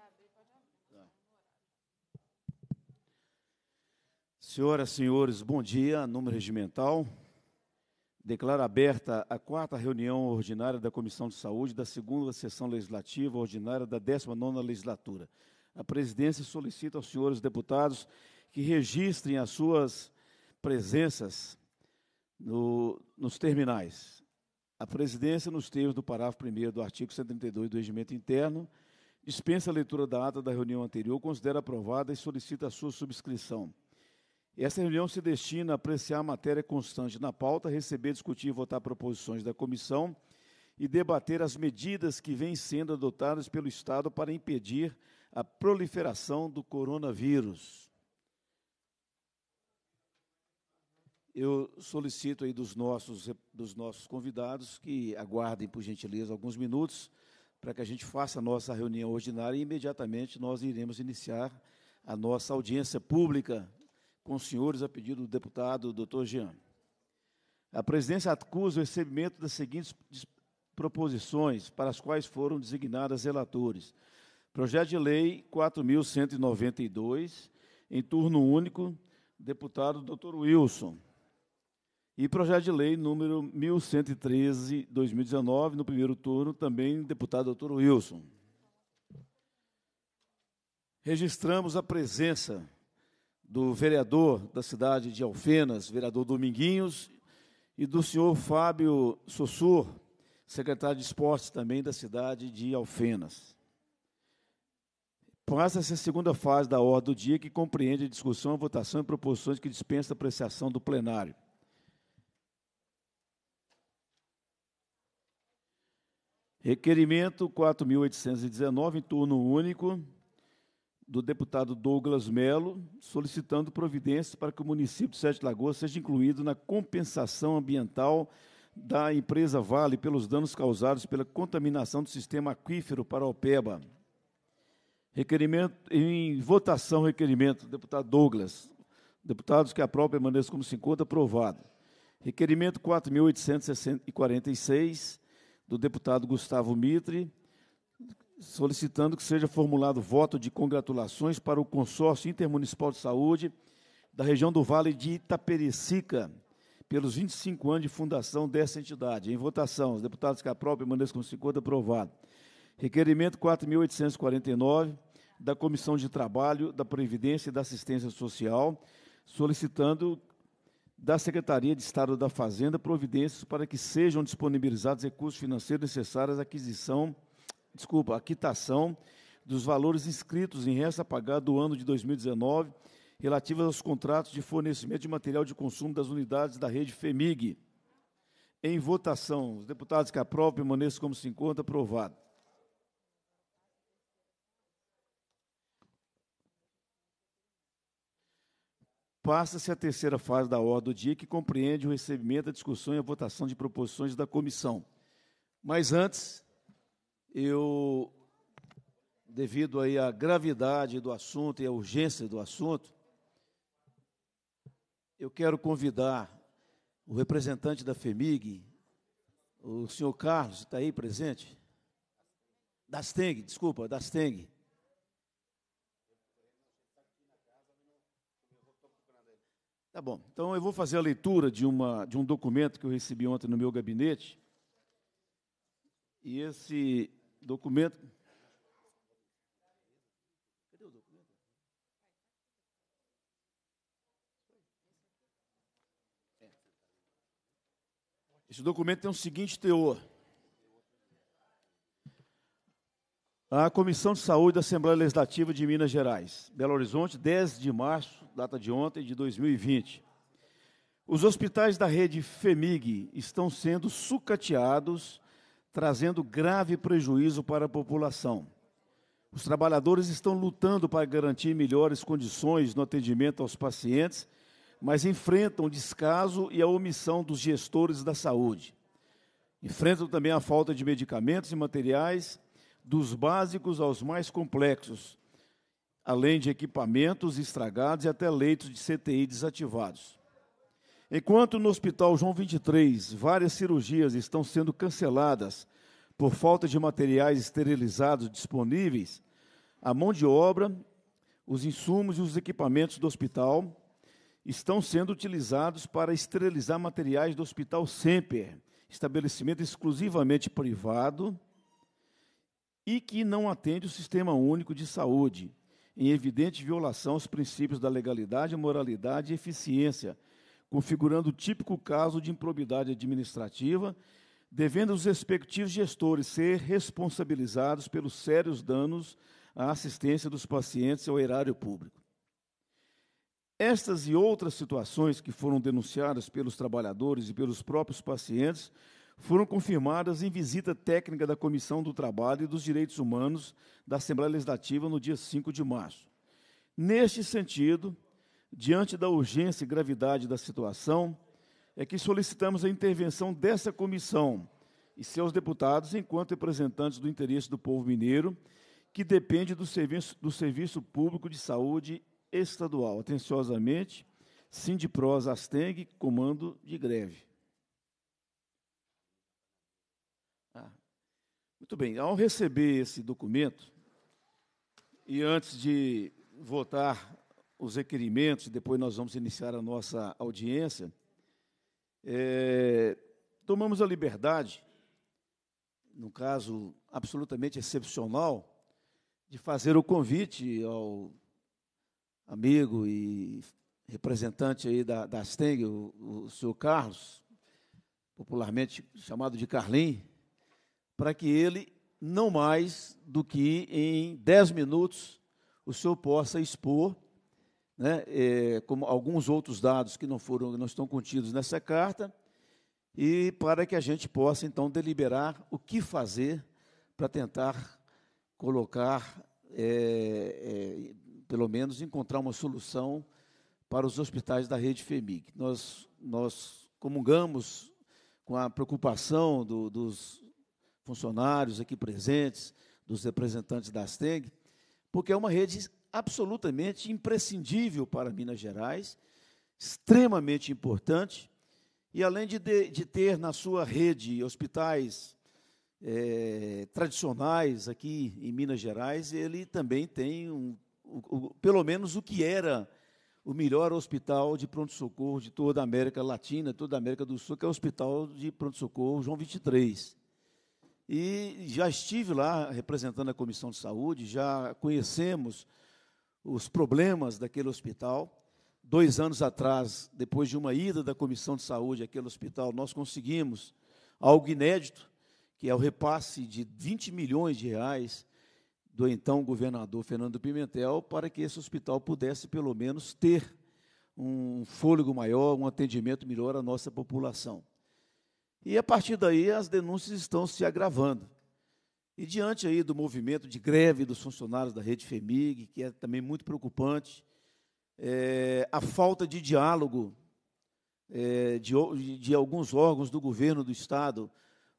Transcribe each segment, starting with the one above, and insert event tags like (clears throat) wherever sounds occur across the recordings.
Tá. Senhoras, e senhores, bom dia. Número regimental. Declaro aberta a quarta reunião ordinária da Comissão de Saúde da segunda sessão legislativa ordinária da 19 nona legislatura. A presidência solicita aos senhores deputados que registrem as suas presenças no, nos terminais. A presidência, nos termos do parágrafo 1 do artigo 132 do Regimento Interno, dispensa a leitura da ata da reunião anterior, considera aprovada e solicita a sua subscrição. Essa reunião se destina a apreciar a matéria constante na pauta, receber, discutir e votar proposições da comissão e debater as medidas que vêm sendo adotadas pelo Estado para impedir a proliferação do coronavírus. Eu solicito aí dos nossos, dos nossos convidados que aguardem, por gentileza, alguns minutos para que a gente faça a nossa reunião ordinária e imediatamente nós iremos iniciar a nossa audiência pública com os senhores a pedido do deputado doutor Jean. A presidência acusa o recebimento das seguintes proposições para as quais foram designadas relatores. Projeto de lei 4192, em turno único, deputado doutor Wilson. E projeto de lei número 1113/2019, no primeiro turno, também deputado doutor Wilson. Registramos a presença do vereador da cidade de Alfenas, vereador Dominguinhos, e do senhor Fábio Sossur, secretário de Esportes também da cidade de Alfenas. Passa-se a segunda fase da ordem do dia, que compreende a discussão, votação e proposições que dispensa apreciação do plenário. Requerimento 4.819, em turno único, do deputado Douglas Melo, solicitando providências para que o município de Sete Lagoas seja incluído na compensação ambiental da empresa Vale pelos danos causados pela contaminação do sistema aquífero Paraopeba. Requerimento em votação, requerimento, deputado Douglas. Deputados que própria permaneçam como se encontra, aprovado. Requerimento 4.846, do deputado Gustavo Mitre, solicitando que seja formulado voto de congratulações para o Consórcio Intermunicipal de Saúde da região do Vale de Itaperecica, pelos 25 anos de fundação dessa entidade. Em votação, os deputados aprovam, permaneçam com 50 aprovado. Requerimento 4.849 da Comissão de Trabalho, da Previdência e da Assistência Social, solicitando da Secretaria de Estado da Fazenda providências para que sejam disponibilizados recursos financeiros necessários à aquisição, desculpa, à quitação dos valores inscritos em resta pagada do ano de 2019 relativas aos contratos de fornecimento de material de consumo das unidades da rede FEMIG. Em votação, os deputados que aprovam permaneçam como se encontra aprovado. passa-se a terceira fase da ordem do dia, que compreende o recebimento, a discussão e a votação de proposições da comissão. Mas antes, eu, devido aí à gravidade do assunto e à urgência do assunto, eu quero convidar o representante da FEMIG, o senhor Carlos, está aí presente? Das Teng, desculpa, Das Teng. Tá bom. Então eu vou fazer a leitura de, uma, de um documento que eu recebi ontem no meu gabinete. E esse documento. Cadê o documento? É. Esse documento tem o seguinte teor. A Comissão de Saúde da Assembleia Legislativa de Minas Gerais, Belo Horizonte, 10 de março, data de ontem, de 2020. Os hospitais da rede FEMIG estão sendo sucateados, trazendo grave prejuízo para a população. Os trabalhadores estão lutando para garantir melhores condições no atendimento aos pacientes, mas enfrentam o descaso e a omissão dos gestores da saúde. Enfrentam também a falta de medicamentos e materiais dos básicos aos mais complexos, além de equipamentos estragados e até leitos de CTI desativados. Enquanto no Hospital João 23 várias cirurgias estão sendo canceladas por falta de materiais esterilizados disponíveis, a mão de obra, os insumos e os equipamentos do hospital estão sendo utilizados para esterilizar materiais do Hospital Semper, estabelecimento exclusivamente privado, e que não atende o Sistema Único de Saúde, em evidente violação aos princípios da legalidade, moralidade e eficiência, configurando o típico caso de improbidade administrativa, devendo os respectivos gestores ser responsabilizados pelos sérios danos à assistência dos pacientes ao erário público. Estas e outras situações que foram denunciadas pelos trabalhadores e pelos próprios pacientes foram confirmadas em visita técnica da Comissão do Trabalho e dos Direitos Humanos da Assembleia Legislativa no dia 5 de março. Neste sentido, diante da urgência e gravidade da situação, é que solicitamos a intervenção dessa comissão e seus deputados, enquanto representantes do interesse do povo mineiro, que depende do serviço, do serviço Público de Saúde Estadual. Atenciosamente, Sindipros Asteng, Comando de Greve. Muito bem, ao receber esse documento, e antes de votar os requerimentos, depois nós vamos iniciar a nossa audiência, é, tomamos a liberdade, no caso absolutamente excepcional, de fazer o convite ao amigo e representante aí da, da Steng, o, o senhor Carlos, popularmente chamado de Carlinhos, para que ele, não mais do que em 10 minutos, o senhor possa expor, né, é, como alguns outros dados que não foram, não estão contidos nessa carta, e para que a gente possa então deliberar o que fazer para tentar colocar, é, é, pelo menos encontrar uma solução para os hospitais da rede FEMIG. Nós, nós comungamos com a preocupação do, dos funcionários aqui presentes, dos representantes da ASTENG, porque é uma rede absolutamente imprescindível para Minas Gerais, extremamente importante, e além de, de ter na sua rede hospitais é, tradicionais aqui em Minas Gerais, ele também tem, um, pelo menos, o que era o melhor hospital de pronto-socorro de toda a América Latina, toda a América do Sul, que é o Hospital de Pronto-Socorro João 23. E já estive lá representando a Comissão de Saúde, já conhecemos os problemas daquele hospital. Dois anos atrás, depois de uma ida da Comissão de Saúde àquele hospital, nós conseguimos algo inédito, que é o repasse de 20 milhões de reais do então governador Fernando Pimentel para que esse hospital pudesse, pelo menos, ter um fôlego maior, um atendimento melhor à nossa população. E a partir daí as denúncias estão se agravando. E diante aí do movimento de greve dos funcionários da rede FEMIG, que é também muito preocupante, é, a falta de diálogo é, de, de alguns órgãos do governo do Estado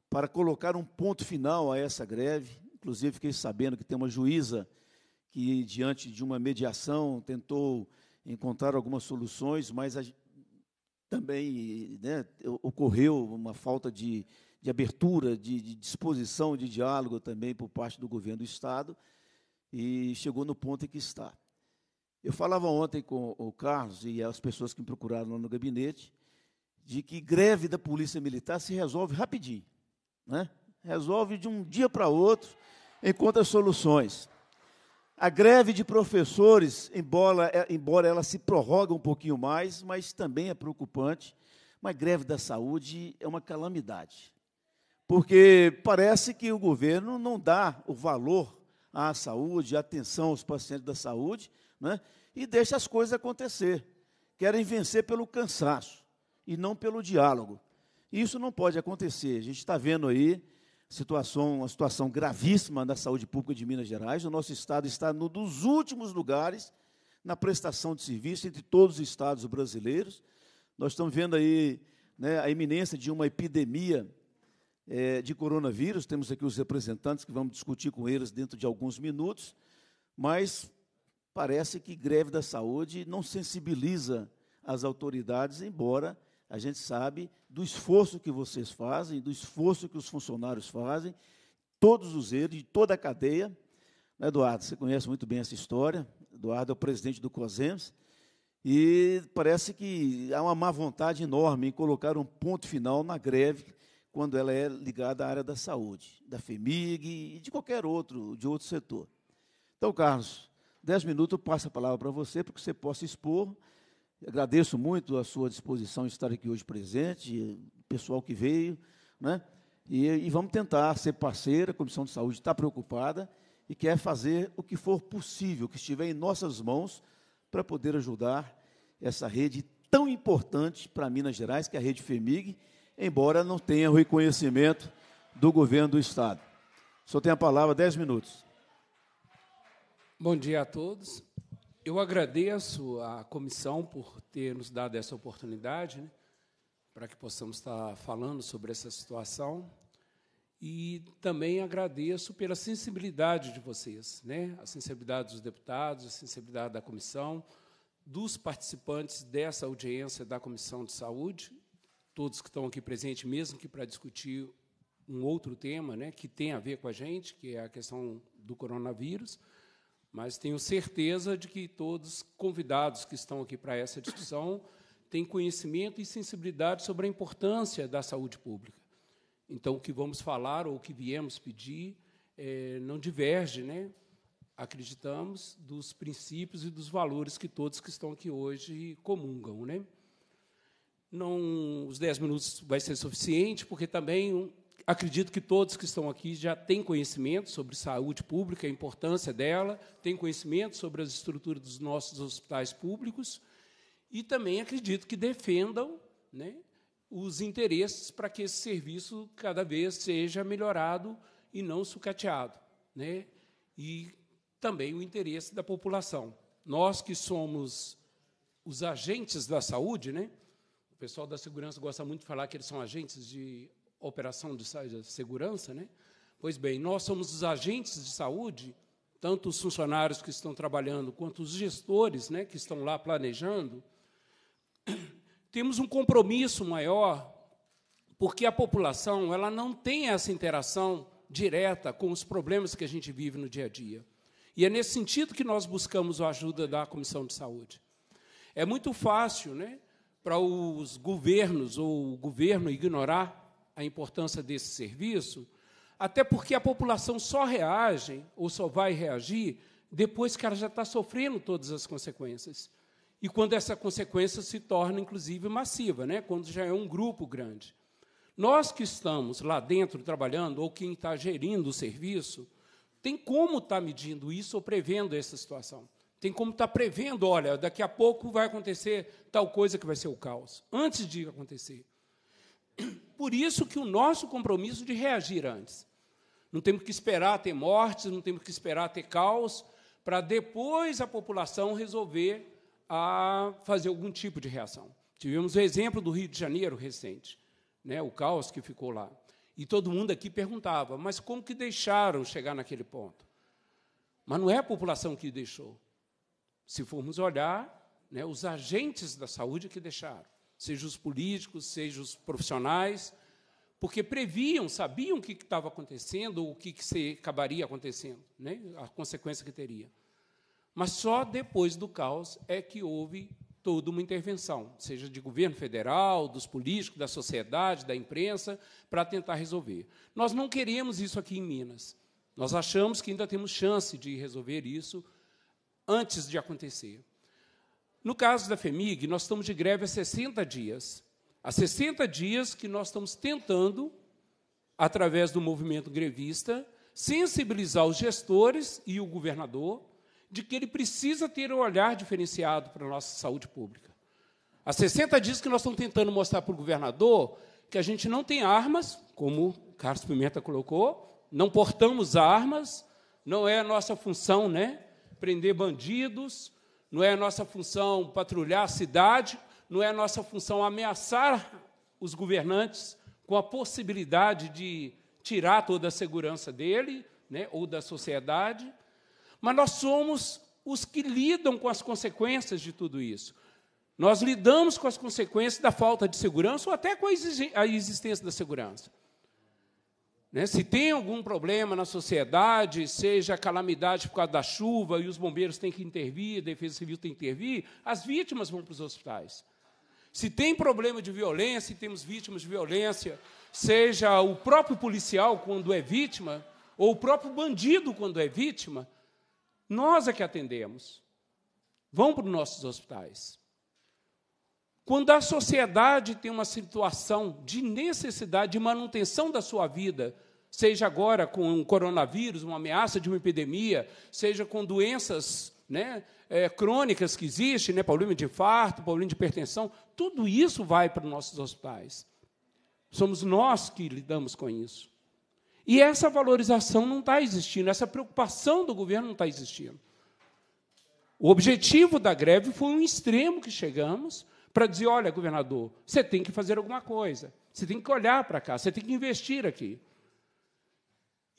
para colocar um ponto final a essa greve. Inclusive, fiquei sabendo que tem uma juíza que, diante de uma mediação, tentou encontrar algumas soluções, mas também né, ocorreu uma falta de, de abertura, de, de, disposição de diálogo também por parte do governo do Estado, e chegou no ponto em que está. Eu falava ontem com o Carlos e as pessoas que me procuraram lá no gabinete, de que greve da Polícia Militar se resolve rapidinho. Né? Resolve de um dia para outro, encontra soluções. A greve de professores, embora, é, embora ela se prorroga um pouquinho mais, mas também é preocupante. Mas greve da saúde é uma calamidade, porque parece que o governo não dá o valor à saúde, à atenção aos pacientes da saúde, né, e deixa as coisas acontecer. Querem vencer pelo cansaço e não pelo diálogo. Isso não pode acontecer. A gente está vendo aí situação, uma situação gravíssima da saúde pública de Minas Gerais. O nosso estado está no dos últimos lugares na prestação de serviço entre todos os estados brasileiros. Nós estamos vendo aí né, a iminência de uma epidemia é, de coronavírus. Temos aqui os representantes que vamos discutir com eles dentro de alguns minutos. Mas parece que greve da saúde não sensibiliza as autoridades, embora a gente sabe do esforço que vocês fazem, do esforço que os funcionários fazem, todos os erros de toda a cadeia. Né, Eduardo, você conhece muito bem essa história. Eduardo é o presidente do COSEMS. E parece que há uma má vontade enorme em colocar um ponto final na greve quando ela é ligada à área da saúde, da FEMIG e de qualquer outro, de outro setor. Então, Carlos, dez minutos, eu passo a palavra para você, para que você possa expor Agradeço muito a sua disposição de estar aqui hoje presente, o pessoal que veio, né? E, e vamos tentar ser parceira. A Comissão de Saúde está preocupada e quer fazer o que for possível, que estiver em nossas mãos, para poder ajudar essa rede tão importante para Minas Gerais, que é a rede FEMIG, embora não tenha o reconhecimento do governo do Estado. O senhor tem a palavra, 10 minutos. Bom dia a todos. Eu agradeço à comissão por ter nos dado essa oportunidade, né, para que possamos estar falando sobre essa situação. E também agradeço pela sensibilidade de vocês, né? a sensibilidade dos deputados, a sensibilidade da comissão, dos participantes dessa audiência da Comissão de Saúde, todos que estão aqui presentes, mesmo que para discutir um outro tema né, que tem a ver com a gente, que é a questão do coronavírus. Mas tenho certeza de que todos convidados que estão aqui para essa discussão têm conhecimento e sensibilidade sobre a importância da saúde pública. Então, o que vamos falar ou o que viemos pedir é, não diverge, né? acreditamos, dos princípios e dos valores que todos que estão aqui hoje comungam. Né? Não, os dez minutos vai ser suficiente, porque também acredito que todos que estão aqui já têm conhecimento sobre saúde pública, a importância dela, têm conhecimento sobre as estruturas dos nossos hospitais públicos, e também acredito que defendam né, os interesses para que esse serviço cada vez seja melhorado e não sucateado. Né, e também o interesse da população. Nós que somos os agentes da saúde, né, o pessoal da segurança gosta muito de falar que eles são agentes de operação de, segurança, né? Pois bem, nós somos os agentes de saúde, tanto os funcionários que estão trabalhando quanto os gestores, né, que estão lá planejando. (coughs) Temos um compromisso maior, porque a população ela não tem essa interação direta com os problemas que a gente vive no dia a dia. E é nesse sentido que nós buscamos a ajuda da Comissão de Saúde. É muito fácil, né, para os governos ou o governo ignorar a importância desse serviço, até porque a população só reage ou só vai reagir depois que ela já está sofrendo todas as consequências. E quando essa consequência se torna, inclusive, massiva, né? quando já é um grupo grande. Nós que estamos lá dentro trabalhando, ou quem está gerindo o serviço, tem como estar tá medindo isso ou prevendo essa situação. Tem como estar tá prevendo, olha, daqui a pouco vai acontecer tal coisa que vai ser o caos, antes de acontecer. Por isso que o nosso compromisso de reagir antes. Não temos que esperar ter mortes, não temos que esperar ter caos, para depois a população resolver a fazer algum tipo de reação. Tivemos o exemplo do Rio de Janeiro recente, né, o caos que ficou lá. E todo mundo aqui perguntava, mas como que deixaram chegar naquele ponto? Mas não é a população que deixou. Se formos olhar, né, os agentes da saúde que deixaram seja os políticos, seja os profissionais, porque previam, sabiam o que estava acontecendo, o que, se acabaria acontecendo, né? a consequência que teria. Mas só depois do caos é que houve toda uma intervenção, seja de governo federal, dos políticos, da sociedade, da imprensa, para tentar resolver. Nós não queremos isso aqui em Minas. Nós achamos que ainda temos chance de resolver isso antes de acontecer. No caso da FEMIG, nós estamos de greve há 60 dias. Há 60 dias que nós estamos tentando, através do movimento grevista, sensibilizar os gestores e o governador de que ele precisa ter um olhar diferenciado para a nossa saúde pública. Há 60 dias que nós estamos tentando mostrar para o governador que a gente não tem armas, como o Carlos Pimenta colocou, não portamos armas, não é a nossa função né, prender bandidos, não é a nossa função patrulhar a cidade, não é a nossa função ameaçar os governantes com a possibilidade de tirar toda a segurança dele né, ou da sociedade, mas nós somos os que lidam com as consequências de tudo isso. Nós lidamos com as consequências da falta de segurança ou até com a existência da segurança. Né? Se tem algum problema na sociedade, seja calamidade por causa da chuva e os bombeiros têm que intervir, a defesa civil tem que intervir, as vítimas vão para os hospitais. Se tem problema de violência e temos vítimas de violência, seja o próprio policial quando é vítima, ou o próprio bandido quando é vítima, nós é que atendemos. Vão para os nossos hospitais. Quando a sociedade tem uma situação de necessidade de manutenção da sua vida, seja agora com um coronavírus, uma ameaça de uma epidemia, seja com doenças né, é, crônicas que existem, né, problema de infarto, problema de hipertensão, tudo isso vai para os nossos hospitais. Somos nós que lidamos com isso. E essa valorização não está existindo, essa preocupação do governo não está existindo. O objetivo da greve foi um extremo que chegamos para dizer: olha, governador, você tem que fazer alguma coisa, você tem que olhar para cá, você tem que investir aqui.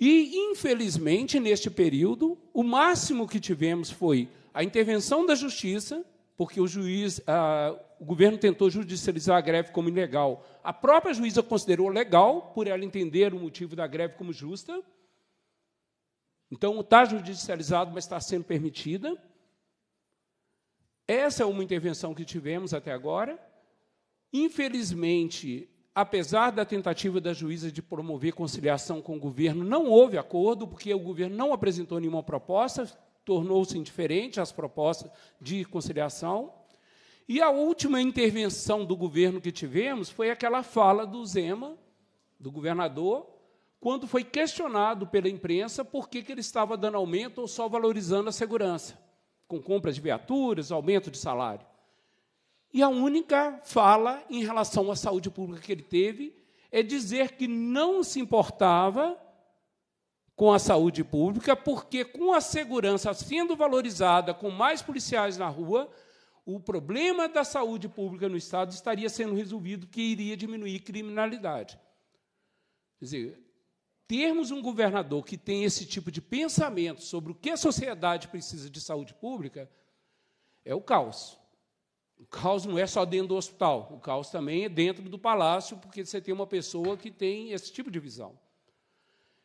E, infelizmente, neste período, o máximo que tivemos foi a intervenção da justiça, porque o juiz, ah, o governo tentou judicializar a greve como ilegal. A própria juíza considerou legal, por ela entender o motivo da greve como justa. Então, está judicializado, mas está sendo permitida. Essa é uma intervenção que tivemos até agora. Infelizmente, apesar da tentativa da juíza de promover conciliação com o governo, não houve acordo, porque o governo não apresentou nenhuma proposta, tornou-se indiferente às propostas de conciliação. E a última intervenção do governo que tivemos foi aquela fala do Zema, do governador, quando foi questionado pela imprensa por que, que ele estava dando aumento ou só valorizando a segurança, com compras de viaturas, aumento de salário. E a única fala em relação à saúde pública que ele teve é dizer que não se importava com a saúde pública, porque com a segurança sendo valorizada, com mais policiais na rua, o problema da saúde pública no Estado estaria sendo resolvido, que iria diminuir criminalidade. Quer dizer, termos um governador que tem esse tipo de pensamento sobre o que a sociedade precisa de saúde pública é o caos. O caos não é só dentro do hospital, o caos também é dentro do palácio, porque você tem uma pessoa que tem esse tipo de visão.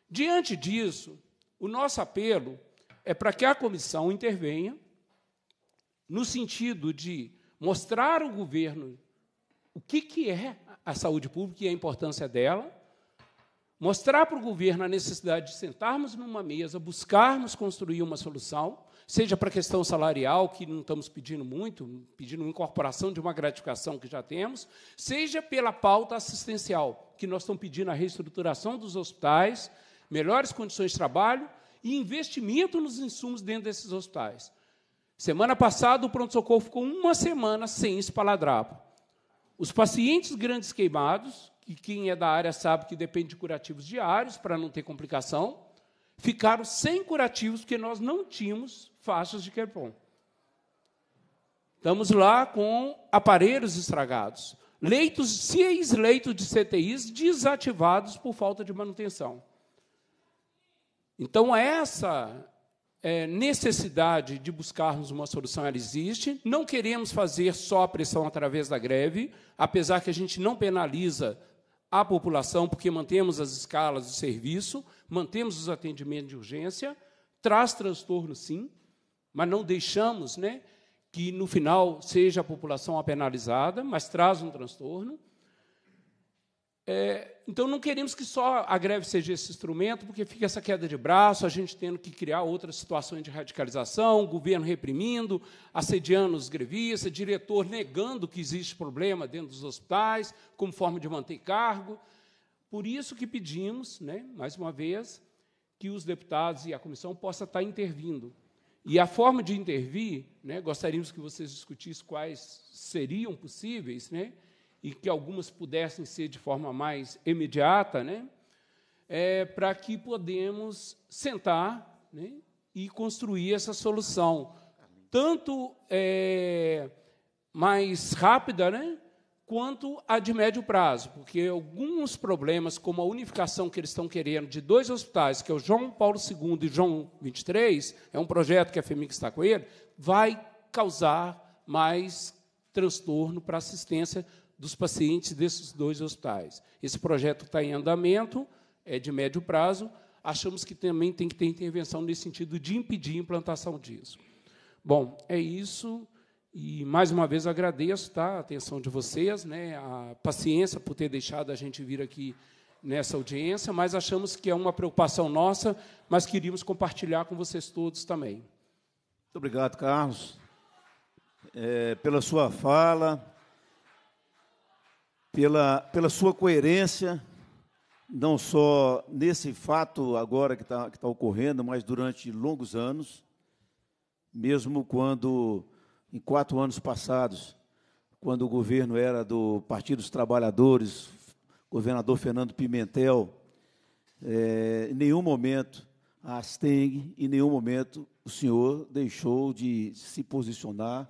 Diante disso, o nosso apelo é para que a comissão intervenha no sentido de mostrar ao governo o que, que é a saúde pública e a importância dela, mostrar para o governo a necessidade de sentarmos numa mesa, buscarmos construir uma solução, seja para a questão salarial, que não estamos pedindo muito, pedindo incorporação de uma gratificação que já temos, seja pela pauta assistencial, que nós estamos pedindo a reestruturação dos hospitais, melhores condições de trabalho e investimento nos insumos dentro desses hospitais. Semana passada, o pronto-socorro ficou uma semana sem espaladrapo. Os pacientes grandes queimados, que quem é da área sabe que depende de curativos diários para não ter complicação, ficaram sem curativos porque nós não tínhamos faixas de Kerpon. Estamos lá com aparelhos estragados. Leitos, seis leitos de CTIs desativados por falta de manutenção. Então, essa é, necessidade de buscarmos uma solução, ela existe. Não queremos fazer só a pressão através da greve, apesar que a gente não penaliza a população, porque mantemos as escalas de serviço, mantemos os atendimentos de urgência, traz transtorno, sim, mas não deixamos né, que no final seja a população a penalizada, mas traz um transtorno. É, então, não queremos que só a greve seja esse instrumento, porque fica essa queda de braço, a gente tendo que criar outras situações de radicalização, governo reprimindo, assediando os grevistas, diretor negando que existe problema dentro dos hospitais, como forma de manter cargo. Por isso que pedimos, né, mais uma vez, que os deputados e a comissão possam estar intervindo e a forma de intervir, né, gostaríamos que vocês discutissem quais seriam possíveis, né, e que algumas pudessem ser de forma mais imediata, né, é, para que podemos sentar né, e construir essa solução, tanto é, mais rápida, né, quanto a de médio prazo, porque alguns problemas, como a unificação que eles estão querendo de dois hospitais, que é o João Paulo II e João 23, é um projeto que a FEMIC está com ele, vai causar mais transtorno para a assistência dos pacientes desses dois hospitais. Esse projeto está em andamento, é de médio prazo, achamos que também tem que ter intervenção nesse sentido de impedir a implantação disso. Bom, é isso. E mais uma vez agradeço tá, a atenção de vocês, né, a paciência por ter deixado a gente vir aqui nessa audiência, mas achamos que é uma preocupação nossa, mas queríamos compartilhar com vocês todos também. Muito obrigado, Carlos, é, pela sua fala, pela, pela sua coerência, não só nesse fato agora que está que tá ocorrendo, mas durante longos anos, mesmo quando em quatro anos passados, quando o governo era do Partido dos Trabalhadores, governador Fernando Pimentel, é, em nenhum momento a Asteng, em nenhum momento o senhor deixou de se posicionar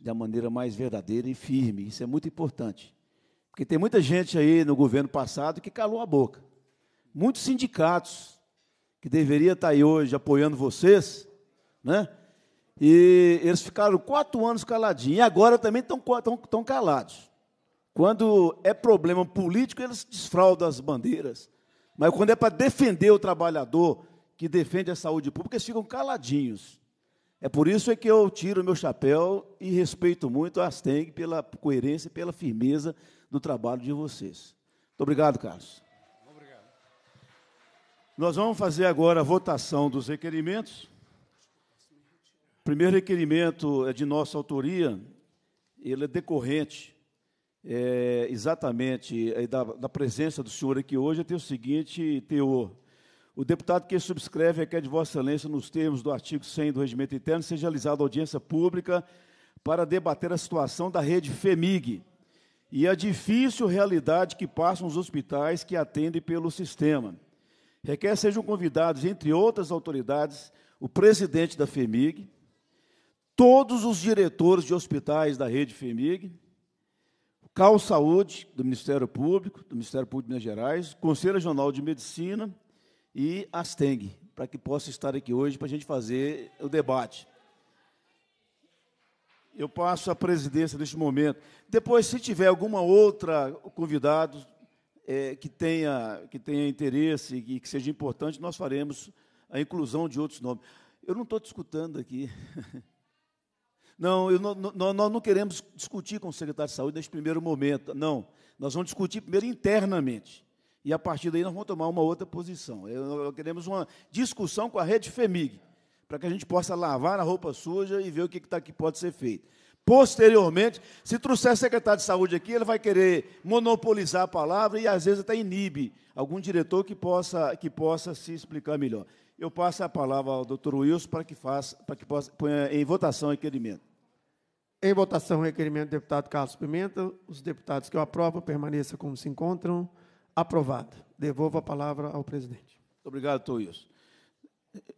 da maneira mais verdadeira e firme. Isso é muito importante. Porque tem muita gente aí no governo passado que calou a boca. Muitos sindicatos que deveria estar aí hoje apoiando vocês, né? E eles ficaram quatro anos caladinhos. E agora também estão, estão, calados. Quando é problema político, eles desfraudam as bandeiras. Mas quando é para defender o trabalhador que defende a saúde pública, eles ficam caladinhos. É por isso é que eu tiro meu chapéu e respeito muito a Asteng pela coerência e pela firmeza do trabalho de vocês. Muito obrigado, Carlos. Obrigado. Nós vamos fazer agora a votação dos requerimentos. O primeiro requerimento é de nossa autoria, ele é decorrente é, exatamente da, da, presença do senhor aqui hoje, tem o seguinte teor. O deputado que subscreve requer de Vossa Excelência, nos termos do artigo 100 do Regimento Interno, seja realizada audiência pública para debater a situação da rede FEMIG e a difícil realidade que passam os hospitais que atendem pelo sistema. Requer sejam convidados, entre outras autoridades, o presidente da FEMIG, todos os diretores de hospitais da rede FEMIG, CAL Saúde, do Ministério Público, do Ministério Público de Minas Gerais, Conselho Regional de Medicina e Asteng, para que possa estar aqui hoje para a gente fazer o debate. Eu passo a presidência neste momento. Depois, se tiver alguma outra convidado é, que, tenha, que tenha interesse e que seja importante, nós faremos a inclusão de outros nomes. Eu não estou discutindo aqui. (laughs) Não, eu nós não queremos discutir com o secretário de saúde neste primeiro momento, não. Nós vamos discutir primeiro internamente. E a partir daí nós vamos tomar uma outra posição. Eu, nós queremos uma discussão com a rede FEMIG, para que a gente possa lavar a roupa suja e ver o que, que, tá, que pode ser feito. Posteriormente, se trouxer o secretário de saúde aqui, ele vai querer monopolizar a palavra e às vezes até inibe algum diretor que possa, que possa se explicar melhor. Eu passo a palavra ao doutor Wilson para que faça, para que possa, ponha em votação o requerimento. Em votação o requerimento do deputado Carlos Pimenta. Os deputados que eu aprovam permaneçam como se encontram. Aprovado. Devolvo a palavra ao presidente. Muito obrigado, doutor Wilson.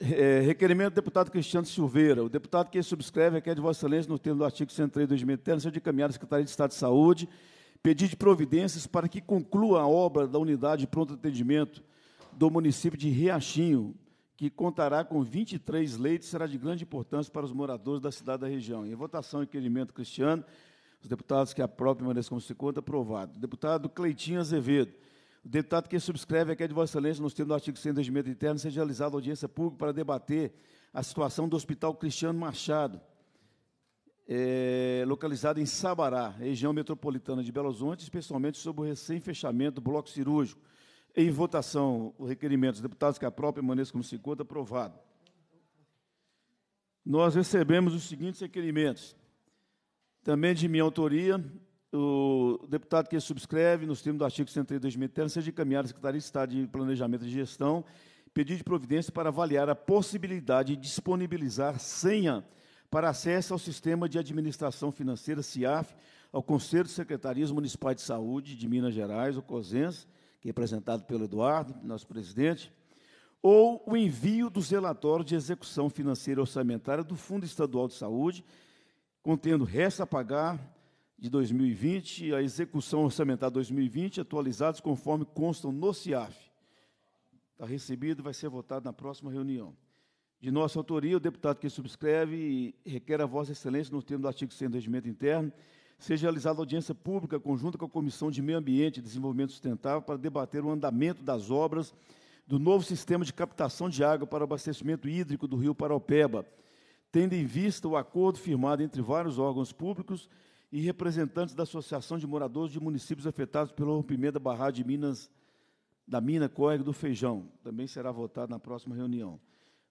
É, requerimento do deputado Cristiano Silveira. O deputado que subscreve requer é de Vossa Excelência, no termo do artigo 103 do Regimento seja encaminhado à Secretaria de Estado de Saúde, pedir de providências para que conclua a obra da unidade de pronto atendimento do município de Riachinho, que contará com 23 leitos, será de grande importância para os moradores da cidade da região. Em votação e requerimento cristiano, os deputados que a própria como se conta, aprovado. Deputado Cleitinho Azevedo. O deputado que subscreve aqui é de Vossa Excelência, nos termos do artigo 100 do regimento interno, seja realizada audiência pública para debater a situação do Hospital Cristiano Machado, é, localizado em Sabará, região metropolitana de Belo Horizonte, especialmente sobre o recém-fechamento do bloco cirúrgico em votação, o requerimento dos deputados que a própria permaneça como se encontra aprovado. Nós recebemos os seguintes requerimentos. Também de minha autoria, o deputado que subscreve, nos termos do artigo 103 de 2013, seja encaminhado à Secretaria de Estado de Planejamento e Gestão pedido de providência para avaliar a possibilidade de disponibilizar senha para acesso ao Sistema de Administração Financeira, CIAF, ao Conselho de Secretarias Municipais de Saúde de Minas Gerais, o COSENS, representado pelo Eduardo, nosso presidente, ou o envio dos relatórios de execução financeira orçamentária do Fundo Estadual de Saúde, contendo resta a pagar de 2020 e a execução orçamentária 2020, atualizados conforme constam no CIAF. Está recebido e vai ser votado na próxima reunião. De nossa autoria, o deputado que subscreve requer a Vossa Excelência, no termo do artigo 100 do Regimento Interno, seja realizada audiência pública conjunta com a Comissão de Meio Ambiente e Desenvolvimento Sustentável para debater o andamento das obras do novo sistema de captação de água para abastecimento hídrico do Rio Paraupeba, tendo em vista o acordo firmado entre vários órgãos públicos e representantes da Associação de Moradores de Municípios Afetados pelo rompimento da barragem de Minas, da mina Córrego do Feijão. Também será votado na próxima reunião.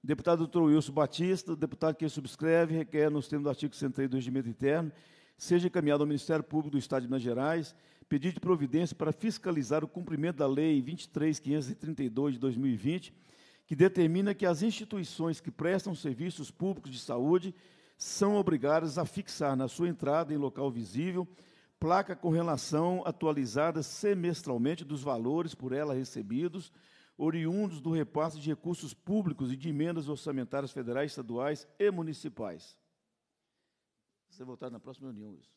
Deputado doutor Wilson Batista, deputado que subscreve, requer, nos termos do artigo 103 do Regimento Interno, seja encaminhado ao Ministério Público do Estado de Minas Gerais pedido de providência para fiscalizar o cumprimento da Lei 23.532 de 2020, que determina que as instituições que prestam serviços públicos de saúde são obrigadas a fixar na sua entrada em local visível placa com relação atualizada semestralmente dos valores por ela recebidos, oriundos do repasse de recursos públicos e de emendas orçamentárias federais, estaduais e municipais ser votado na próxima reunião isso.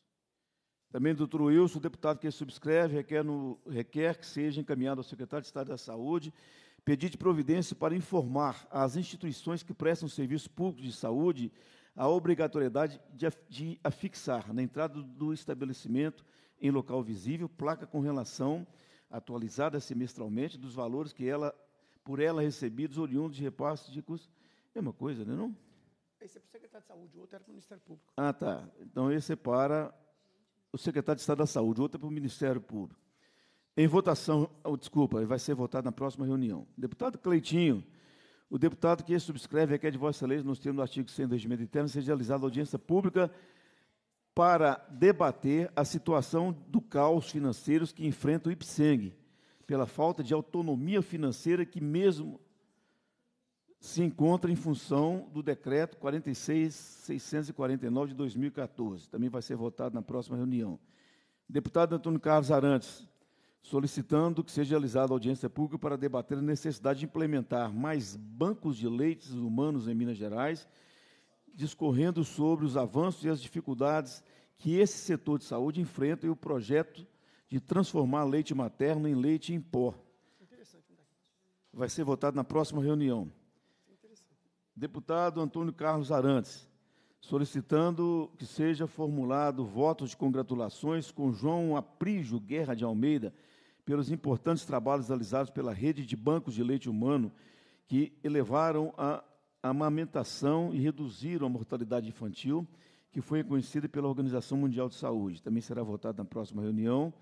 Também, doutor Wilson, o deputado que subscreve requer, no, requer que seja encaminhado ao secretário de Estado da Saúde pedido de providência para informar às instituições que prestam serviço público de saúde a obrigatoriedade de, de afixar na entrada do estabelecimento, em local visível, placa com relação, atualizada semestralmente, dos valores que ela, por ela recebidos oriundos de repasse de custos. É uma coisa, né, não é? Não? Esse é para o secretário de saúde, o outro era para o Ministério Público. Ah, tá. Então esse é para o secretário de Estado da Saúde, o outro é para o Ministério Público. Em votação, oh, desculpa, vai ser votado na próxima reunião. Deputado Cleitinho, o deputado que subscreve requer de vossa lei, nos termos do artigo 100 do regimento interno, seja realizada audiência pública para debater a situação do caos financeiro que enfrenta o IPSENG, pela falta de autonomia financeira que mesmo se encontra em função do decreto 46649 de 2014. Também vai ser votado na próxima reunião. Deputado Antônio Carlos Arantes, solicitando que seja realizada audiência pública para debater a necessidade de implementar mais bancos de leites humanos em Minas Gerais, discorrendo sobre os avanços e as dificuldades que esse setor de saúde enfrenta e o projeto de transformar leite materno em leite em pó. Vai ser votado na próxima reunião deputado Antônio Carlos Arantes, solicitando que seja formulado voto de congratulações com João Aprígio Guerra de Almeida pelos importantes trabalhos realizados pela rede de bancos de leite humano que elevaram a amamentação e reduziram a mortalidade infantil, que foi reconhecida pela Organização Mundial de Saúde. Também será votado na próxima reunião.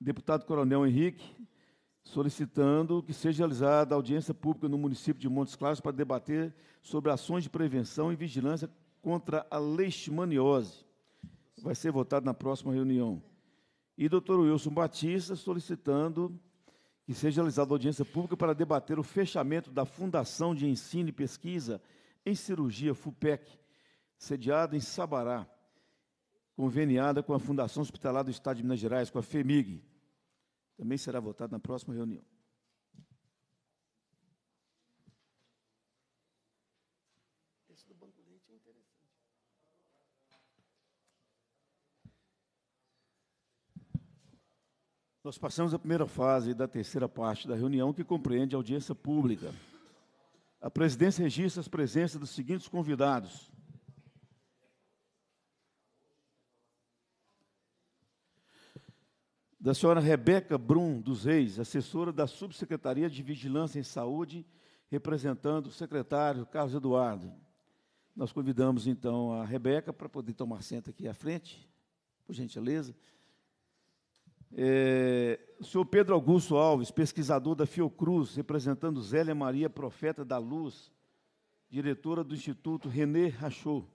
Deputado Coronel Henrique, solicitando que seja realizada audiência pública no município de Montes Claros para debater sobre ações de prevenção e vigilância contra a leishmaniose. Vai ser votado na próxima reunião. E doutor Wilson Batista solicitando que seja realizada audiência pública para debater o fechamento da Fundação de Ensino e Pesquisa em Cirurgia, FUPEC, sediada em Sabará, conveniada com a Fundação Hospitalar do Estado de Minas Gerais, com a FEMIG. Também será votado na próxima reunião. É Nós passamos a primeira fase da terceira parte da reunião, que compreende a audiência pública. A presidência registra as presenças dos seguintes convidados: da senhora Rebeca Brum dos Reis, assessora da Subsecretaria de Vigilância em Saúde, representando o secretário Carlos Eduardo. Nós convidamos então a Rebeca para poder tomar senta aqui à frente, por gentileza. É, o senhor Pedro Augusto Alves, pesquisador da Fiocruz, representando Zélia Maria Profeta da Luz, diretora do Instituto René Rachou,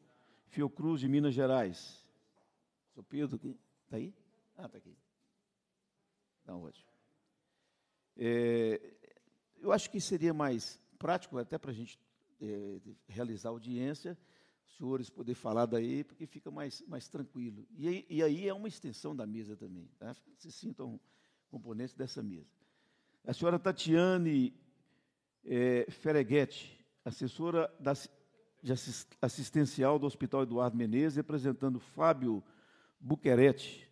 Fiocruz de Minas Gerais. O senhor Pedro, está aí? Ah, está aqui hoje. É, eu acho que seria mais prático, até para a gente é, realizar audiência, os senhores poder falar daí, porque fica mais, mais tranquilo. E, e aí é uma extensão da mesa também, tá? se sintam componentes dessa mesa. A senhora Tatiane é, Fereguete, assessora da, de assist, assistencial do Hospital Eduardo Menezes, representando Fábio Buquerete,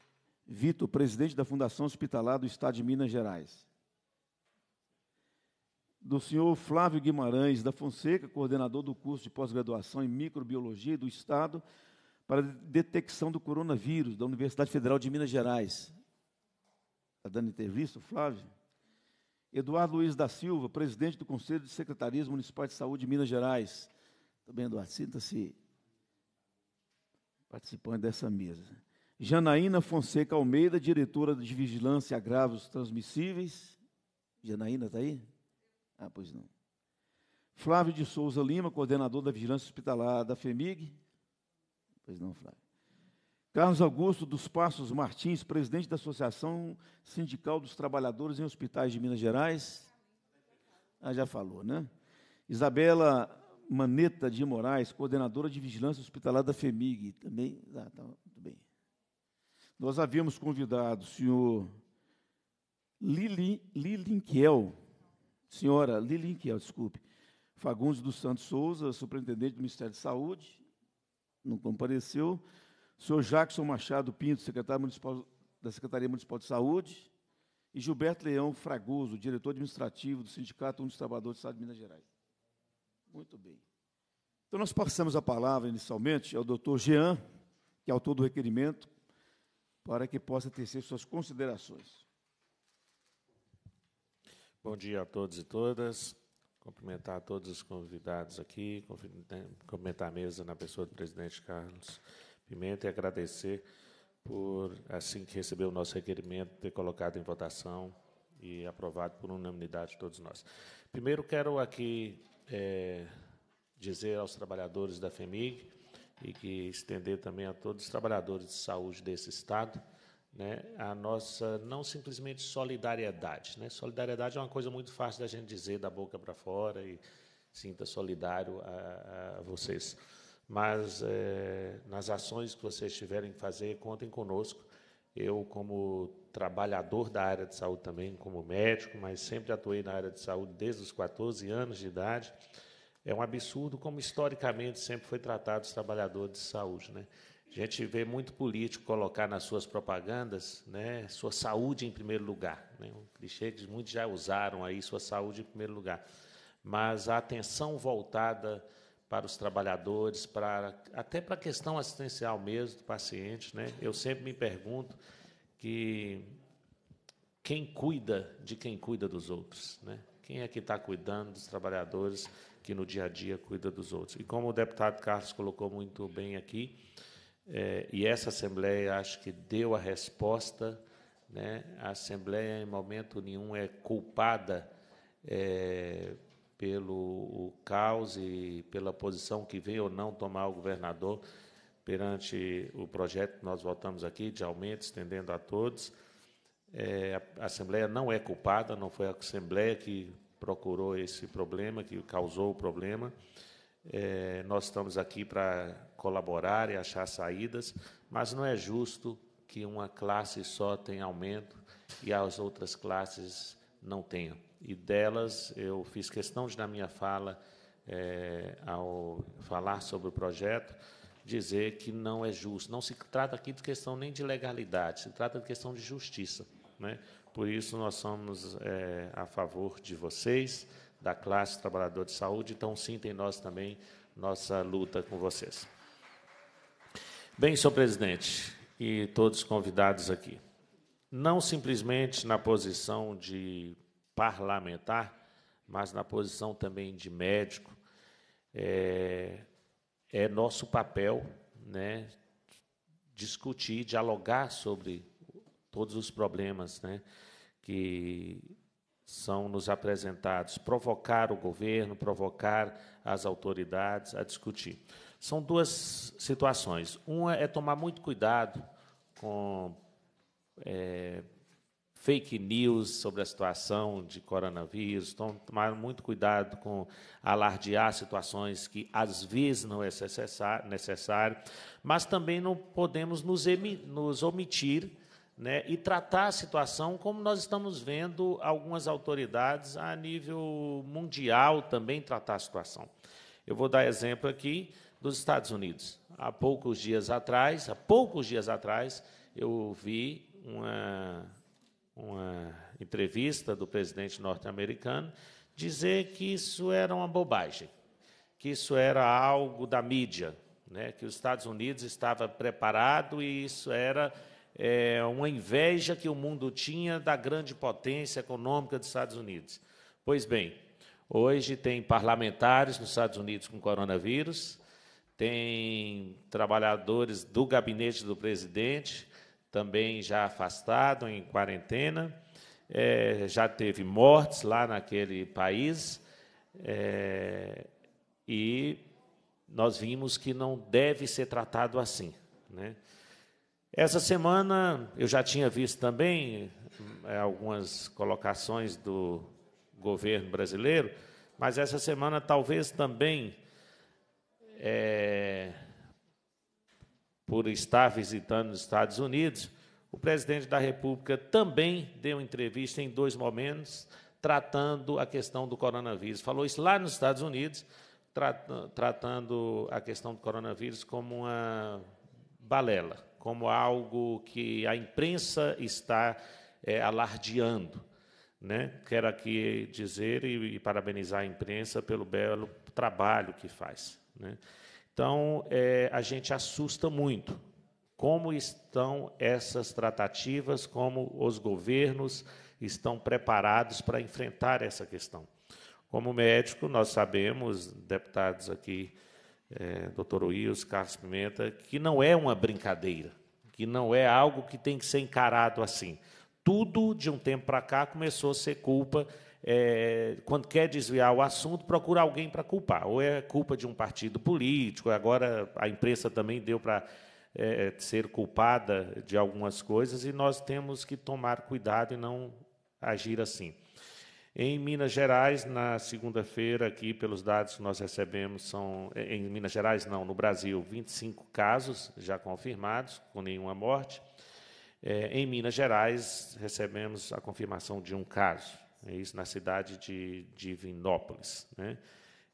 Vitor, presidente da Fundação Hospitalar do Estado de Minas Gerais. Do senhor Flávio Guimarães da Fonseca, coordenador do curso de pós-graduação em microbiologia do Estado para detecção do coronavírus da Universidade Federal de Minas Gerais. Está dando entrevista, Flávio? Eduardo Luiz da Silva, presidente do Conselho de Secretarias Municipais de Saúde de Minas Gerais. Também, tá Eduardo, sinta-se participante dessa mesa. Janaína Fonseca Almeida, diretora de Vigilância Agravos Transmissíveis. Janaína está aí? Ah, pois não. Flávio de Souza Lima, coordenador da Vigilância Hospitalar da FEMIG. Pois não, Flávio. Carlos Augusto dos Passos Martins, presidente da Associação Sindical dos Trabalhadores em Hospitais de Minas Gerais. Ah, já falou, né? Isabela Maneta de Moraes, coordenadora de Vigilância Hospitalar da FEMIG. Também. Ah, tá, nós havíamos convidado o senhor Lili, Lilinquiel, senhora Lilinquiel, desculpe, Fagundes dos Santos Souza, superintendente do Ministério de Saúde, não compareceu. O senhor Jackson Machado Pinto, secretário municipal, da Secretaria Municipal de Saúde, e Gilberto Leão Fragoso, diretor administrativo do Sindicato dos Trabalhadores do Estado de Minas Gerais. Muito bem. Então, nós passamos a palavra inicialmente ao doutor Jean, que é autor do requerimento, para que possa tecer suas considerações. Bom dia a todos e todas. Cumprimentar todos os convidados aqui, né, cumprimentar a mesa na pessoa do presidente Carlos Pimenta e agradecer por, assim que recebeu o nosso requerimento, ter colocado em votação e aprovado por unanimidade de todos nós. Primeiro, quero aqui é, dizer aos trabalhadores da FEMIG e que estender também a todos os trabalhadores de saúde desse Estado né, a nossa não simplesmente solidariedade. Né? Solidariedade é uma coisa muito fácil da gente dizer da boca para fora e sinta solidário a, a vocês. Mas é, nas ações que vocês tiverem que fazer, contem conosco. Eu, como trabalhador da área de saúde também, como médico, mas sempre atuei na área de saúde desde os 14 anos de idade. É um absurdo como historicamente sempre foi tratado os trabalhadores de saúde, né? A gente vê muito político colocar nas suas propagandas, né, sua saúde em primeiro lugar, né? Um clichê que muitos já usaram aí, sua saúde em primeiro lugar. Mas a atenção voltada para os trabalhadores, para até para a questão assistencial mesmo do paciente, né? Eu sempre me pergunto que quem cuida de quem cuida dos outros, né? Quem é que está cuidando dos trabalhadores que no dia a dia cuida dos outros? E como o deputado Carlos colocou muito bem aqui, é, e essa Assembleia acho que deu a resposta, né? a Assembleia em momento nenhum é culpada é, pelo caos e pela posição que veio ou não tomar o governador perante o projeto que nós votamos aqui, de aumento, estendendo a todos é, a Assembleia não é culpada, não foi a Assembleia que procurou esse problema, que causou o problema. É, nós estamos aqui para colaborar e achar saídas, mas não é justo que uma classe só tenha aumento e as outras classes não tenham. E delas, eu fiz questão de, na minha fala, é, ao falar sobre o projeto, dizer que não é justo. Não se trata aqui de questão nem de legalidade, se trata de questão de justiça. Né? Por isso, nós somos é, a favor de vocês, da classe trabalhadora de saúde, então sintam nós também nossa luta com vocês. Bem, senhor presidente, e todos convidados aqui, não simplesmente na posição de parlamentar, mas na posição também de médico, é, é nosso papel né, discutir, dialogar sobre todos os problemas né, que são nos apresentados, provocar o governo, provocar as autoridades a discutir. São duas situações. Uma é tomar muito cuidado com é, fake news sobre a situação de coronavírus, então, tomar muito cuidado com alardear situações que às vezes não é necessário, mas também não podemos nos, nos omitir né, e tratar a situação como nós estamos vendo algumas autoridades a nível mundial também tratar a situação. Eu vou dar exemplo aqui dos Estados Unidos. Há poucos dias atrás, há poucos dias atrás, eu vi uma, uma entrevista do presidente norte-americano dizer que isso era uma bobagem, que isso era algo da mídia, né, que os Estados Unidos estava preparado e isso era é, uma inveja que o mundo tinha da grande potência econômica dos Estados Unidos. Pois bem, hoje tem parlamentares nos Estados Unidos com coronavírus, tem trabalhadores do gabinete do presidente também já afastado, em quarentena, é, já teve mortes lá naquele país, é, e nós vimos que não deve ser tratado assim. Né? Essa semana eu já tinha visto também é, algumas colocações do governo brasileiro, mas essa semana talvez também, é, por estar visitando os Estados Unidos, o presidente da República também deu entrevista em dois momentos tratando a questão do coronavírus. Falou isso lá nos Estados Unidos, tratando a questão do coronavírus como uma balela como algo que a imprensa está é, alardeando. Né? Quero aqui dizer e, e, parabenizar a imprensa pelo belo trabalho que faz. Né? Então, é, a gente assusta muito como estão essas tratativas, como os governos estão preparados para enfrentar essa questão. Como médico, nós sabemos, deputados aqui é, doutor Wills, Carlos Pimenta, que não é uma brincadeira, que não é algo que tem que ser encarado assim. Tudo, de um tempo para cá, começou a ser culpa. É, quando quer desviar o assunto, procura alguém para culpar. Ou é culpa de um partido político, agora a imprensa também deu para é, ser culpada de algumas coisas, e nós temos que tomar cuidado e não agir assim. Em Minas Gerais, na segunda-feira, aqui pelos dados que nós recebemos, são, em Minas Gerais não, no Brasil, 25 casos já confirmados, com nenhuma morte. É, em Minas Gerais, recebemos a confirmação de um caso, é isso na cidade de Vinópolis, né?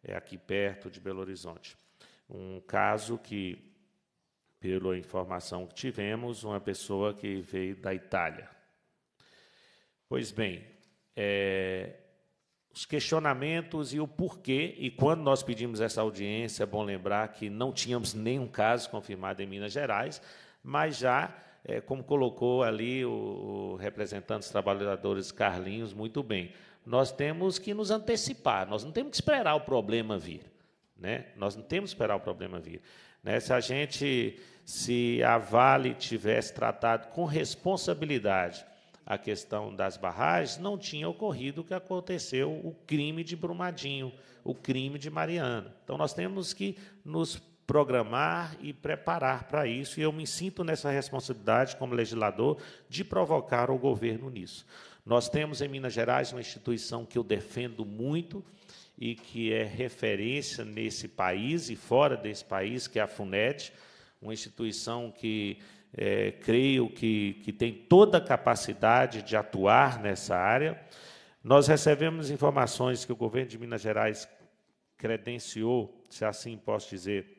é aqui perto de Belo Horizonte. Um caso que, pela informação que tivemos, uma pessoa que veio da Itália. Pois bem, é, os questionamentos e o porquê. E quando nós pedimos essa audiência, é bom lembrar que não tínhamos nenhum caso confirmado em Minas Gerais, mas já, é, como colocou ali o, o representante dos trabalhadores Carlinhos, muito bem, nós temos que nos antecipar, nós não temos que esperar o problema vir. Né? Nós não temos que esperar o problema vir. Né? Se a gente, se a Vale tivesse tratado com responsabilidade a questão das barragens, não tinha ocorrido o que aconteceu, o crime de Brumadinho, o crime de Mariana. Então, nós temos que nos programar e preparar para isso, e eu me sinto nessa responsabilidade, como legislador, de provocar o governo nisso. Nós temos em Minas Gerais uma instituição que eu defendo muito e que é referência nesse país e fora desse país, que é a FUNED, uma instituição que é, creio que, que tem toda a capacidade de atuar nessa área. Nós recebemos informações que o governo de Minas Gerais credenciou, se assim posso dizer,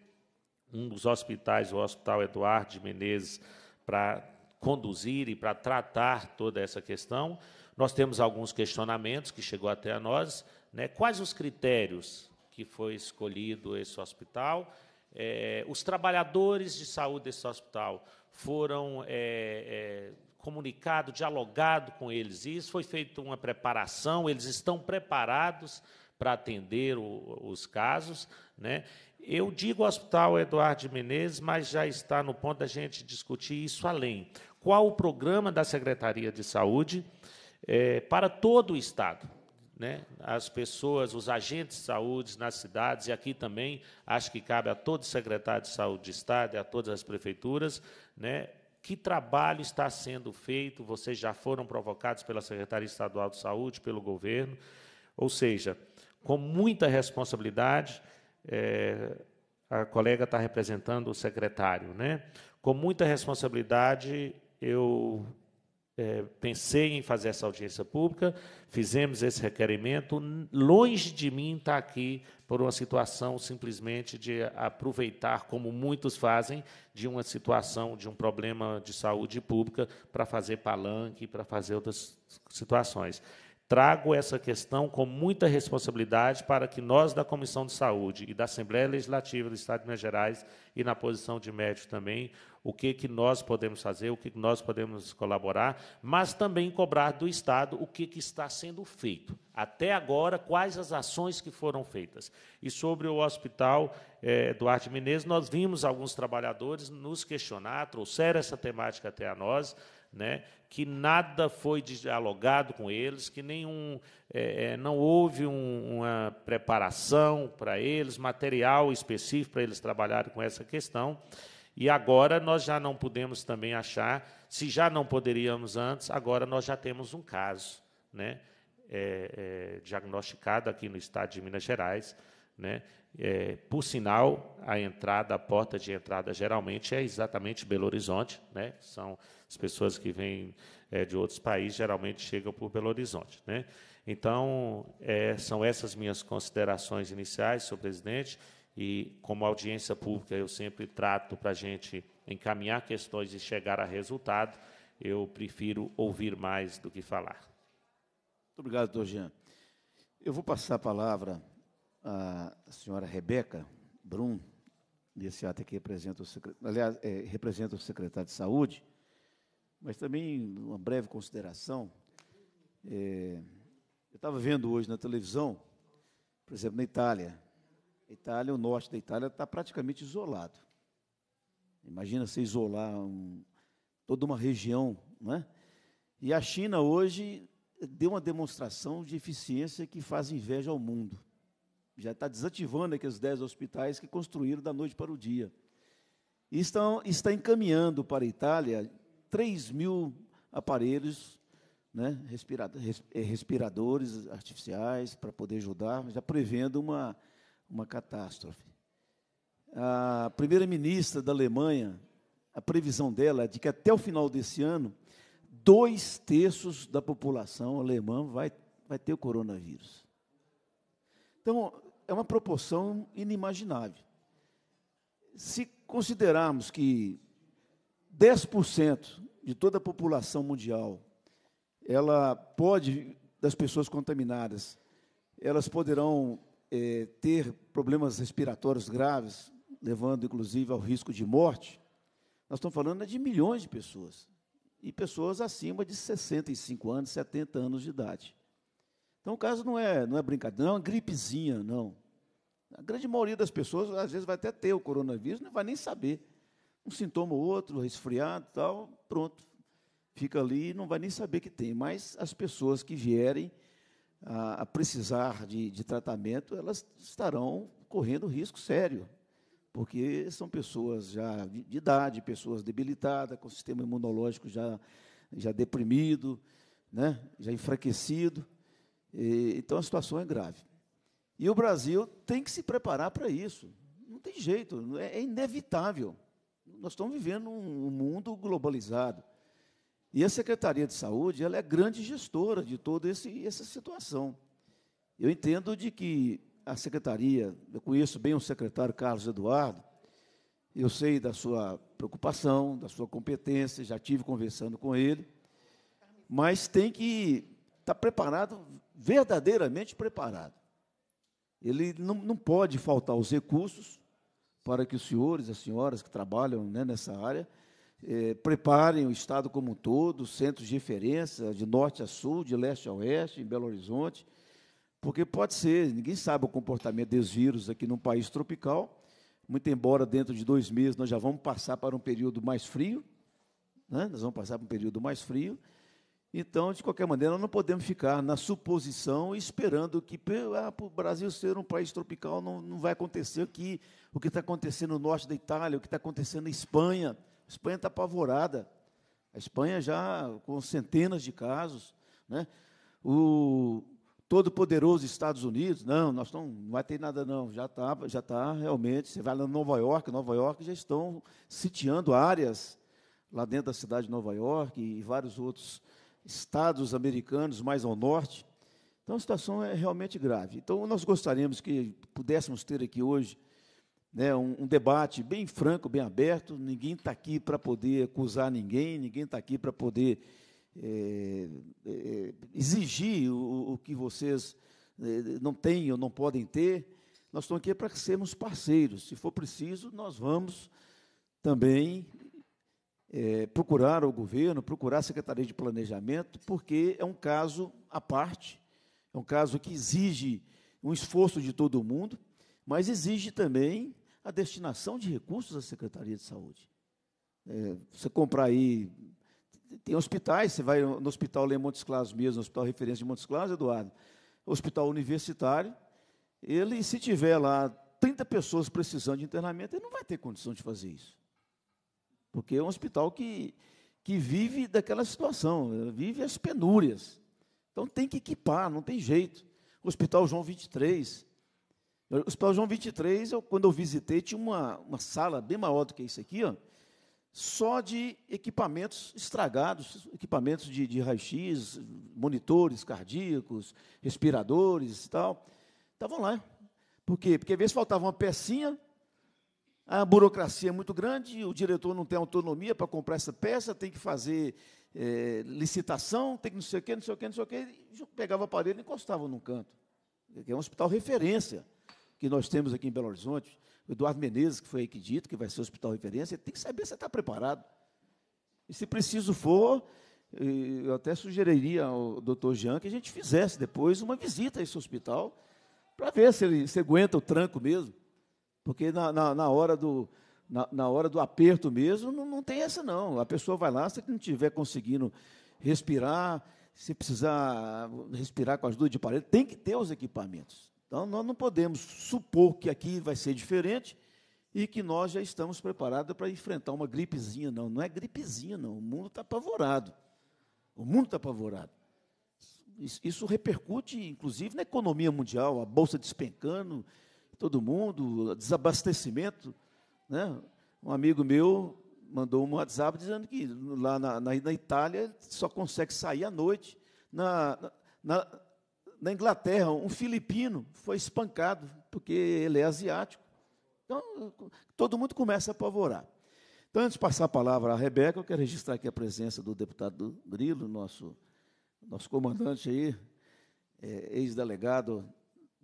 um dos hospitais, o Hospital Eduardo de Menezes, para conduzir e para tratar toda essa questão. Nós temos alguns questionamentos que chegou até a nós, né? Quais os critérios que foi escolhido esse hospital? É, os trabalhadores de saúde desse hospital foram é, é, comunicado, dialogado com eles. E isso foi feita uma preparação, eles estão preparados para atender o, os casos. Né? Eu digo Hospital Eduardo de Menezes, mas já está no ponto da gente discutir isso além. Qual o programa da Secretaria de Saúde é, para todo o Estado? Né? As pessoas, os agentes de saúde nas cidades, e aqui também acho que cabe a todo secretário de saúde de Estado e a todas as prefeituras né? Que trabalho está sendo feito? Vocês já foram provocados pela Secretaria Estadual de Saúde, pelo governo, ou seja, com muita responsabilidade. É, a colega está representando o secretário, né? Com muita responsabilidade, eu é, pensei em fazer essa audiência pública, fizemos esse requerimento. Longe de mim estar tá aqui por uma situação simplesmente de aproveitar, como muitos fazem, de uma situação, de um problema de saúde pública, para fazer palanque, para fazer outras situações. Trago essa questão com muita responsabilidade para que nós da Comissão de Saúde e da Assembleia Legislativa do Estado de Minas Gerais e na posição de médico também, o que que nós podemos fazer, o que, que nós podemos colaborar, mas também cobrar do Estado o que, que está sendo feito. Até agora, quais as ações que foram feitas. E sobre o hospital é, Eduardo Menezes, nós vimos alguns trabalhadores nos questionar, trouxeram essa temática até a nós, né, que nada foi dialogado com eles, que nenhum, é, é, não houve um, uma preparação para eles, material específico para eles trabalharem com essa questão. E agora nós já não podemos também achar, se já não poderíamos antes, agora nós já temos um caso né, é, é, diagnosticado aqui no estado de Minas Gerais. Né, é, por sinal, a entrada, a porta de entrada geralmente é exatamente Belo Horizonte, né? São as pessoas que vêm é, de outros países geralmente chegam por Belo Horizonte. Né? Então, é, são essas minhas considerações iniciais, senhor presidente, e como audiência pública eu sempre trato para a gente encaminhar questões e chegar a resultado, eu prefiro ouvir mais do que falar. Muito obrigado, doutor Jean. Eu vou passar a palavra à senhora Rebeca Brum, desse ato que representa o, secret... Aliás, é, representa o secretário de Saúde, mas também uma breve consideração. É, eu estava vendo hoje na televisão, por exemplo, na Itália. A Itália, o norte da Itália está praticamente isolado. Imagina se isolar um, toda uma região, né? E a China hoje deu uma demonstração de eficiência que faz inveja ao mundo. Já está desativando aqueles 10 hospitais que construíram da noite para o dia. E estão, está encaminhando para a Itália 3 mil aparelhos, né, eh, respiradores artificiais para poder ajudar, já prevendo uma, uma catástrofe. A primeira-ministra da Alemanha, a previsão dela é de que até o final desse ano, dois terços da população alemã vai, vai ter o coronavírus. Então, é uma proporção inimaginável. Se considerarmos que 10% de toda a população mundial, ela pode, das pessoas contaminadas, elas poderão é, ter problemas respiratórios graves, levando inclusive ao risco de morte. Nós estamos falando né, de milhões de pessoas, e pessoas acima de 65 anos, 70 anos de idade. Então o caso não é, não é brincadeira, não é uma gripezinha, não. A grande maioria das pessoas, às vezes, vai até ter o coronavírus, não vai nem saber um sintoma ou outro, resfriado tal, pronto. Fica ali e não vai nem saber que tem. Mas as pessoas que vierem a, a precisar de, de tratamento, elas estarão correndo risco sério, porque são pessoas já de idade, pessoas debilitadas, com o sistema imunológico já, já deprimido, né, já enfraquecido. E, então a situação é grave. E o Brasil tem que se preparar para isso. Não tem jeito, é, é inevitável nós estamos vivendo um mundo globalizado. E a Secretaria de Saúde ela é grande gestora de toda esse, essa situação. Eu entendo de que a Secretaria, eu conheço bem o secretário Carlos Eduardo, eu sei da sua preocupação, da sua competência, já tive conversando com ele, mas tem que estar tá preparado, verdadeiramente preparado. Ele não, não pode faltar os recursos para que os senhores, as senhoras que trabalham né, nessa área, eh, preparem o Estado como um todo, centros de referência, de norte a sul, de leste a oeste, em Belo Horizonte, porque pode ser, ninguém sabe o comportamento desse vírus aqui num país tropical, muito embora dentro de dois meses nós já vamos passar para um período mais frio, né, nós vamos passar para um período mais frio, então, de qualquer maneira, não podemos ficar na suposição esperando que ah, o Brasil ser um país tropical não, não vai acontecer aqui. O que está acontecendo no norte da Itália, o que está acontecendo na Espanha. A Espanha está apavorada. A Espanha já com centenas de casos. Né? O todo-poderoso Estados Unidos, não, nós não, não vai ter nada, não. Já está já tá, realmente. Você vai lá em Nova York, Nova York já estão sitiando áreas lá dentro da cidade de Nova York e vários outros estados americanos mais ao norte. Então a situação é realmente grave. Então nós gostaríamos que pudéssemos ter aqui hoje né, um, um debate bem franco, bem aberto. Ninguém está aqui para poder acusar ninguém, ninguém está aqui para poder é, é, exigir o, o, que vocês é, não têm ou não podem ter. Nós estamos aqui é para sermos parceiros. Se for preciso, nós vamos também é, procurar o governo, procurar a Secretaria de Planejamento, porque é um caso à parte, é um caso que exige um esforço de todo mundo, mas exige também a destinação de recursos à Secretaria de Saúde. É, você comprar aí. Tem hospitais, você vai no Hospital Lem Montes Claros mesmo, no Hospital Referência de Montes Claros, Eduardo, Hospital Universitário, ele, se tiver lá 30 pessoas precisando de internamento, ele não vai ter condição de fazer isso porque é um hospital que, que vive daquela situação, vive as penúrias. Então tem que equipar, não tem jeito. O Hospital João 23. O Hospital João 23, eu, quando eu visitei, tinha uma, uma sala bem maior do que isso aqui, ó, só de equipamentos estragados, equipamentos de, de raio-x, monitores cardíacos, respiradores e tal. Estavam lá. Por quê? Porque às vezes faltava uma pecinha, a burocracia é muito grande, o diretor não tem autonomia para comprar essa peça, tem que fazer é, licitação, tem que não sei o quê, não sei o quê, não sei o quê. Pegava a parede e encostava num canto. É um hospital referência que nós temos aqui em Belo Horizonte. O Eduardo Menezes, que foi aí que dito, que vai ser o hospital referência, tem que saber se está preparado. E se preciso for, eh, eu até sugeriria ao doutor Jean que a gente fizesse depois uma visita a esse hospital para ver se ele se aguenta o tranco mesmo. Porque na, na, na hora, do, na, na, hora do aperto mesmo, não, não tem essa não. A pessoa vai lá, se não estiver conseguindo respirar, se precisar respirar com as ajuda de parede tem que ter os equipamentos. Então, nós não podemos supor que aqui vai ser diferente e que nós já estamos preparados para enfrentar uma gripezinha, não. Não é gripezinha, não. O mundo está apavorado. O mundo está apavorado. Isso repercute, inclusive, na economia mundial, a bolsa despencando, todo mundo, desabastecimento. Né? Um amigo meu mandou um WhatsApp dizendo que lá na, na, na Itália só consegue sair à noite. Na, na, na, Inglaterra, um filipino foi espancado porque ele é asiático. Então, todo mundo começa a apavorar. Então, antes de passar a palavra à Rebeca, eu quero registrar aqui a presença do deputado Grilo, nosso, nosso comandante aí, é, ex-delegado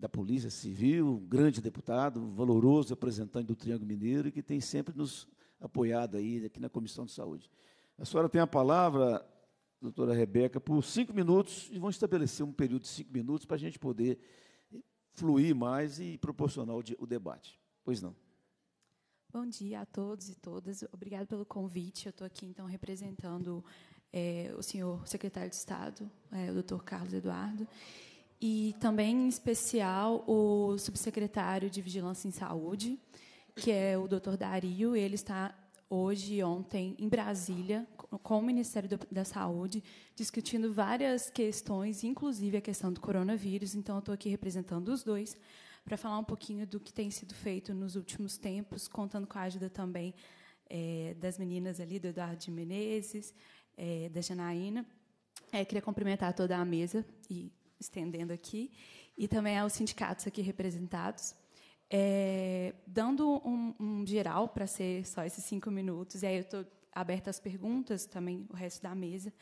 da Polícia Civil, um grande deputado, valoroso representante do Triângulo Mineiro e que tem sempre nos apoiado aí aqui na Comissão de Saúde. A senhora tem a palavra, doutora Rebeca, por cinco minutos e vão estabelecer um período de cinco minutos para a gente poder fluir mais e proporcionar o, de, o debate. Pois não. Bom dia a todos e todas. Obrigado pelo convite. Eu estou aqui, então, representando é, o senhor secretário de Estado, é, o doutor Carlos Eduardo e também, em especial, o subsecretário de Vigilância em Saúde, que é o doutor Dario. Ele está hoje e ontem em Brasília com o Ministério da Saúde, discutindo várias questões, inclusive a questão do coronavírus. Então, eu estou aqui representando os dois para falar um pouquinho do que tem sido feito nos últimos tempos, contando com a ajuda também é, das meninas ali, do Eduardo de Menezes, é, da Janaína. É, queria cumprimentar toda a mesa e estendendo aqui, e também aos sindicatos aqui representados. É, dando um, um geral para ser só esses cinco minutos, e aí eu estou aberta às perguntas também, o resto da mesa.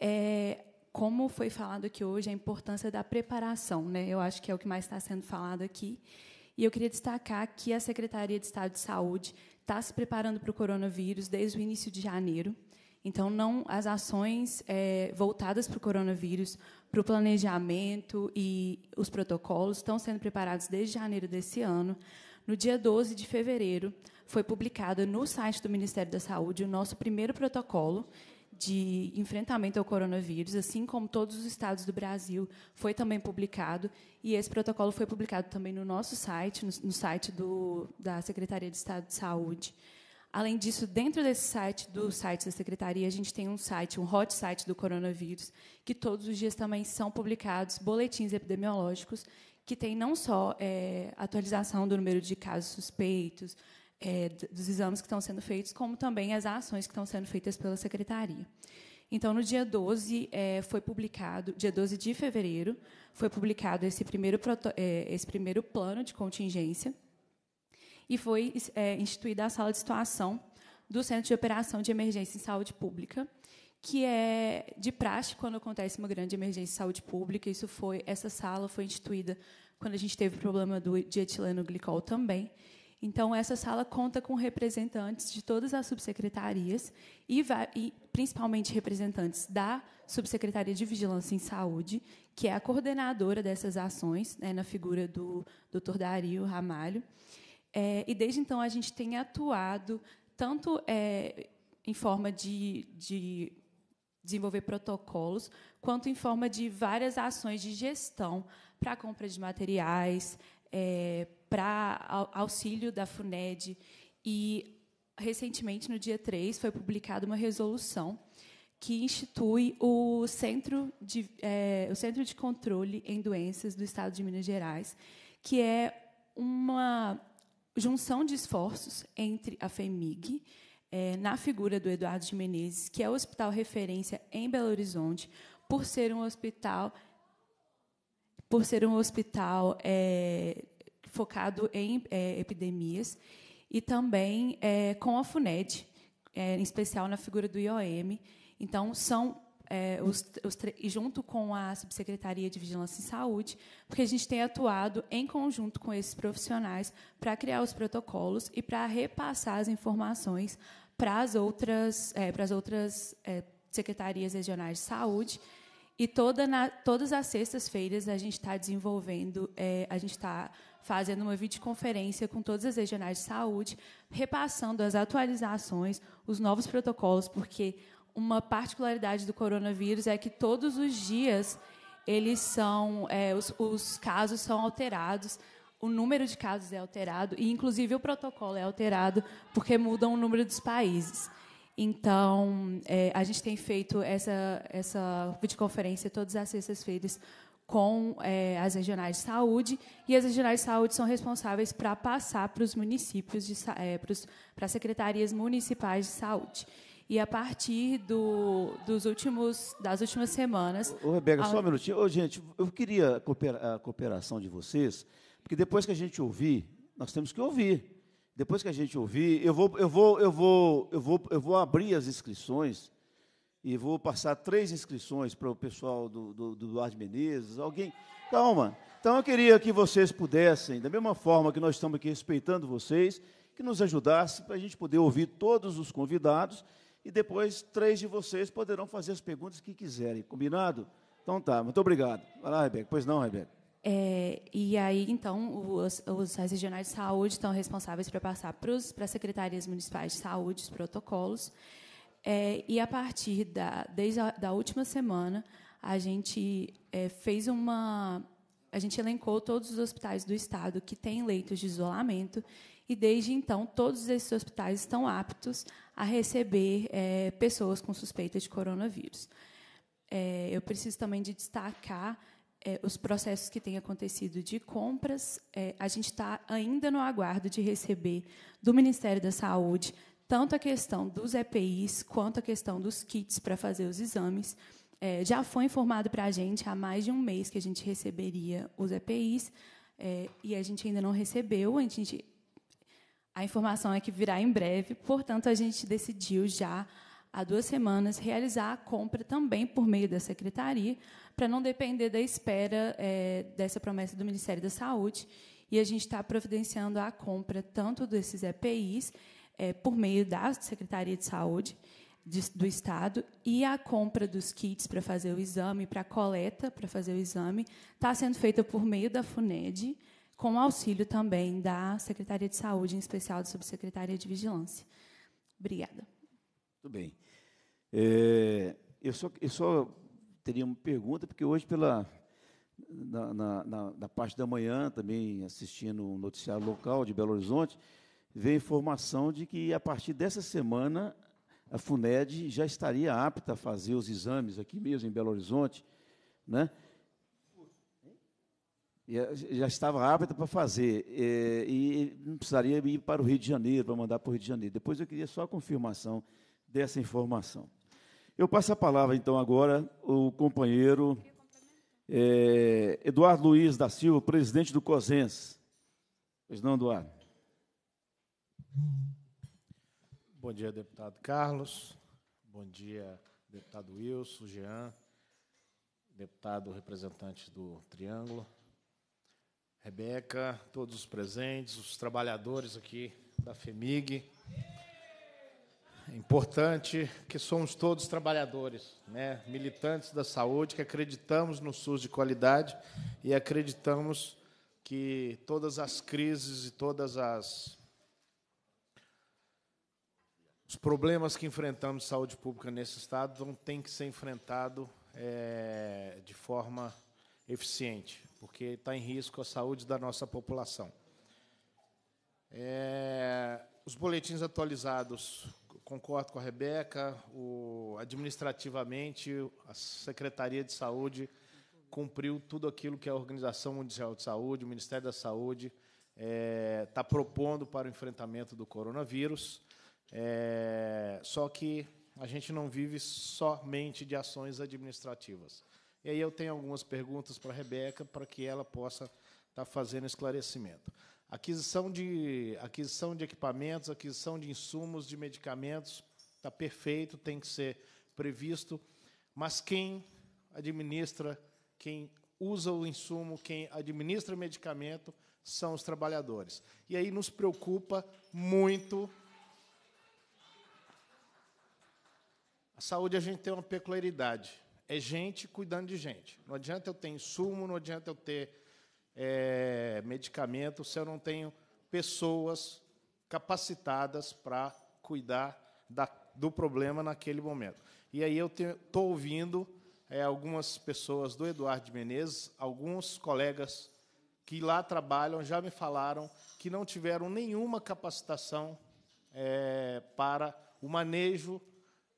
É, como foi falado aqui hoje, a importância da preparação, né? eu acho que é o que mais está sendo falado aqui. E eu queria destacar que a Secretaria de Estado de Saúde está se preparando para o coronavírus desde o início de janeiro. Então, não as ações é, voltadas para o coronavírus para o planejamento e os protocolos estão sendo preparados desde janeiro desse ano. No dia 12 de fevereiro, foi publicado no site do Ministério da Saúde o nosso primeiro protocolo de enfrentamento ao coronavírus, assim como todos os estados do Brasil, foi também publicado. E esse protocolo foi publicado também no nosso site, no, no site do, da Secretaria de Estado de Saúde. Além disso, dentro desse site, do site da Secretaria, a gente tem um site, um hot site do coronavírus, que todos os dias também são publicados boletins epidemiológicos, que tem não só é, atualização do número de casos suspeitos, é, dos exames que estão sendo feitos, como também as ações que estão sendo feitas pela Secretaria. Então, no dia 12 é, foi publicado, dia 12 de fevereiro, foi publicado esse primeiro, é, esse primeiro plano de contingência, e foi é, instituída a sala de situação do Centro de Operação de Emergência em Saúde Pública, que é de praxe quando acontece uma grande emergência em saúde pública. Isso foi essa sala foi instituída quando a gente teve o problema do dietileno glicol também. Então essa sala conta com representantes de todas as subsecretarias e, e principalmente representantes da subsecretaria de Vigilância em Saúde, que é a coordenadora dessas ações, né, na figura do Dr. Dario Ramalho. É, e desde então a gente tem atuado tanto é, em forma de, de desenvolver protocolos, quanto em forma de várias ações de gestão para a compra de materiais, é, para auxílio da FUNED. E, recentemente, no dia 3, foi publicada uma resolução que institui o Centro de, é, o Centro de Controle em Doenças do Estado de Minas Gerais, que é uma junção de esforços entre a FEMIG, é, na figura do Eduardo de Menezes, que é o hospital referência em Belo Horizonte, por ser um hospital por ser um hospital é, focado em é, epidemias e também com a FUNED, em especial na figura do IOM. Então, são é, os, os e junto com a Subsecretaria de Vigilância em Saúde, porque a gente tem atuado em conjunto com esses profissionais para criar os protocolos e para repassar as informações para as outras, é, para as outras é, secretarias regionais de saúde. E toda na, todas as sextas-feiras a gente está desenvolvendo, é, a gente está fazendo uma videoconferência com todas as regionais de saúde, repassando as atualizações, os novos protocolos, porque uma particularidade do coronavírus é que todos os dias eles são é, os, os, casos são alterados, o número de casos é alterado e inclusive o protocolo é alterado porque mudam o número dos países. Então é, a gente tem feito essa essa videoconferência todas as sextas-feiras com é, as regionais de saúde e as regionais de saúde são responsáveis para passar para os municípios de, para é, as secretarias municipais de saúde. E a partir do, dos últimos, das últimas semanas. Ô, Rebeca, a... só um minutinho. Ô, gente, eu queria a, cooperação de vocês, porque depois que a gente ouvir, nós temos que ouvir. Depois que a gente ouvir, eu vou, eu vou, eu vou, eu vou, eu vou abrir as inscrições e vou passar três inscrições para o pessoal do, do, do Eduardo Menezes, alguém. Calma. Então eu queria que vocês pudessem, da mesma forma que nós estamos aqui respeitando vocês, que nos ajudassem para a gente poder ouvir todos os convidados e depois três de vocês poderão fazer as perguntas que quiserem, combinado? Então tá, muito obrigado. Vai lá, Rebeca. Pois não, Rebeca. É, e aí, então, os, os regionais de saúde estão responsáveis para passar para as secretarias municipais de saúde os protocolos. É, e a partir da desde a da última semana, a gente é, fez uma a gente elencou todos os hospitais do estado que têm leitos de isolamento e desde então todos esses hospitais estão aptos a receber é, pessoas com suspeita de coronavírus. É, eu preciso também de destacar é, os processos que têm acontecido de compras. É, a gente está ainda no aguardo de receber do Ministério da Saúde tanto a questão dos EPIs quanto a questão dos kits para fazer os exames. É, já foi informado para a gente há mais de um mês que a gente receberia os EPIs. É, e a gente ainda não recebeu, a gente a informação é que virá em breve, portanto, a gente decidiu já há duas semanas realizar a compra também por meio da secretaria, para não depender da espera é, dessa promessa do Ministério da Saúde. E a gente está providenciando a compra tanto desses EPIs é, por meio da Secretaria de Saúde de, do Estado e a compra dos kits para fazer o exame, para coleta para fazer o exame, está sendo feita por meio da FUNED com auxílio também da Secretaria de Saúde, em especial da Subsecretaria de Vigilância. Obrigada. Muito bem. É, eu, só, eu só teria uma pergunta, porque hoje, pela, na, na, na, na parte da manhã, também assistindo um noticiário local de Belo Horizonte, veio informação de que, a partir dessa semana, a FUNED já estaria apta a fazer os exames aqui mesmo em Belo Horizonte, né? já estava apta para fazer, é, e, não precisaria ir para o Rio de Janeiro, para mandar para o Rio de Janeiro. Depois eu queria só a confirmação dessa informação. Eu passo a palavra, então, agora, o companheiro é, Eduardo Luiz da Silva, presidente do COSENS. Pois não, Eduardo? Bom dia, deputado Carlos. Bom dia, deputado Wilson, Jean, deputado representante do Triângulo, Rebeca, todos os presentes, os trabalhadores aqui da FEMIG. É importante que somos todos trabalhadores, né? militantes da saúde, que acreditamos no SUS de qualidade e acreditamos que todas as crises e todas as os problemas que enfrentamos de saúde pública nesse estado não têm que ser enfrentados é, eh, de forma eficiente porque está em risco a saúde da nossa população. É, os boletins atualizados, concordo com a Rebeca, o, administrativamente, a Secretaria de Saúde cumpriu tudo aquilo que a Organização Mundial de Saúde, o Ministério da Saúde, está é, tá propondo para o enfrentamento do coronavírus. É, só que a gente não vive somente de ações administrativas. E aí eu tenho algumas perguntas para a Rebeca para que ela possa estar tá fazendo esclarecimento. Aquisição de, aquisição de equipamentos, aquisição de insumos, de medicamentos, está perfeito, tem que ser previsto, mas quem administra, quem usa o insumo, quem administra medicamento são os trabalhadores. E aí nos preocupa muito. A saúde a gente tem uma peculiaridade. É gente cuidando de gente. Não adianta eu ter insumo, não adianta eu ter é, medicamento se eu não tenho pessoas capacitadas para cuidar da, do problema naquele momento. E aí eu estou ouvindo é, algumas pessoas do Eduardo de Menezes, alguns colegas que lá trabalham já me falaram que não tiveram nenhuma capacitação é, para o manejo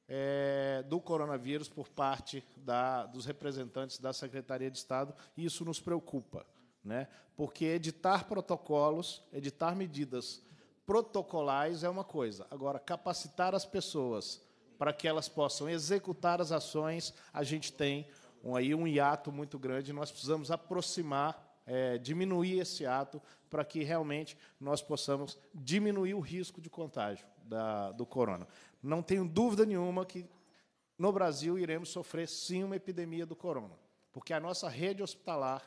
é, do coronavírus por parte da, dos representantes da Secretaria de Estado, e isso nos preocupa, né? porque editar protocolos, editar medidas protocolais é uma coisa, agora, capacitar as pessoas para que elas possam executar as ações, a gente tem um, aí um hiato muito grande, nós precisamos aproximar, é, diminuir esse ato para que realmente nós possamos diminuir o risco de contágio da, do corona. Não tenho dúvida nenhuma que no Brasil iremos sofrer sim uma epidemia do corona, porque a nossa rede hospitalar,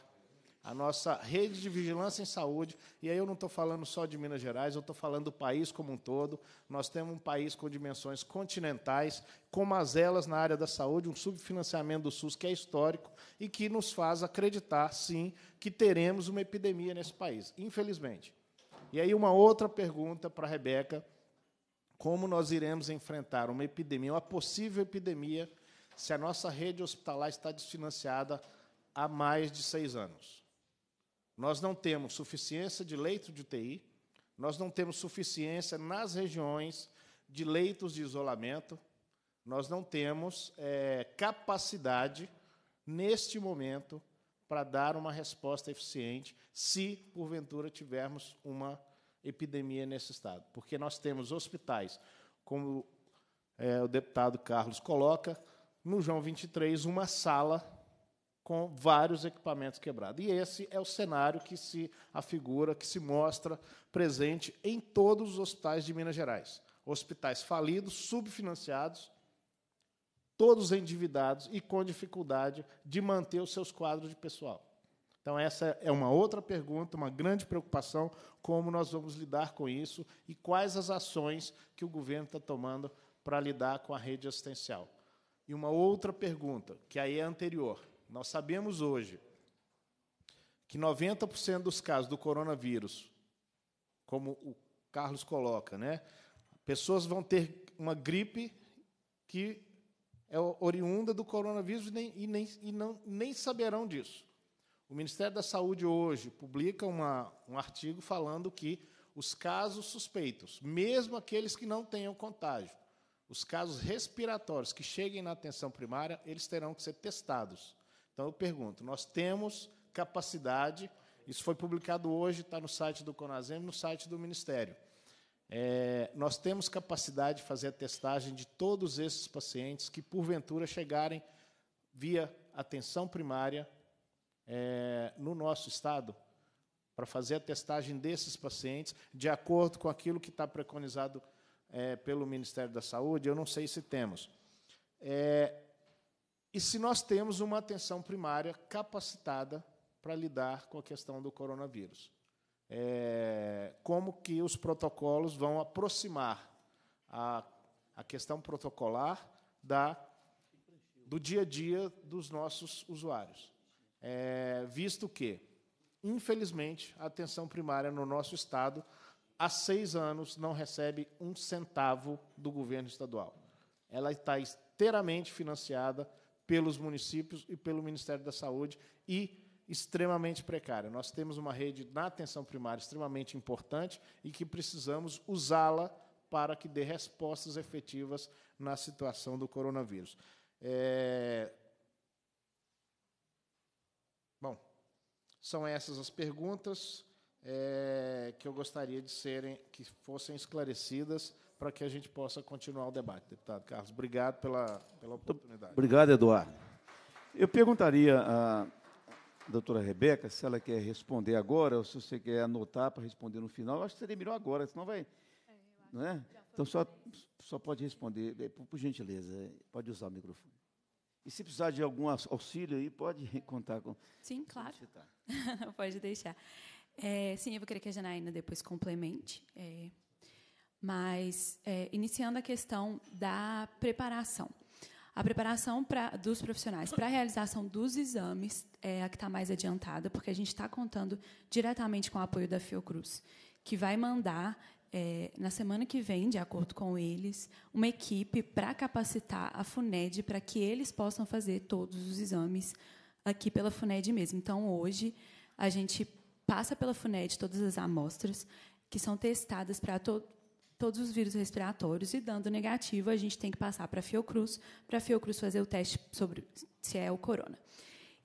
a nossa rede de vigilância em saúde, e aí eu não estou falando só de Minas Gerais, eu estou falando do país como um todo. Nós temos um país com dimensões continentais, com mazelas na área da saúde, um subfinanciamento do SUS que é histórico e que nos faz acreditar, sim, que teremos uma epidemia nesse país, infelizmente. E aí uma outra pergunta para a Rebeca como nós iremos enfrentar uma epidemia, uma possível epidemia, se a nossa rede hospitalar está desfinanciada há mais de seis anos. Nós não temos suficiência de leito de UTI, nós não temos suficiência nas regiões de leitos de isolamento, nós não temos é, capacidade, neste momento, para dar uma resposta eficiente, se, porventura, tivermos uma epidemia nesse estado, porque nós temos hospitais, como é, o deputado Carlos coloca, no João 23, uma sala com vários equipamentos quebrados. E esse é o cenário que se afigura, que se mostra presente em todos os hospitais de Minas Gerais. Hospitais falidos, subfinanciados, todos endividados e com dificuldade de manter os seus quadros de pessoal. Então, essa é uma outra pergunta, uma grande preocupação: como nós vamos lidar com isso e quais as ações que o governo está tomando para lidar com a rede assistencial. E uma outra pergunta, que aí é anterior: nós sabemos hoje que 90% dos casos do coronavírus, como o Carlos coloca, né, pessoas vão ter uma gripe que é oriunda do coronavírus e, nem, e, nem, e não, nem saberão disso. O Ministério da Saúde hoje publica uma, um artigo falando que os casos suspeitos, mesmo aqueles que não tenham contágio, os casos respiratórios que cheguem na atenção primária, eles terão que ser testados. Então eu pergunto, nós temos capacidade, isso foi publicado hoje, está no site do Conasem, no site do Ministério. É, nós temos capacidade de fazer a testagem de todos esses pacientes que, porventura, chegarem via atenção primária é, no nosso estado para fazer a testagem desses pacientes de acordo com aquilo que está preconizado é, pelo Ministério da Saúde. Eu não sei se temos. É, e se nós temos uma atenção primária capacitada para lidar com a questão do coronavírus. É, como que os protocolos vão aproximar a, a questão protocolar da, do dia a dia dos nossos usuários é, visto que, infelizmente, a atenção primária no nosso Estado, há seis anos, não recebe um centavo do governo estadual. Ela está inteiramente financiada pelos municípios e pelo Ministério da Saúde e extremamente precária. Nós temos uma rede na atenção primária extremamente importante e que precisamos usá-la para que dê respostas efetivas na situação do coronavírus. É, Bom, são essas as perguntas é, que eu gostaria de serem, que fossem esclarecidas para que a gente possa continuar o debate, deputado Carlos. Obrigado pela, pela oportunidade. Obrigado, Eduardo. Eu perguntaria à doutora Rebeca se ela quer responder agora ou se você quer anotar para responder no final. Eu acho que seria melhor agora, senão vai. Não é? Né? Então só, só pode responder, por gentileza, pode usar o microfone. E se precisar de algum auxílio aí, pode (laughs) contar com. Sim, claro. (laughs) pode deixar. É, sim, eu vou querer que a Janaína depois complemente. É, mas, é, iniciando a questão da preparação. A preparação pra, dos profissionais para a realização dos exames é a que está mais adiantada, porque a gente está contando diretamente com o apoio da Fiocruz, que vai mandar é, na semana que vem, de acordo com eles, uma equipe para capacitar a FUNED para que eles possam fazer todos os exames aqui pela FUNED mesmo. Então, hoje, a gente passa pela FUNED todas as amostras que são testadas para to todos os vírus respiratórios e, dando negativo, a gente tem que passar para a Fiocruz, para a Fiocruz fazer o teste sobre se é o corona.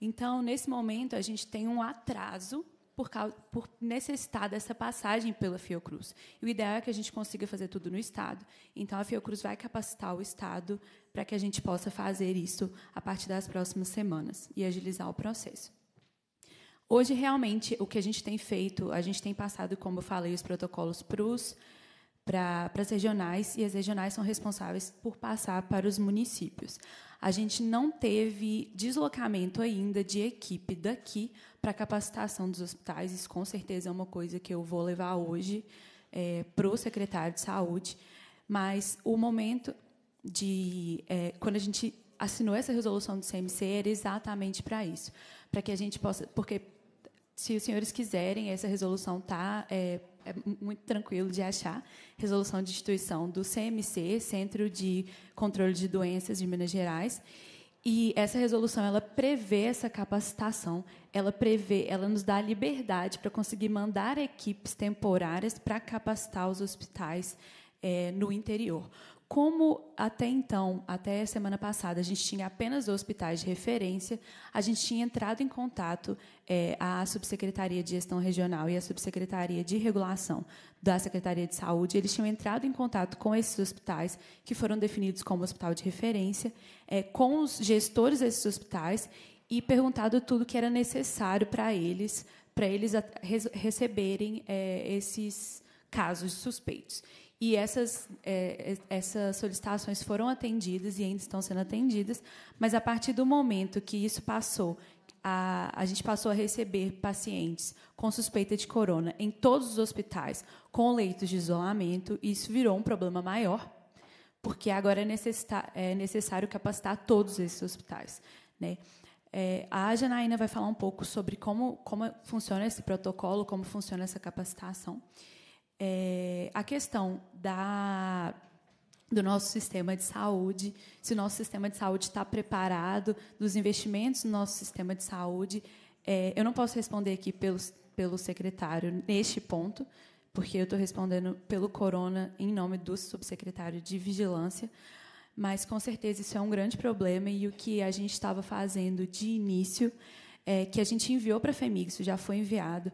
Então, nesse momento, a gente tem um atraso por, causa, por necessitar dessa passagem pela Fiocruz. E o ideal é que a gente consiga fazer tudo no Estado. Então, a Fiocruz vai capacitar o Estado para que a gente possa fazer isso a partir das próximas semanas e agilizar o processo. Hoje, realmente, o que a gente tem feito, a gente tem passado, como eu falei, os protocolos para os para as regionais e as regionais são responsáveis por passar para os municípios. A gente não teve deslocamento ainda de equipe daqui para a capacitação dos hospitais. Isso, com certeza, é uma coisa que eu vou levar hoje é, para o secretário de saúde. Mas o momento de. É, quando a gente assinou essa resolução do CMC, era exatamente para isso. Para que a gente possa. Porque, se os senhores quiserem, essa resolução está. É, é muito tranquilo de achar. Resolução de instituição do CMC, Centro de Controle de Doenças de Minas Gerais. E essa resolução ela prevê essa capacitação, ela prevê, ela nos dá liberdade para conseguir mandar equipes temporárias para capacitar os hospitais é, no interior como até então, até a semana passada, a gente tinha apenas hospitais de referência, a gente tinha entrado em contato é, a Subsecretaria de Gestão Regional e a Subsecretaria de Regulação da Secretaria de Saúde, eles tinham entrado em contato com esses hospitais, que foram definidos como hospital de referência, é, com os gestores desses hospitais e perguntado tudo que era necessário para eles, para eles receberem é, esses casos suspeitos. E essas, é, é, essas solicitações foram atendidas e ainda estão sendo atendidas, mas a partir do momento que isso passou, a, a gente passou a receber pacientes com suspeita de corona em todos os hospitais, com leitos de isolamento, e isso virou um problema maior, porque agora é, é necessário capacitar todos esses hospitais. Né? É, a Janaína vai falar um pouco sobre como, como funciona esse protocolo, como funciona essa capacitação é, a questão da do nosso sistema de saúde, se o nosso sistema de saúde está preparado, dos investimentos no nosso sistema de saúde. É, eu não posso responder aqui pelo, pelo secretário neste ponto, porque eu estou respondendo pelo Corona em nome do subsecretário de Vigilância, mas com certeza isso é um grande problema e o que a gente estava fazendo de início, é, que a gente enviou para a FEMIG, isso já foi enviado,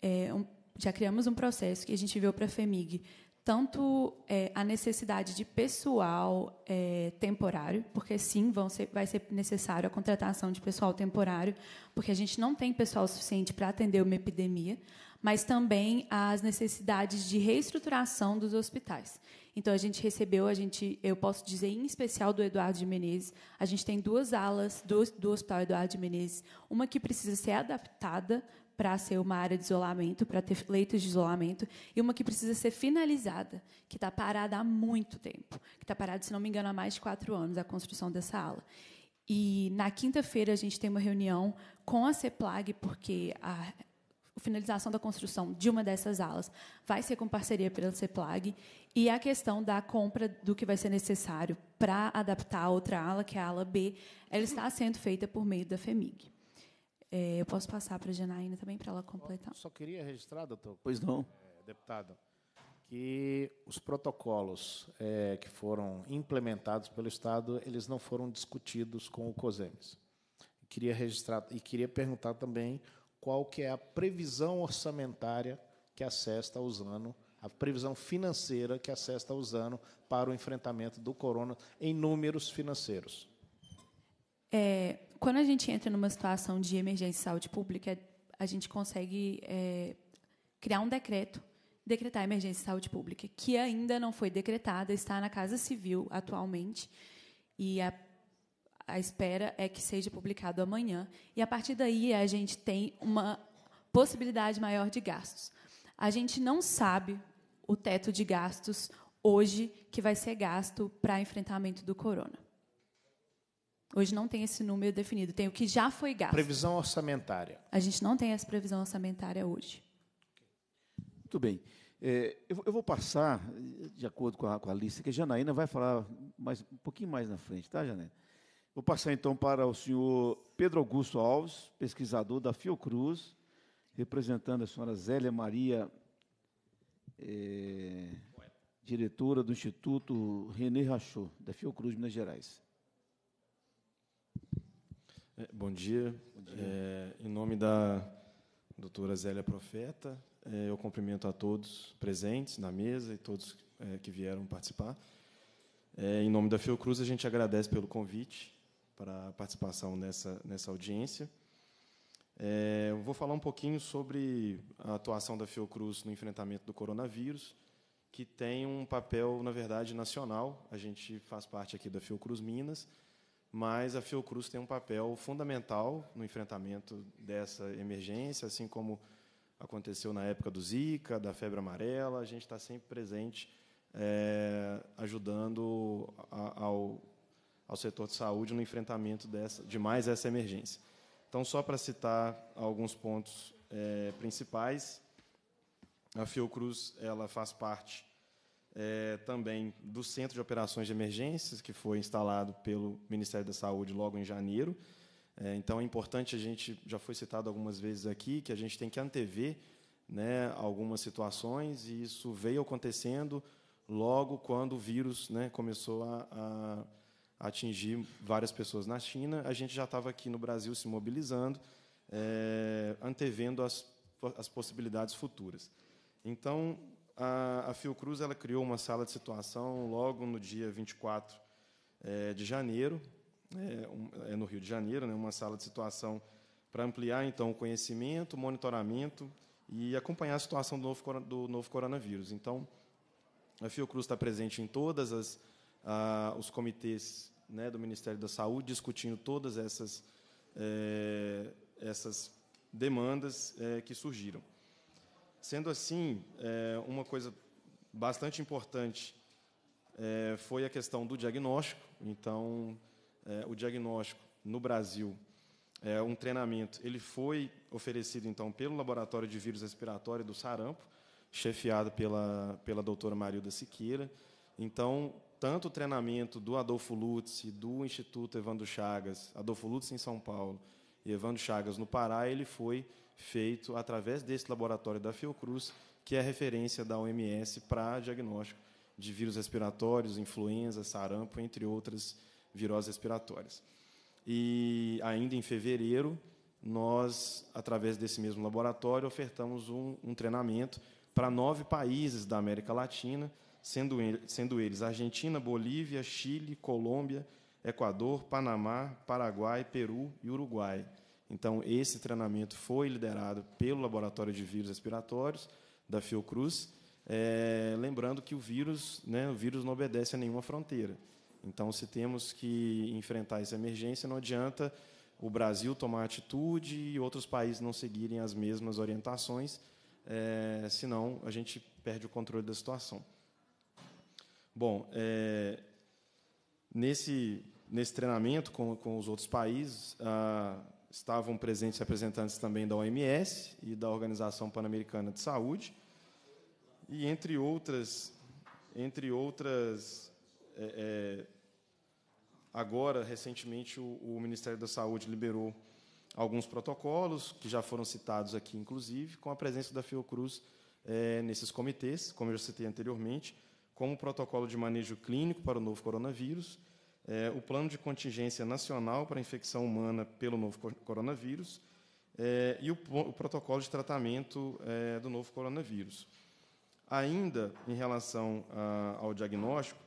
é, um, já criamos um processo que a gente viu para a FEMIG tanto é, a necessidade de pessoal é, temporário, porque sim, vão ser, vai ser necessário a contratação de pessoal temporário, porque a gente não tem pessoal suficiente para atender uma epidemia, mas também as necessidades de reestruturação dos hospitais. Então a gente recebeu, a gente, eu posso dizer em especial do Eduardo de Menezes, a gente tem duas alas do, do Hospital Eduardo de Menezes, uma que precisa ser adaptada para ser uma área de isolamento, para ter leitos de isolamento, e uma que precisa ser finalizada, que está parada há muito tempo, que está parada, se não me engano, há mais de quatro anos, a construção dessa ala. E na quinta-feira a gente tem uma reunião com a CEPLAG, porque a finalização da construção de uma dessas alas vai ser com parceria pela CEPLAG, e a questão da compra do que vai ser necessário para adaptar a outra ala, que é a ala B, ela está sendo feita por meio da FEMIG. É, eu posso passar para a Janaína também, para ela completar. Só queria registrar, doutor. Pois não. É, deputado, que os protocolos é, que foram implementados pelo Estado, eles não foram discutidos com o COSEMES. Queria registrar e queria perguntar também qual que é a previsão orçamentária que a SES está usando, a previsão financeira que a SES está usando para o enfrentamento do corona em números financeiros. É, quando a gente entra numa situação de emergência de saúde pública, a gente consegue é, criar um decreto, decretar a emergência de saúde pública, que ainda não foi decretada, está na Casa Civil atualmente, e a, a espera é que seja publicado amanhã. E, a partir daí, a gente tem uma possibilidade maior de gastos. A gente não sabe o teto de gastos hoje que vai ser gasto para enfrentamento do corona. Hoje não tem esse número definido, tem o que já foi gasto. Previsão orçamentária. A gente não tem essa previsão orçamentária hoje. Muito bem. É, eu, eu, vou passar, de acordo com a, com a lista, que a Janaína vai falar mais, um pouquinho mais na frente, tá, Janaína? Vou passar então para o senhor Pedro Augusto Alves, pesquisador da Fiocruz, representando a senhora Zélia Maria, é, diretora do Instituto René Rachot, da Fiocruz, Minas Gerais. É, bom dia. Bom dia. É, em nome da doutora Zélia Profeta, é, eu cumprimento a todos presentes na mesa e todos é, que vieram participar. É, em nome da Fiocruz, a gente agradece pelo convite para a participação nessa, nessa audiência. É, eu vou falar um pouquinho sobre a atuação da Fiocruz no enfrentamento do coronavírus, que tem um papel, na verdade, nacional. A gente faz parte aqui da Fiocruz Minas, mas a Fiocruz tem um papel fundamental no enfrentamento dessa emergência, assim como aconteceu na época do Zika, da febre amarela. A gente está sempre presente, é, ajudando a, ao, ao setor de saúde no enfrentamento dessa, de mais essa emergência. Então, só para citar alguns pontos é, principais, a Fiocruz ela faz parte é, também do Centro de Operações de Emergências, que foi instalado pelo Ministério da Saúde logo em janeiro. É, então, é importante, a gente já foi citado algumas vezes aqui, que a gente tem que antever né, algumas situações, e isso veio acontecendo logo quando o vírus né, começou a, a atingir várias pessoas na China, a gente já estava aqui no Brasil se mobilizando, é, antevendo as, as possibilidades futuras. Então, a, a Fiocruz ela criou uma sala de situação logo no dia 24 é, de janeiro, é, um, é, no Rio de Janeiro, né, uma sala de situação para ampliar então o conhecimento, monitoramento e acompanhar a situação do novo, do novo coronavírus. Então, a Fiocruz está presente em todas as a, os comitês né, do Ministério da Saúde discutindo todas essas é, essas demandas é, que surgiram. Sendo assim, é, uma coisa bastante importante é, foi a questão do diagnóstico. Então, é, o diagnóstico no Brasil, é, um treinamento, ele foi oferecido então pelo Laboratório de Vírus Respiratório do Sarampo, chefiado pela, pela doutora Marilda Siqueira. Então, tanto o treinamento do Adolfo Lutz, do Instituto Evandro Chagas, Adolfo Lutz em São Paulo, Evandro Chagas no Pará, ele foi feito através desse laboratório da Fiocruz, que é referência da OMS para diagnóstico de vírus respiratórios, influenza, sarampo, entre outras viroses respiratórias. E ainda em fevereiro, nós, através desse mesmo laboratório, ofertamos um, um treinamento para nove países da América Latina, sendo, ele, sendo eles Argentina, Bolívia, Chile, Colômbia, Equador, Panamá, Paraguai, Peru e Uruguai. Então, esse treinamento foi liderado pelo Laboratório de Vírus Respiratórios da Fiocruz, é, lembrando que o vírus, né, o vírus não obedece a nenhuma fronteira. Então, se temos que enfrentar essa emergência, não adianta o Brasil tomar atitude e outros países não seguirem as mesmas orientações, é, senão a gente perde o controle da situação. Bom, é, nesse nesse treinamento com, com os outros países, ah, estavam presentes representantes também da OMS e da Organização Pan-Americana de Saúde, e entre outras, entre outras é, é, agora, recentemente, o, o Ministério da Saúde liberou alguns protocolos, que já foram citados aqui, inclusive, com a presença da Fiocruz é, nesses comitês, como eu já citei anteriormente, como o protocolo de manejo clínico para o novo coronavírus, é, o Plano de Contingência Nacional para a Infecção Humana pelo Novo Coronavírus é, e o, o, Protocolo de Tratamento é, do Novo Coronavírus. Ainda em relação a, ao diagnóstico,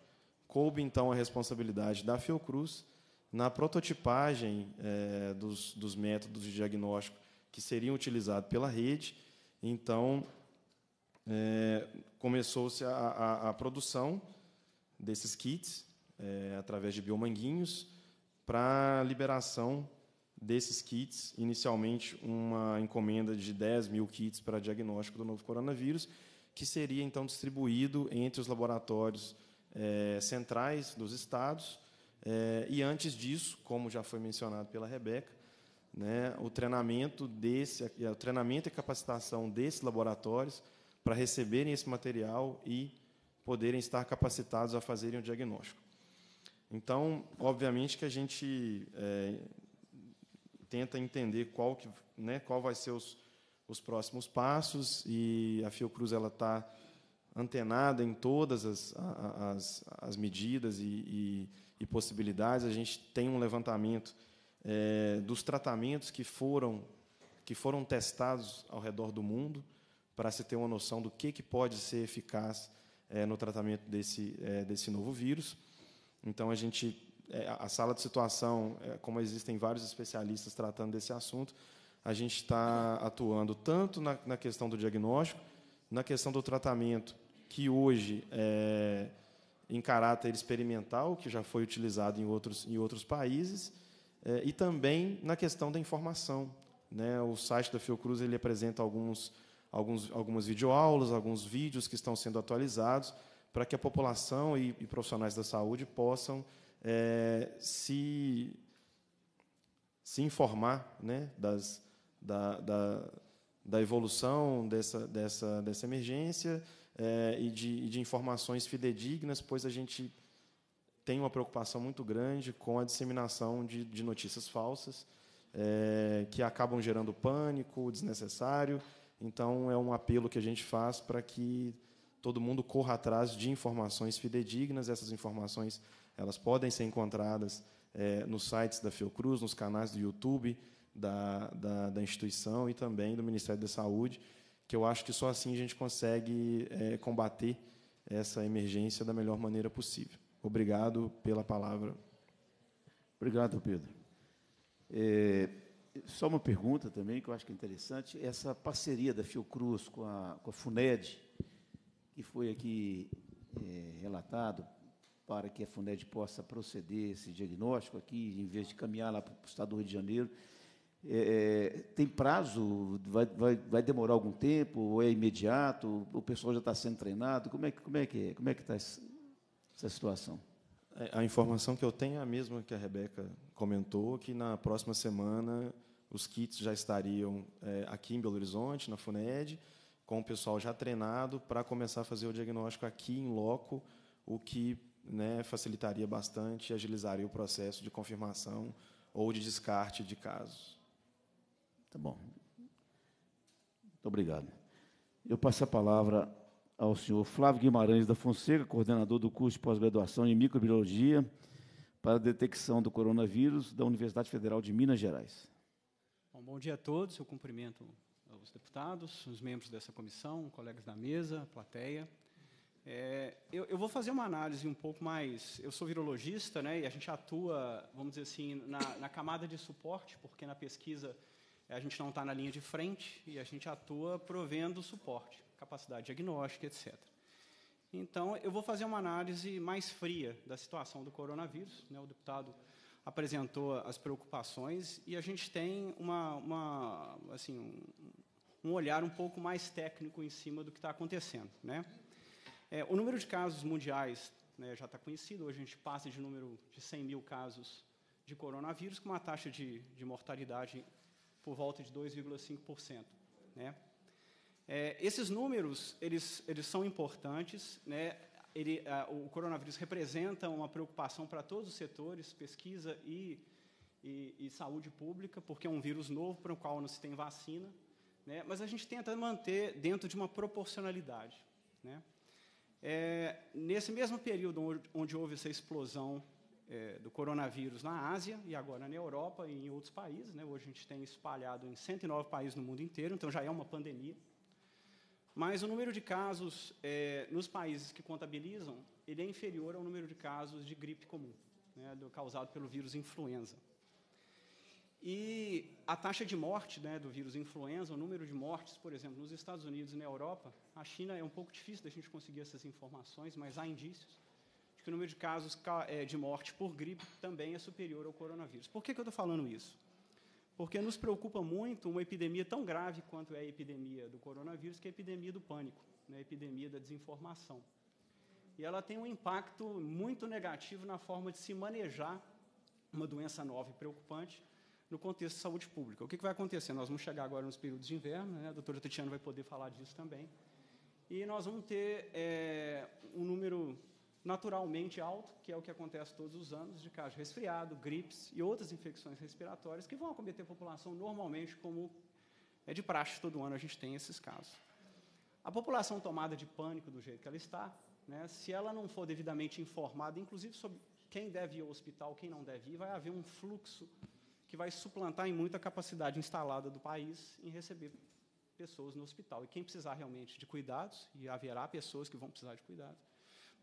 coube então a responsabilidade da Fiocruz na prototipagem é, dos, dos métodos de diagnóstico que seriam utilizados pela rede. Então, é, começou-se a, a, a, produção desses kits é, através de biomanguinhos, para liberação desses kits, inicialmente uma encomenda de 10 mil kits para diagnóstico do novo coronavírus, que seria então distribuído entre os laboratórios é, centrais dos estados. É, e antes disso, como já foi mencionado pela Rebeca, né, o treinamento desse, o treinamento e capacitação desses laboratórios para receberem esse material e poderem estar capacitados a fazerem o diagnóstico. Então, obviamente que a gente é, tenta entender qual, que, né, qual vai ser os, os próximos passos e a Fiocruz ela está antenada em todas as, as, as medidas e, e, e, possibilidades. A gente tem um levantamento é, dos tratamentos que foram que foram testados ao redor do mundo para se ter uma noção do que, que pode ser eficaz é, no tratamento desse, é, desse novo vírus. Então, a gente, é, a sala de situação, é, como existem vários especialistas tratando desse assunto, a gente está atuando tanto na, na, questão do diagnóstico, na questão do tratamento, que hoje é em caráter experimental, que já foi utilizado em outros, em outros países, é, e também na questão da informação. Né? O site da Fiocruz ele apresenta alguns, alguns, algumas videoaulas, alguns vídeos que estão sendo atualizados, para que a população e, e, profissionais da saúde possam é, se, se informar né, das, da, da, da evolução dessa, dessa, dessa emergência é, e, de, e de informações fidedignas, pois a gente tem uma preocupação muito grande com a disseminação de, de notícias falsas, é, que acabam gerando pânico desnecessário. Então, é um apelo que a gente faz para que todo mundo corra atrás de informações fidedignas. Essas informações elas podem ser encontradas é, nos sites da Fiocruz, nos canais do YouTube da, da, da, instituição e também do Ministério da Saúde, que eu acho que só assim a gente consegue é, combater essa emergência da melhor maneira possível. Obrigado pela palavra. Obrigado, Pedro. É, só uma pergunta também que eu acho que é interessante: essa parceria da Fiocruz com a, com a FUNED, que foi aqui é, relatado para que a FUNED possa proceder esse diagnóstico aqui, em vez de caminhar lá para o Estado do Rio de Janeiro, é, tem prazo? Vai, vai, vai, demorar algum tempo? Ou é imediato? O pessoal já está sendo treinado? Como é, como é que é? Como é que está essa situação? É, a informação que eu tenho é a mesma que a Rebeca comentou, que na próxima semana os kits já estariam é, aqui em Belo Horizonte, na FUNED, com o pessoal já treinado para começar a fazer o diagnóstico aqui em loco, o que né, facilitaria bastante e agilizaria o processo de confirmação ou de descarte de casos. Tá bom. Muito obrigado. Eu passo a palavra ao senhor Flávio Guimarães da Fonseca, coordenador do curso de pós-graduação em microbiologia para a detecção do coronavírus da Universidade Federal de Minas Gerais. Bom, bom dia a todos. Eu cumprimento deputados, os membros dessa comissão, colegas da mesa, plateia. É, eu, eu, vou fazer uma análise um pouco mais. Eu sou virologista, né, e a gente atua, vamos dizer assim, na, na camada de suporte, porque na pesquisa é, a gente não está na linha de frente e a gente atua provendo suporte, capacidade diagnóstica, etc. Então, eu vou fazer uma análise mais fria da situação do coronavírus. Né, o deputado apresentou as preocupações e a gente tem uma, uma assim, um olhar um pouco mais técnico em cima do que está acontecendo. Né? É, o número de casos mundiais né, já está conhecido, hoje a gente passa de número de 100 mil casos de coronavírus, com uma taxa de, de mortalidade por volta de 2,5%. Né? É, esses números eles, eles são importantes. Né? Ele, a, o coronavírus representa uma preocupação para todos os setores, pesquisa e, e, e saúde pública, porque é um vírus novo para o qual não se tem vacina né? mas a gente tenta manter dentro de uma proporcionalidade. Né? É, nesse mesmo período onde, onde houve essa explosão é, do coronavírus na Ásia e agora na Europa e em outros países, né? hoje a gente tem espalhado em 109 países no mundo inteiro, então já é uma pandemia. Mas o número de casos é, nos países que contabilizam ele é inferior ao número de casos de gripe comum, né, causado pelo vírus influenza. E a taxa de morte né, do vírus influenza, o número de mortes, por exemplo, nos Estados Unidos e na Europa, a China é um pouco difícil da gente conseguir essas informações, mas há indícios de que o número de casos é, de morte por gripe também é superior ao coronavírus. Por que, que eu estou falando isso? Porque nos preocupa muito uma epidemia tão grave quanto é a epidemia do coronavírus, que é a epidemia do pânico, né, a epidemia da desinformação. E ela tem um impacto muito negativo na forma de se manejar uma doença nova e preocupante no contexto de saúde pública. O que, que vai acontecer? Nós vamos chegar agora nos períodos de inverno, né? a doutora Tatiana vai poder falar disso também, e nós vamos ter é, um número naturalmente alto, que é o que acontece todos os anos, de casos de resfriado, gripes e outras infecções respiratórias que vão acometer a população normalmente, como é de praxe, todo ano a gente tem esses casos. A população tomada de pânico do jeito que ela está, né, se ela não for devidamente informada, inclusive sobre quem deve ir ao hospital, quem não deve ir, vai haver um fluxo que vai suplantar em muito a capacidade instalada do país em receber pessoas no hospital. E quem precisar realmente de cuidados, e haverá pessoas que vão precisar de cuidados,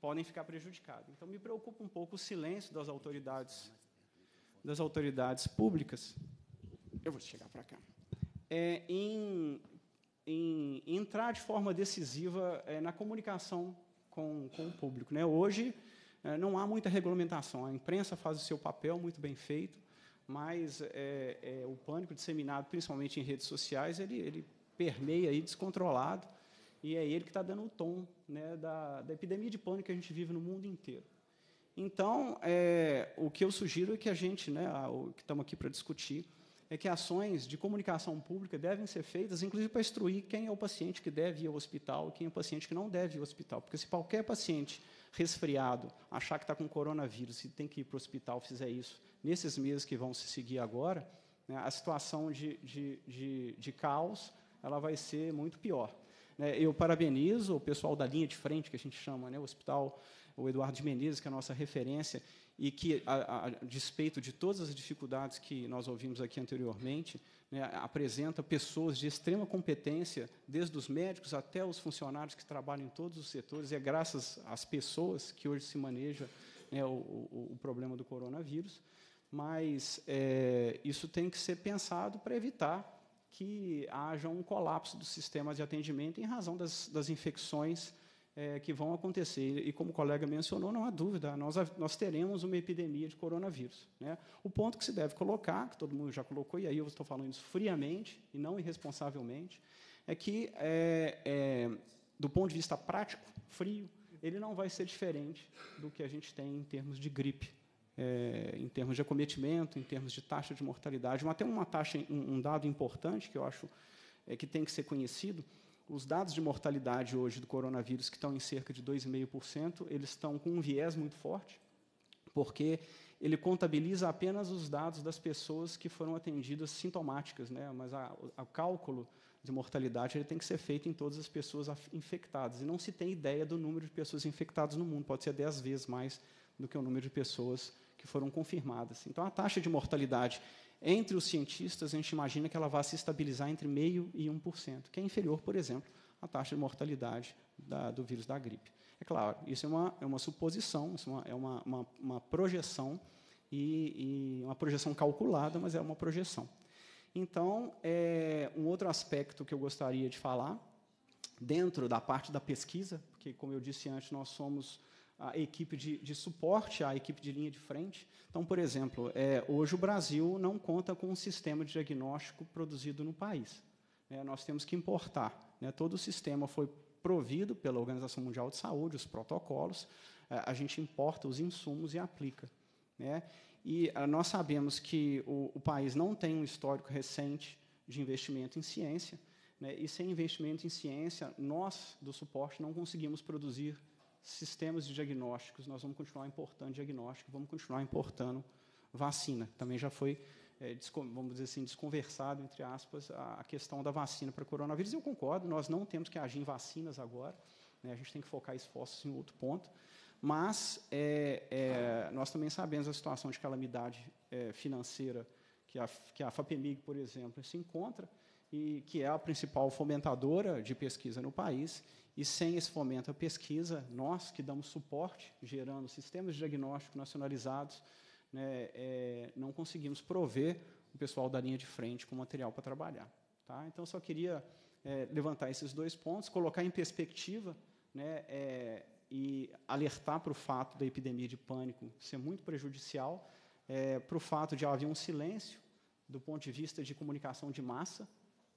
podem ficar prejudicados. Então, me preocupa um pouco o silêncio das autoridades, das autoridades públicas. Eu vou chegar para cá. É, em, em, entrar de forma decisiva é, na comunicação com, com, o público. Né? Hoje, é, não há muita regulamentação. A imprensa faz o seu papel muito bem feito, mas é, é, o pânico disseminado, principalmente em redes sociais, ele, ele permeia aí descontrolado, e é ele que está dando o tom né, da, da, epidemia de pânico que a gente vive no mundo inteiro. Então, é, o que eu sugiro é que a gente, né, o que estamos aqui para discutir, é que ações de comunicação pública devem ser feitas, inclusive para instruir quem é o paciente que deve ir ao hospital e quem é o paciente que não deve ir ao hospital. Porque se qualquer paciente resfriado, achar que está com coronavírus e tem que ir para o hospital, fizer isso, nesses meses que vão se seguir agora, né, a situação de, de, de, de, caos ela vai ser muito pior. Né, eu parabenizo o pessoal da linha de frente, que a gente chama, né, o hospital, o Eduardo de Menezes, que é a nossa referência, e que, a, a, a despeito de todas as dificuldades que nós ouvimos aqui anteriormente, né, apresenta pessoas de extrema competência, desde os médicos até os funcionários que trabalham em todos os setores, e é graças às pessoas que hoje se maneja né, o, o, o, problema do coronavírus, mas é, isso tem que ser pensado para evitar que haja um colapso do sistema de atendimento em razão das, das infecções é, que vão acontecer. E, como o colega mencionou, não há dúvida, nós, nós teremos uma epidemia de coronavírus. Né? O ponto que se deve colocar, que todo mundo já colocou, e aí eu estou falando isso friamente e não irresponsavelmente, é que, é, é, do ponto de vista prático, frio, ele não vai ser diferente do que a gente tem em termos de gripe. É, em termos de acometimento, em termos de taxa de mortalidade, até uma taxa, um, um dado importante que eu acho é, que tem que ser conhecido, os dados de mortalidade hoje do coronavírus, que estão em cerca de 2,5%, eles estão com um viés muito forte, porque ele contabiliza apenas os dados das pessoas que foram atendidas sintomáticas, né? mas o cálculo de mortalidade ele tem que ser feito em todas as pessoas infectadas. E não se tem ideia do número de pessoas infectadas no mundo, pode ser 10 vezes mais do que o número de pessoas que foram confirmadas. Então, a taxa de mortalidade entre os cientistas, a gente imagina que ela vá se estabilizar entre meio e 1%, que é inferior, por exemplo, à taxa de mortalidade da, do vírus da gripe. É claro, isso é uma, é uma suposição, isso é, é uma, uma, uma projeção, e, e, uma projeção calculada, mas é uma projeção. Então, é, um outro aspecto que eu gostaria de falar, dentro da parte da pesquisa, porque, como eu disse antes, nós somos a equipe de, de suporte à equipe de linha de frente. Então, por exemplo, é, hoje o Brasil não conta com um sistema de diagnóstico produzido no país. É, nós temos que importar. Né? Todo o sistema foi provido pela Organização Mundial de Saúde, os protocolos, é, a gente importa os insumos e aplica. Né? E é, nós sabemos que o, o, país não tem um histórico recente de investimento em ciência, né? e sem investimento em ciência, nós, do suporte, não conseguimos produzir sistemas de diagnósticos, nós vamos continuar importando diagnóstico, vamos continuar importando vacina. Também já foi, é, vamos dizer assim, desconversado, entre aspas, a, questão da vacina para coronavírus. Eu concordo, nós não temos que agir em vacinas agora, né, a gente tem que focar esforços em outro ponto, mas é, é, nós também sabemos a situação de calamidade é, financeira que a, que a FAPEMIG, por exemplo, se encontra, e que é a principal fomentadora de pesquisa no país, e sem esse fomento à pesquisa, nós que damos suporte, gerando sistemas de diagnóstico nacionalizados, né, é, não conseguimos prover o pessoal da linha de frente com material para trabalhar. Tá? Então, só queria é, levantar esses dois pontos, colocar em perspectiva né, é, e alertar para o fato da epidemia de pânico ser muito prejudicial, é, para o fato de haver um silêncio do ponto de vista de comunicação de massa,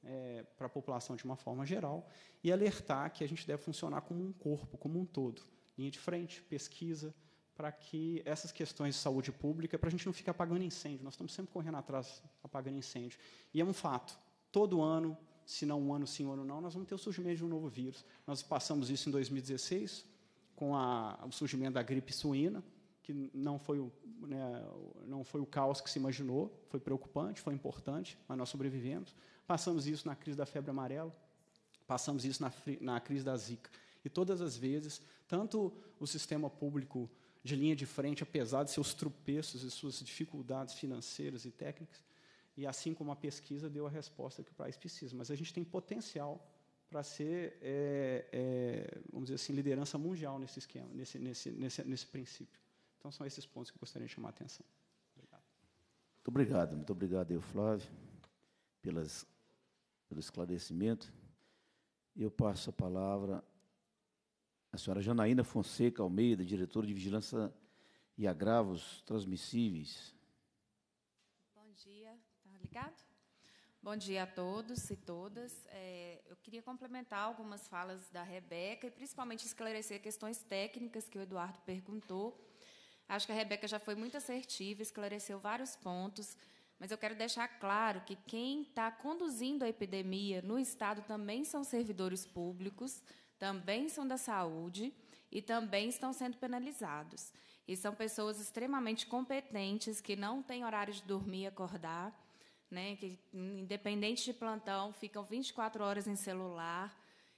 é, para a população de uma forma geral e alertar que a gente deve funcionar como um corpo, como um todo. Linha de frente, pesquisa, para que essas questões de saúde pública, para a gente não ficar apagando incêndio. Nós estamos sempre correndo atrás, apagando incêndio. E é um fato. Todo ano, se não um ano sim, um ano não, nós vamos ter o surgimento de um novo vírus. Nós passamos isso em 2016, com a, o surgimento da gripe suína, que não foi, o, né, não foi o caos que se imaginou, foi preocupante, foi importante, mas nós sobrevivemos. Passamos isso na crise da febre amarela, passamos isso na, na crise da Zika. E todas as vezes, tanto o sistema público de linha de frente, apesar de seus tropeços e suas dificuldades financeiras e técnicas, e assim como a pesquisa deu a resposta que o país precisa. Mas a gente tem potencial para ser, é, é, vamos dizer assim, liderança mundial nesse esquema, nesse, nesse, nesse, nesse princípio. Então, são esses pontos que eu gostaria de chamar a atenção. Obrigado. Muito obrigado, muito obrigado eu, Flávio, pelas pelo esclarecimento. Eu passo a palavra à senhora Janaína Fonseca Almeida, diretora de Vigilância e Agravos Transmissíveis. Bom dia, está ligado? Bom dia a todos e todas. É, eu queria complementar algumas falas da Rebeca e principalmente esclarecer questões técnicas que o Eduardo perguntou. Acho que a Rebeca já foi muito assertiva, esclareceu vários pontos mas eu quero deixar claro que quem está conduzindo a epidemia no Estado também são servidores públicos, também são da saúde e também estão sendo penalizados. E são pessoas extremamente competentes, que não têm horário de dormir e acordar, né, que, independente de plantão, ficam 24 horas em celular.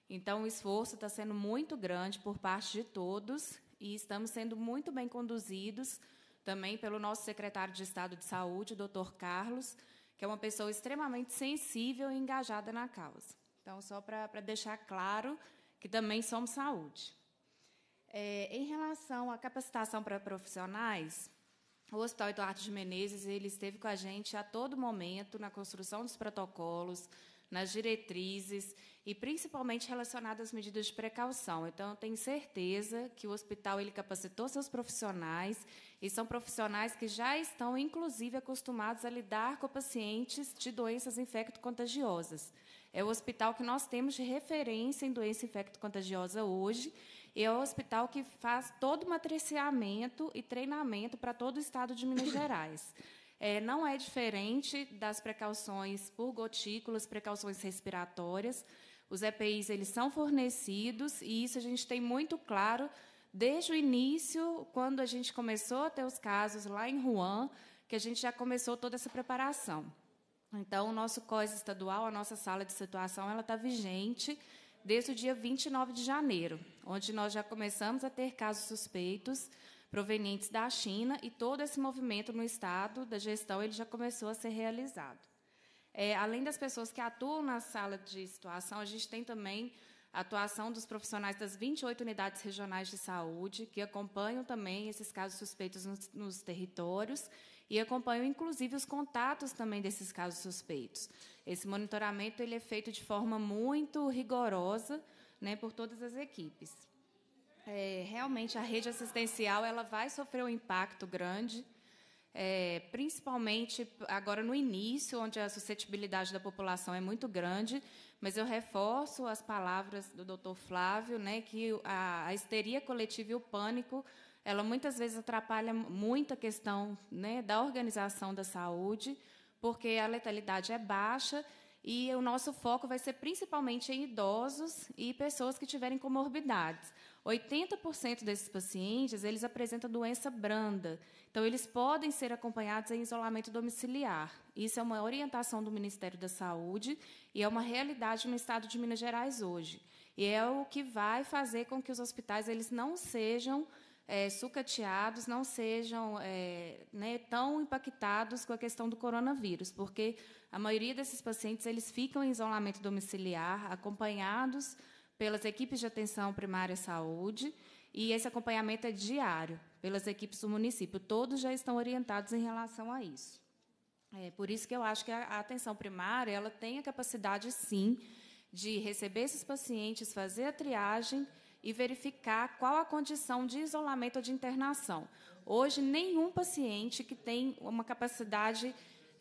Então, o esforço está sendo muito grande por parte de todos e estamos sendo muito bem conduzidos também pelo nosso secretário de Estado de Saúde, doutor Carlos, que é uma pessoa extremamente sensível e engajada na causa. Então, só para deixar claro que também somos saúde. É, em relação à capacitação para profissionais, o Hospital Eduardo de Menezes ele esteve com a gente a todo momento na construção dos protocolos, nas diretrizes e principalmente relacionadas às medidas de precaução. Então, eu tenho certeza que o hospital ele capacitou seus profissionais e são profissionais que já estão, inclusive, acostumados a lidar com pacientes de doenças infecto-contagiosas. É o hospital que nós temos de referência em doença infecto-contagiosa hoje e é o hospital que faz todo o matriciamento e treinamento para todo o estado de Minas (coughs) Gerais. É, não é diferente das precauções por gotículas, precauções respiratórias. Os EPIs eles são fornecidos e isso a gente tem muito claro desde o início, quando a gente começou a ter os casos lá em Rouen, que a gente já começou toda essa preparação. Então, o nosso COES estadual, a nossa sala de situação, ela está vigente desde o dia 29 de janeiro, onde nós já começamos a ter casos suspeitos provenientes da China, e todo esse movimento no Estado da gestão ele já começou a ser realizado. É, além das pessoas que atuam na sala de situação, a gente tem também a atuação dos profissionais das 28 unidades regionais de saúde, que acompanham também esses casos suspeitos nos, nos territórios e acompanham, inclusive, os contatos também desses casos suspeitos. Esse monitoramento ele é feito de forma muito rigorosa né, por todas as equipes. É, realmente, a rede assistencial ela vai sofrer um impacto grande, é, principalmente agora no início, onde a suscetibilidade da população é muito grande, mas eu reforço as palavras do doutor Flávio, né, que a, a histeria coletiva e o pânico ela muitas vezes atrapalha muito a questão né, da organização da saúde, porque a letalidade é baixa e o nosso foco vai ser principalmente em idosos e pessoas que tiverem comorbidades. 80% desses pacientes eles apresentam doença branda. Então, eles podem ser acompanhados em isolamento domiciliar. Isso é uma orientação do Ministério da Saúde e é uma realidade no estado de Minas Gerais hoje. E é o que vai fazer com que os hospitais eles não sejam é, sucateados, não sejam é, né, tão impactados com a questão do coronavírus, porque a maioria desses pacientes eles ficam em isolamento domiciliar, acompanhados pelas equipes de atenção primária à saúde, e esse acompanhamento é diário pelas equipes do município. Todos já estão orientados em relação a isso. É por isso que eu acho que a atenção primária ela tem a capacidade, sim, de receber esses pacientes, fazer a triagem e verificar qual a condição de isolamento ou de internação. Hoje, nenhum paciente que tem uma capacidade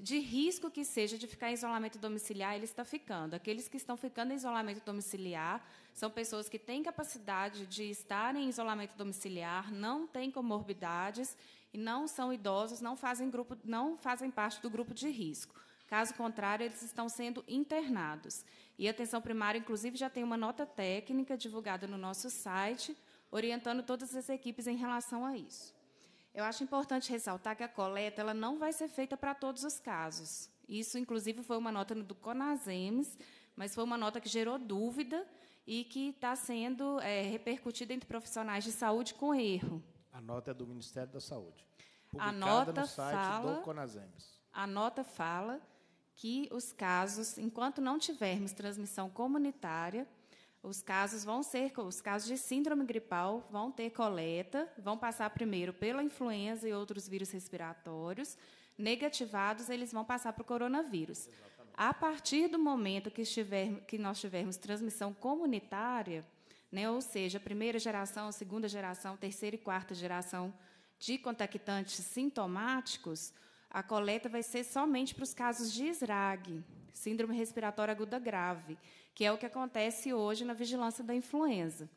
de risco que seja de ficar em isolamento domiciliar, ele está ficando. Aqueles que estão ficando em isolamento domiciliar são pessoas que têm capacidade de estar em isolamento domiciliar, não têm comorbidades e não são idosos, não fazem grupo, não fazem parte do grupo de risco. Caso contrário, eles estão sendo internados. E a atenção primária, inclusive, já tem uma nota técnica divulgada no nosso site, orientando todas as equipes em relação a isso. Eu acho importante ressaltar que a coleta ela não vai ser feita para todos os casos. Isso, inclusive, foi uma nota do Conasems, mas foi uma nota que gerou dúvida e que está sendo é, repercutida entre profissionais de saúde com erro. A nota é do Ministério da Saúde. Publicada a nota no site fala, do Conasems. A nota fala que os casos, enquanto não tivermos transmissão comunitária, os casos vão ser, os casos de síndrome gripal vão ter coleta, vão passar primeiro pela influenza e outros vírus respiratórios, negativados, eles vão passar para o coronavírus. Exatamente. A partir do momento que, estiver, que nós tivermos transmissão comunitária, né, ou seja, primeira geração, segunda geração, terceira e quarta geração de contactantes sintomáticos, a coleta vai ser somente para os casos de SRAG, Síndrome Respiratória Aguda Grave, que é o que acontece hoje na vigilância da influenza.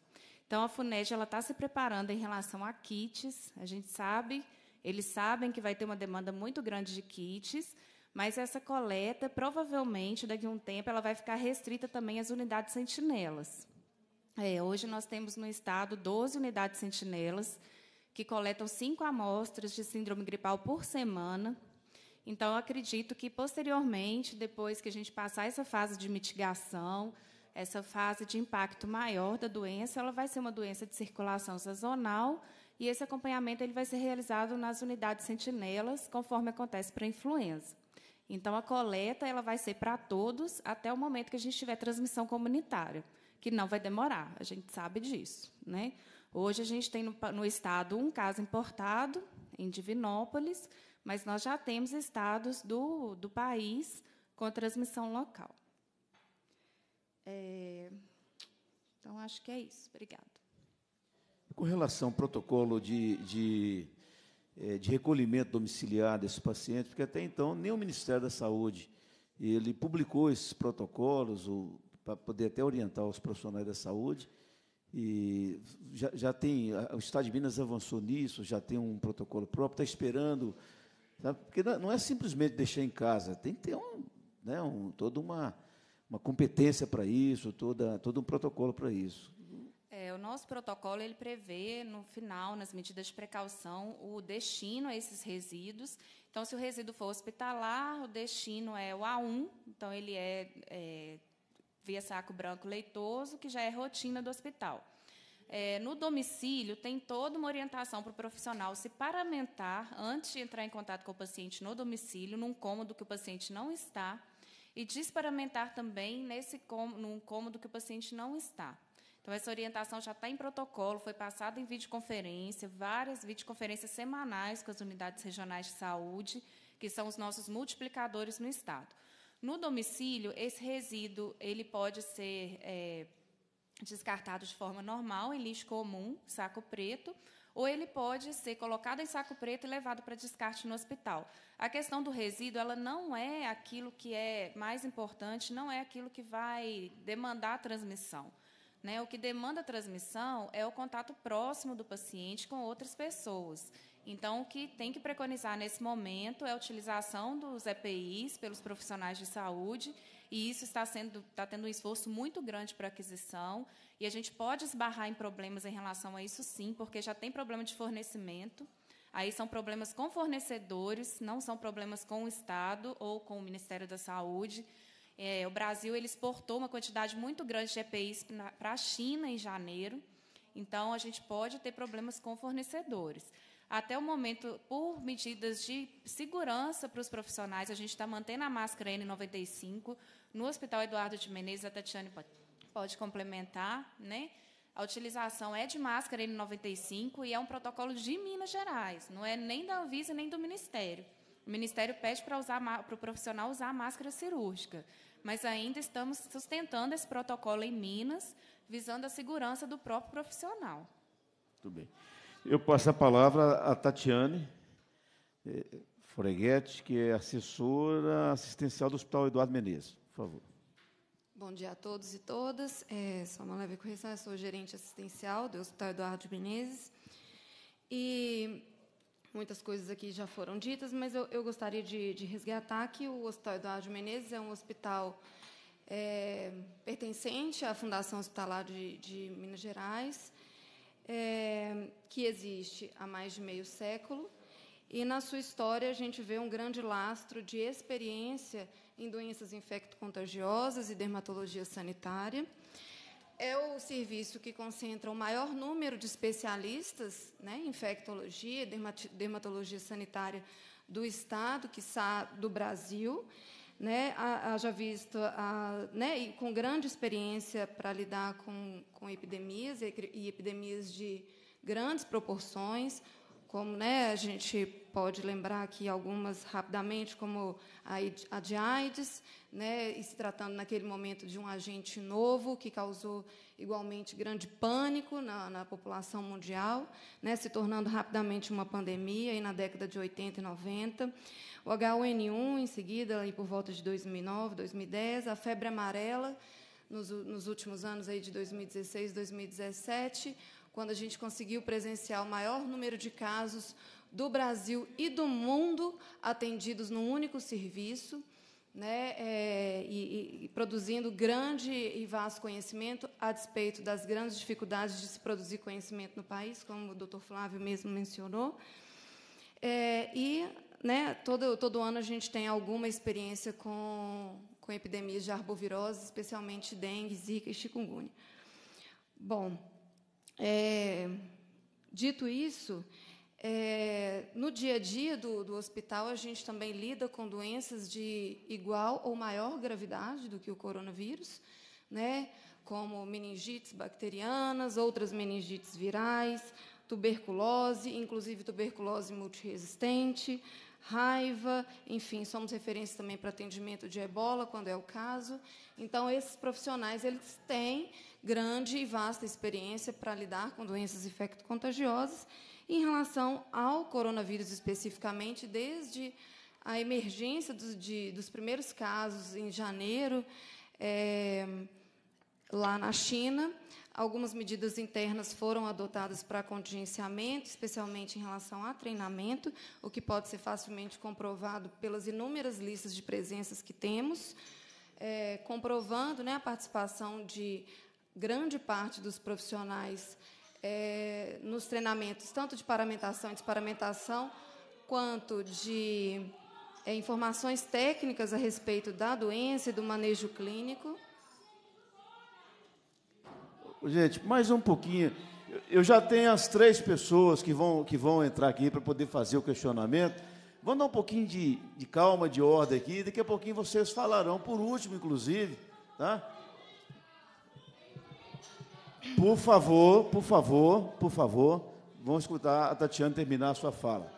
Então, a FUNEG está se preparando em relação a kits. A gente sabe, eles sabem que vai ter uma demanda muito grande de kits, mas essa coleta, provavelmente, daqui a um tempo, ela vai ficar restrita também às unidades sentinelas. É, hoje nós temos no Estado 12 unidades sentinelas, que coletam cinco amostras de síndrome gripal por semana. Então, acredito que posteriormente, depois que a gente passar essa fase de mitigação, essa fase de impacto maior da doença, ela vai ser uma doença de circulação sazonal e esse acompanhamento ele vai ser realizado nas unidades sentinelas, conforme acontece para a influenza. Então, a coleta ela vai ser para todos até o momento que a gente tiver transmissão comunitária, que não vai demorar, a gente sabe disso. Né? Hoje a gente tem no, no estado um caso importado, em Divinópolis, mas nós já temos estados do, do país com transmissão local. É, então, acho que é isso. Obrigado. Com relação ao protocolo de, de, é, de recolhimento domiciliar desse paciente, porque até então nem o Ministério da Saúde ele publicou esses protocolos para poder até orientar os profissionais da saúde, e já, já tem, o Estado de Minas avançou nisso, já tem um protocolo próprio, está esperando. Sabe? Porque não é simplesmente deixar em casa, tem que ter um, né, um, toda uma, uma competência para isso, toda, todo um protocolo para isso. É, o nosso protocolo ele prevê no final, nas medidas de precaução, o destino a esses resíduos. Então, se o resíduo for hospitalar, o destino é o A1, então ele é, é via saco branco leitoso, que já é rotina do hospital. É, no domicílio, tem toda uma orientação para o profissional se paramentar antes de entrar em contato com o paciente no domicílio, num cômodo que o paciente não está, e desparamentar também nesse num cômodo que o paciente não está. Então, essa orientação já está em protocolo, foi passada em videoconferência, várias videoconferências semanais com as unidades regionais de saúde, que são os nossos multiplicadores no Estado. No domicílio, esse resíduo ele pode ser é, descartado de forma normal, em lixo comum, saco preto, ou ele pode ser colocado em saco preto e levado para descarte no hospital. A questão do resíduo, ela não é aquilo que é mais importante, não é aquilo que vai demandar a transmissão. Né? O que demanda a transmissão é o contato próximo do paciente com outras pessoas. Então, o que tem que preconizar nesse momento é a utilização dos EPIs pelos profissionais de saúde, e isso está, sendo, está tendo um esforço muito grande para aquisição, e a gente pode esbarrar em problemas em relação a isso, sim, porque já tem problema de fornecimento. Aí são problemas com fornecedores, não são problemas com o Estado ou com o Ministério da Saúde. É, o Brasil ele exportou uma quantidade muito grande de EPIs para a China em janeiro, então a gente pode ter problemas com fornecedores até o momento, por medidas de segurança para os profissionais, a gente está mantendo a máscara N95 no Hospital Eduardo de Menezes, a Tatiane pode, pode complementar, né? A utilização é de máscara N95 e é um protocolo de Minas Gerais, não é nem da Anvisa nem do Ministério. O Ministério pede para, usar, para o profissional usar a máscara cirúrgica, mas ainda estamos sustentando esse protocolo em Minas, visando a segurança do próprio profissional. Tudo bem. Eu passo a palavra à Tatiane eh, Foreguete, que é assessora assistencial do Hospital Eduardo Menezes. Por favor. Bom dia a todos e todas. É, só uma leve correção, eu sou gerente assistencial do Hospital Eduardo Menezes. E muitas coisas aqui já foram ditas, mas eu, eu gostaria de, de, resgatar que o Hospital Eduardo Menezes é um hospital é, pertencente à Fundação Hospitalar de, de Minas Gerais, é, que existe há mais de meio século. E na sua história a gente vê um grande lastro de experiência em doenças infecto-contagiosas e dermatologia sanitária. É o serviço que concentra o maior número de especialistas né, em infectologia, dermatologia sanitária do Estado, que do Brasil, né, haja visto a, né, e com grande experiência para lidar com, com epidemias e, e epidemias de grandes proporções, como né, a gente pode lembrar aqui algumas rapidamente, como a de AIDS, né, se tratando naquele momento de um agente novo que causou igualmente grande pânico na, na população mundial, né, se tornando rapidamente uma pandemia, e na década de 80 e 90. O H1N1, em seguida, aí por volta de 2009, 2010, a febre amarela, nos, nos últimos anos aí de 2016, 2017, quando a gente conseguiu presenciar o maior número de casos do Brasil e do mundo atendidos num único serviço, né, é, e, e, produzindo grande e vasto conhecimento a despeito das grandes dificuldades de se produzir conhecimento no país, como o Dr. Flávio mesmo mencionou. É, e né, todo, todo ano a gente tem alguma experiência com, com epidemias de arbovirose, especialmente dengue, zika e chikungunya. Bom, é, dito isso, é, no dia a dia do, do hospital, a gente também lida com doenças de igual ou maior gravidade do que o coronavírus, né? como meningites bacterianas, outras meningites virais, tuberculose, inclusive tuberculose multiresistente, raiva, enfim, somos referência também para atendimento de ebola, quando é o caso. Então, esses profissionais eles têm grande e vasta experiência para lidar com doenças infecto-contagiosas em relação ao coronavírus especificamente, desde a emergência dos, de, dos primeiros casos em janeiro, é, lá na China, algumas medidas internas foram adotadas para contingenciamento, especialmente em relação a treinamento, o que pode ser facilmente comprovado pelas inúmeras listas de presenças que temos, é, comprovando né, a participação de grande parte dos profissionais é, nos treinamentos, tanto de paramentação e desparamentação, quanto de é, informações técnicas a respeito da doença e do manejo clínico. Gente, mais um pouquinho. Eu já tenho as três pessoas que vão, que vão entrar aqui para poder fazer o questionamento. Vamos dar um pouquinho de, de calma, de ordem aqui. Daqui a pouquinho vocês falarão, por último, inclusive, tá? Por favor, por favor, por favor, vamos escutar a Tatiana terminar a sua fala.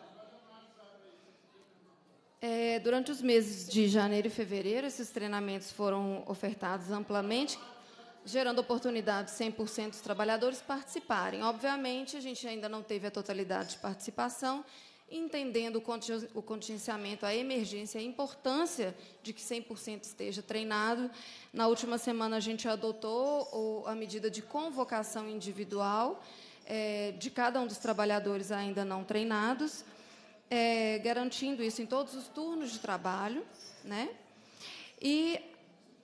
É, durante os meses de janeiro e fevereiro, esses treinamentos foram ofertados amplamente, gerando oportunidade 100% dos trabalhadores participarem. Obviamente, a gente ainda não teve a totalidade de participação, entendendo o contingenciamento, a emergência, a importância de que 100% esteja treinado. Na última semana, a gente adotou a medida de convocação individual é, de cada um dos trabalhadores ainda não treinados, é, garantindo isso em todos os turnos de trabalho. Né? E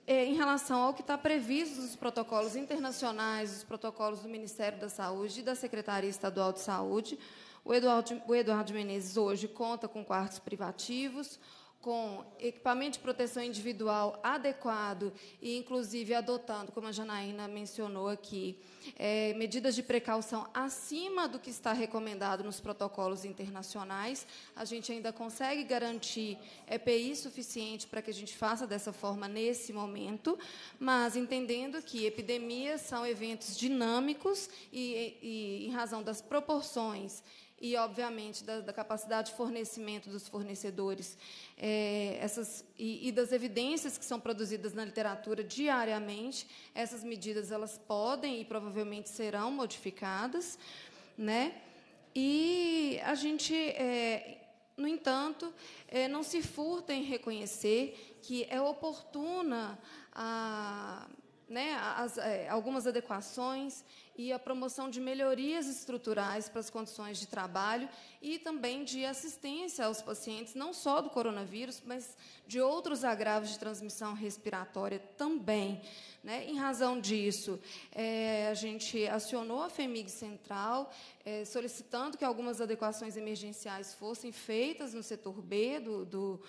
é, em relação ao que está previsto nos protocolos internacionais, os protocolos do Ministério da Saúde e da Secretaria Estadual de Saúde, o Eduardo, o Eduardo Menezes hoje conta com quartos privativos, com equipamento de proteção individual adequado e, inclusive, adotando, como a Janaína mencionou aqui, é, medidas de precaução acima do que está recomendado nos protocolos internacionais, a gente ainda consegue garantir EPI suficiente para que a gente faça dessa forma nesse momento, mas entendendo que epidemias são eventos dinâmicos e, e em razão das proporções e, obviamente, da, da capacidade de fornecimento dos fornecedores é, essas, e, e, das evidências que são produzidas na literatura diariamente, essas medidas elas podem e provavelmente serão modificadas. Né? E a gente, é, no entanto, é, não se furta em reconhecer que é oportuna a né, as, é, algumas adequações e a promoção de melhorias estruturais para as condições de trabalho e também de assistência aos pacientes, não só do coronavírus, mas de outros agravos de transmissão respiratória também. Né? Em razão disso, é, a gente acionou a FEMIG Central, é, solicitando que algumas adequações emergenciais fossem feitas no setor B do, do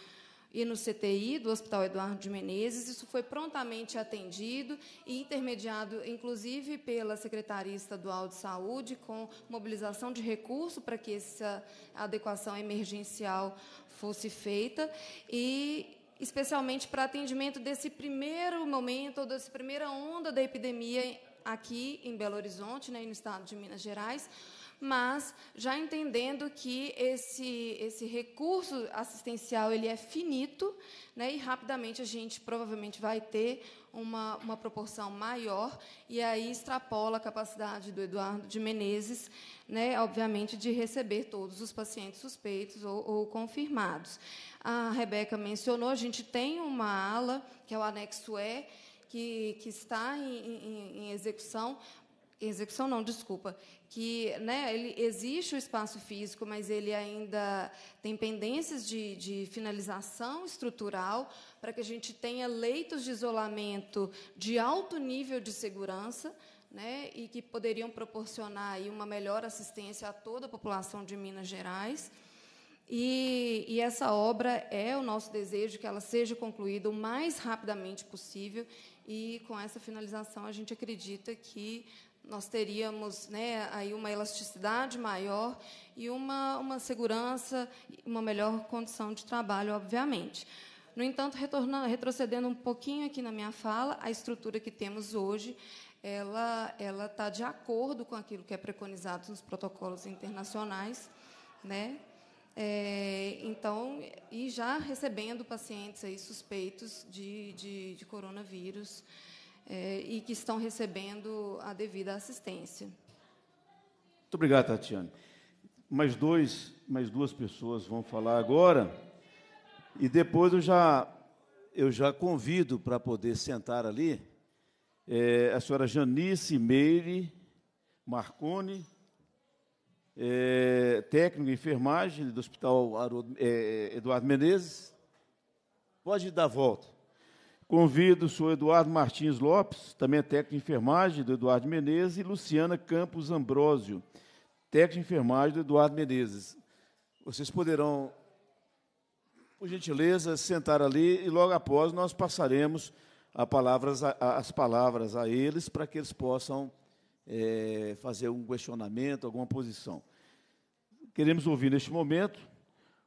e no CTI do Hospital Eduardo de Menezes. Isso foi prontamente atendido e intermediado, inclusive, pela Secretaria Estadual de Saúde, com mobilização de recurso para que essa adequação emergencial fosse feita. E especialmente para atendimento desse primeiro momento, ou dessa primeira onda da epidemia aqui em Belo Horizonte, né, no estado de Minas Gerais, mas já entendendo que esse, esse recurso assistencial ele é finito, né, e rapidamente a gente provavelmente vai ter uma, uma proporção maior, e aí extrapola a capacidade do Eduardo de Menezes, né, obviamente, de receber todos os pacientes suspeitos ou, ou confirmados. A Rebeca mencionou, a gente tem uma ala, que é o anexo E, que, que está em, em, em execução, execução não, desculpa, que né, ele existe o espaço físico, mas ele ainda tem pendências de, de finalização estrutural para que a gente tenha leitos de isolamento de alto nível de segurança, né, e que poderiam proporcionar aí uma melhor assistência a toda a população de Minas Gerais. E, e, essa obra é o nosso desejo que ela seja concluída o mais rapidamente possível. E com essa finalização, a gente acredita que nós teríamos né, aí uma elasticidade maior e uma, uma segurança, uma melhor condição de trabalho, obviamente. No entanto, retrocedendo um pouquinho aqui na minha fala, a estrutura que temos hoje ela ela está de acordo com aquilo que é preconizado nos protocolos internacionais, né? É, então, e já recebendo pacientes aí suspeitos de, de, de coronavírus é, e que estão recebendo a devida assistência. Muito obrigado, Tatiane. Mais, dois, mais duas pessoas vão falar agora, e depois eu já, eu já convido para poder sentar ali é, a senhora Janice Meire Marconi, é, de enfermagem do Hospital é, Eduardo Menezes. Pode dar volta. Convido o senhor Eduardo Martins Lopes, também é técnico de enfermagem do Eduardo Menezes, e Luciana Campos Ambrósio, técnico de enfermagem do Eduardo Menezes. Vocês poderão, por gentileza, sentar ali e logo após nós passaremos palavras, as palavras a eles para que eles possam é, fazer um questionamento, alguma posição. Queremos ouvir neste momento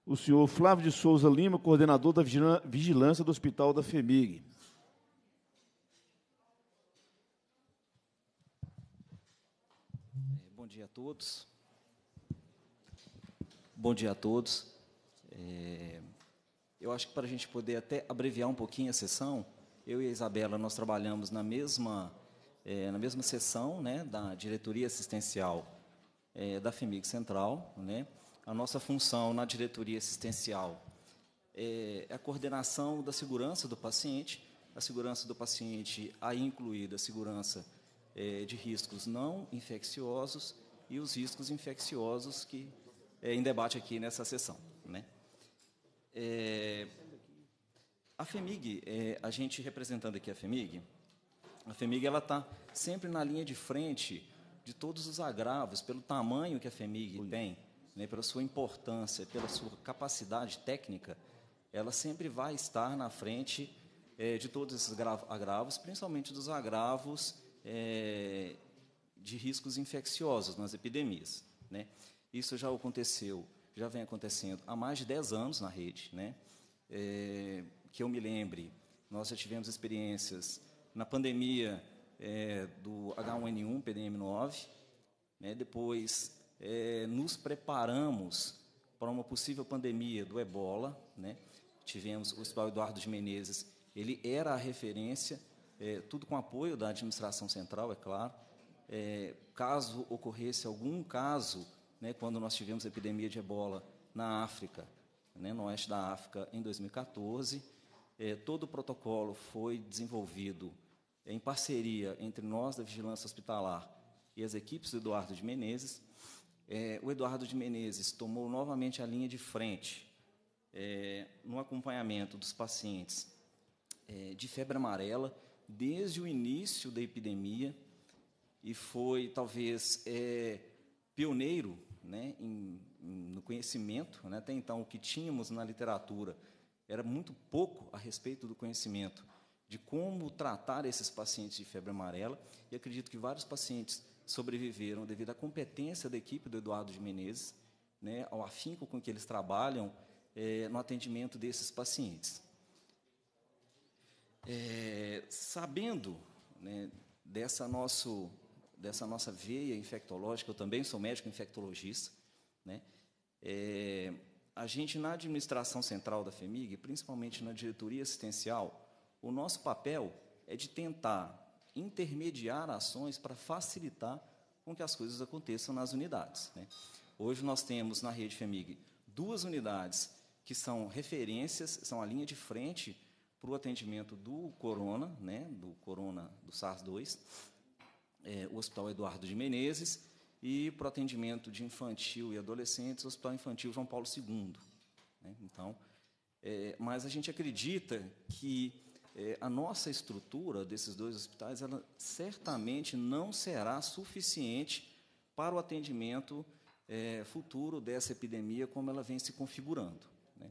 o senhor Flávio de Souza Lima, coordenador da vigilância do Hospital da FEMIG. É, bom dia a todos. Bom dia a todos. É, eu acho que para a gente poder até abreviar um pouquinho a sessão, eu e a Isabela, nós trabalhamos na mesma, é, na mesma sessão né, da diretoria assistencial é, da FEMIG Central, né, a nossa função na diretoria assistencial é, é a coordenação da segurança do paciente, a segurança do paciente, a incluída a segurança é, de riscos não infecciosos e os riscos infecciosos que é em debate aqui nessa sessão. Né? É, a FEMIG, é, a gente representando aqui a FEMIG, a FEMIG está sempre na linha de frente de todos os agravos, pelo tamanho que a FEMIG tem né, pela sua importância, pela sua capacidade técnica, ela sempre vai estar na frente é, de todos esses agravos, principalmente dos agravos é, de riscos infecciosos nas epidemias. Né? Isso já aconteceu, já vem acontecendo há mais de 10 anos na rede. Né? É, que eu me lembre, nós já tivemos experiências na pandemia do H1N1, PDM9, né? depois é, nos preparamos para uma possível pandemia do ebola. Né? Tivemos o Hospital Eduardo de Menezes, ele era a referência, é, tudo com apoio da administração central, é claro. É, caso ocorresse algum caso, né, quando nós tivemos a epidemia de ebola na África, né, no oeste da África, em 2014, é, todo o protocolo foi desenvolvido em parceria entre nós da Vigilância Hospitalar e as equipes do Eduardo de Menezes, é, o Eduardo de Menezes tomou novamente a linha de frente é, no acompanhamento dos pacientes é, de febre amarela desde o início da epidemia e foi talvez é, pioneiro né, em, em, no conhecimento. Né, até então, o que tínhamos na literatura era muito pouco a respeito do conhecimento de como tratar esses pacientes de febre amarela, e acredito que vários pacientes sobreviveram devido à competência da equipe do Eduardo de Menezes, né, ao afinco com que eles trabalham é, no atendimento desses pacientes. É, sabendo né, dessa, nosso, dessa nossa veia infectológica, eu também sou médico infectologista, né, é, a gente na administração central da FEMIG, principalmente na diretoria assistencial, o nosso papel é de tentar intermediar ações para facilitar com que as coisas aconteçam nas unidades. Né? Hoje nós temos na rede FEMIG duas unidades que são referências, são a linha de frente para o atendimento do corona, né, do corona do SARS-2, é, o Hospital Eduardo de Menezes, e para o atendimento de infantil e adolescentes, o Hospital Infantil João Paulo II. Né? Então, é, mas a gente acredita que é, a nossa estrutura desses dois hospitais, ela certamente não será suficiente para o atendimento é, futuro dessa epidemia, como ela vem se configurando. Né?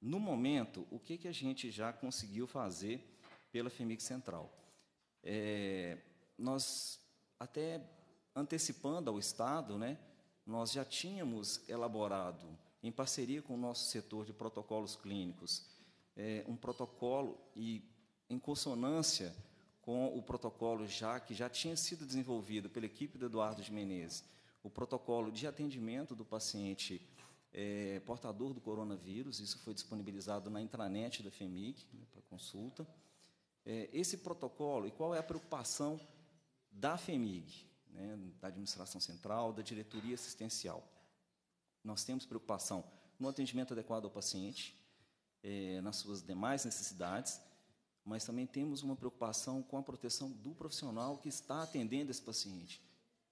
No momento, o que, que a gente já conseguiu fazer pela FEMIC Central? É, nós, até antecipando ao Estado, né, nós já tínhamos elaborado, em parceria com o nosso setor de protocolos clínicos, é, um protocolo e em consonância com o protocolo já que já tinha sido desenvolvido pela equipe do Eduardo de Menezes, o protocolo de atendimento do paciente é, portador do coronavírus, isso foi disponibilizado na intranet da FEMIC né, para consulta. É, esse protocolo e qual é a preocupação da FEMIG, né, da administração central, da diretoria assistencial. Nós temos preocupação no atendimento adequado ao paciente, é, nas suas demais necessidades, mas também temos uma preocupação com a proteção do profissional que está atendendo esse paciente.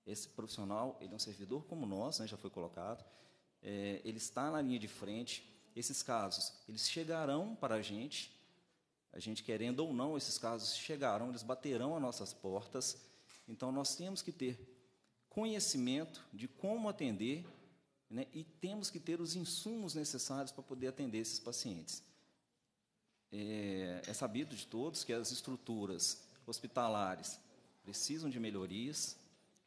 Esse profissional, ele é um servidor como nós, né, já foi colocado, é, ele está na linha de frente. Esses casos, eles chegarão para a gente, a gente querendo ou não, esses casos chegarão, eles baterão às nossas portas. Então, nós temos que ter conhecimento de como atender né? e temos que ter os insumos necessários para poder atender esses pacientes. É, é sabido de todos que as estruturas hospitalares precisam de melhorias,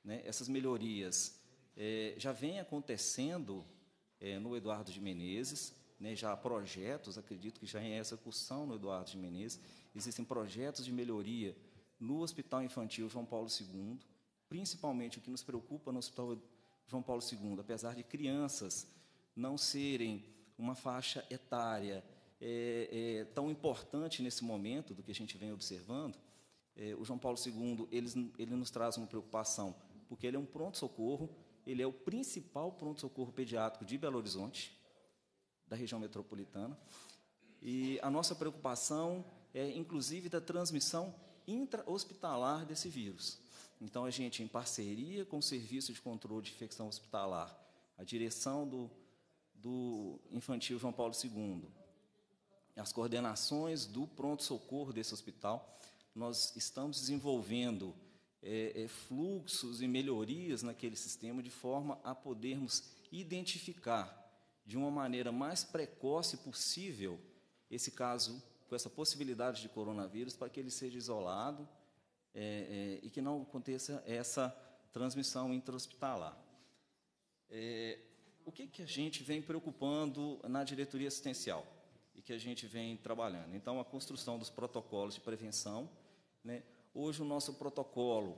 né? essas melhorias é, já vêm acontecendo é, no Eduardo de Menezes, né, já há projetos, acredito que já em essa cursão no Eduardo de Menezes, existem projetos de melhoria no Hospital Infantil João Paulo II, principalmente o que nos preocupa no Hospital João Paulo II, apesar de crianças não serem uma faixa etária é, é, tão importante nesse momento do que a gente vem observando, é, o João Paulo II ele, ele nos traz uma preocupação, porque ele é um pronto-socorro, ele é o principal pronto-socorro pediátrico de Belo Horizonte, da região metropolitana, e a nossa preocupação é, inclusive, da transmissão intra-hospitalar desse vírus. Então, a gente, em parceria com o Serviço de Controle de Infecção Hospitalar, a direção do, do Infantil João Paulo II, as coordenações do pronto-socorro desse hospital, nós estamos desenvolvendo é, é, fluxos e melhorias naquele sistema de forma a podermos identificar de uma maneira mais precoce possível esse caso com essa possibilidade de coronavírus para que ele seja isolado é, é, e que não aconteça essa transmissão intrahospitalar. É, o que, que a gente vem preocupando na diretoria assistencial e que a gente vem trabalhando? Então, a construção dos protocolos de prevenção. Né? Hoje, o nosso protocolo,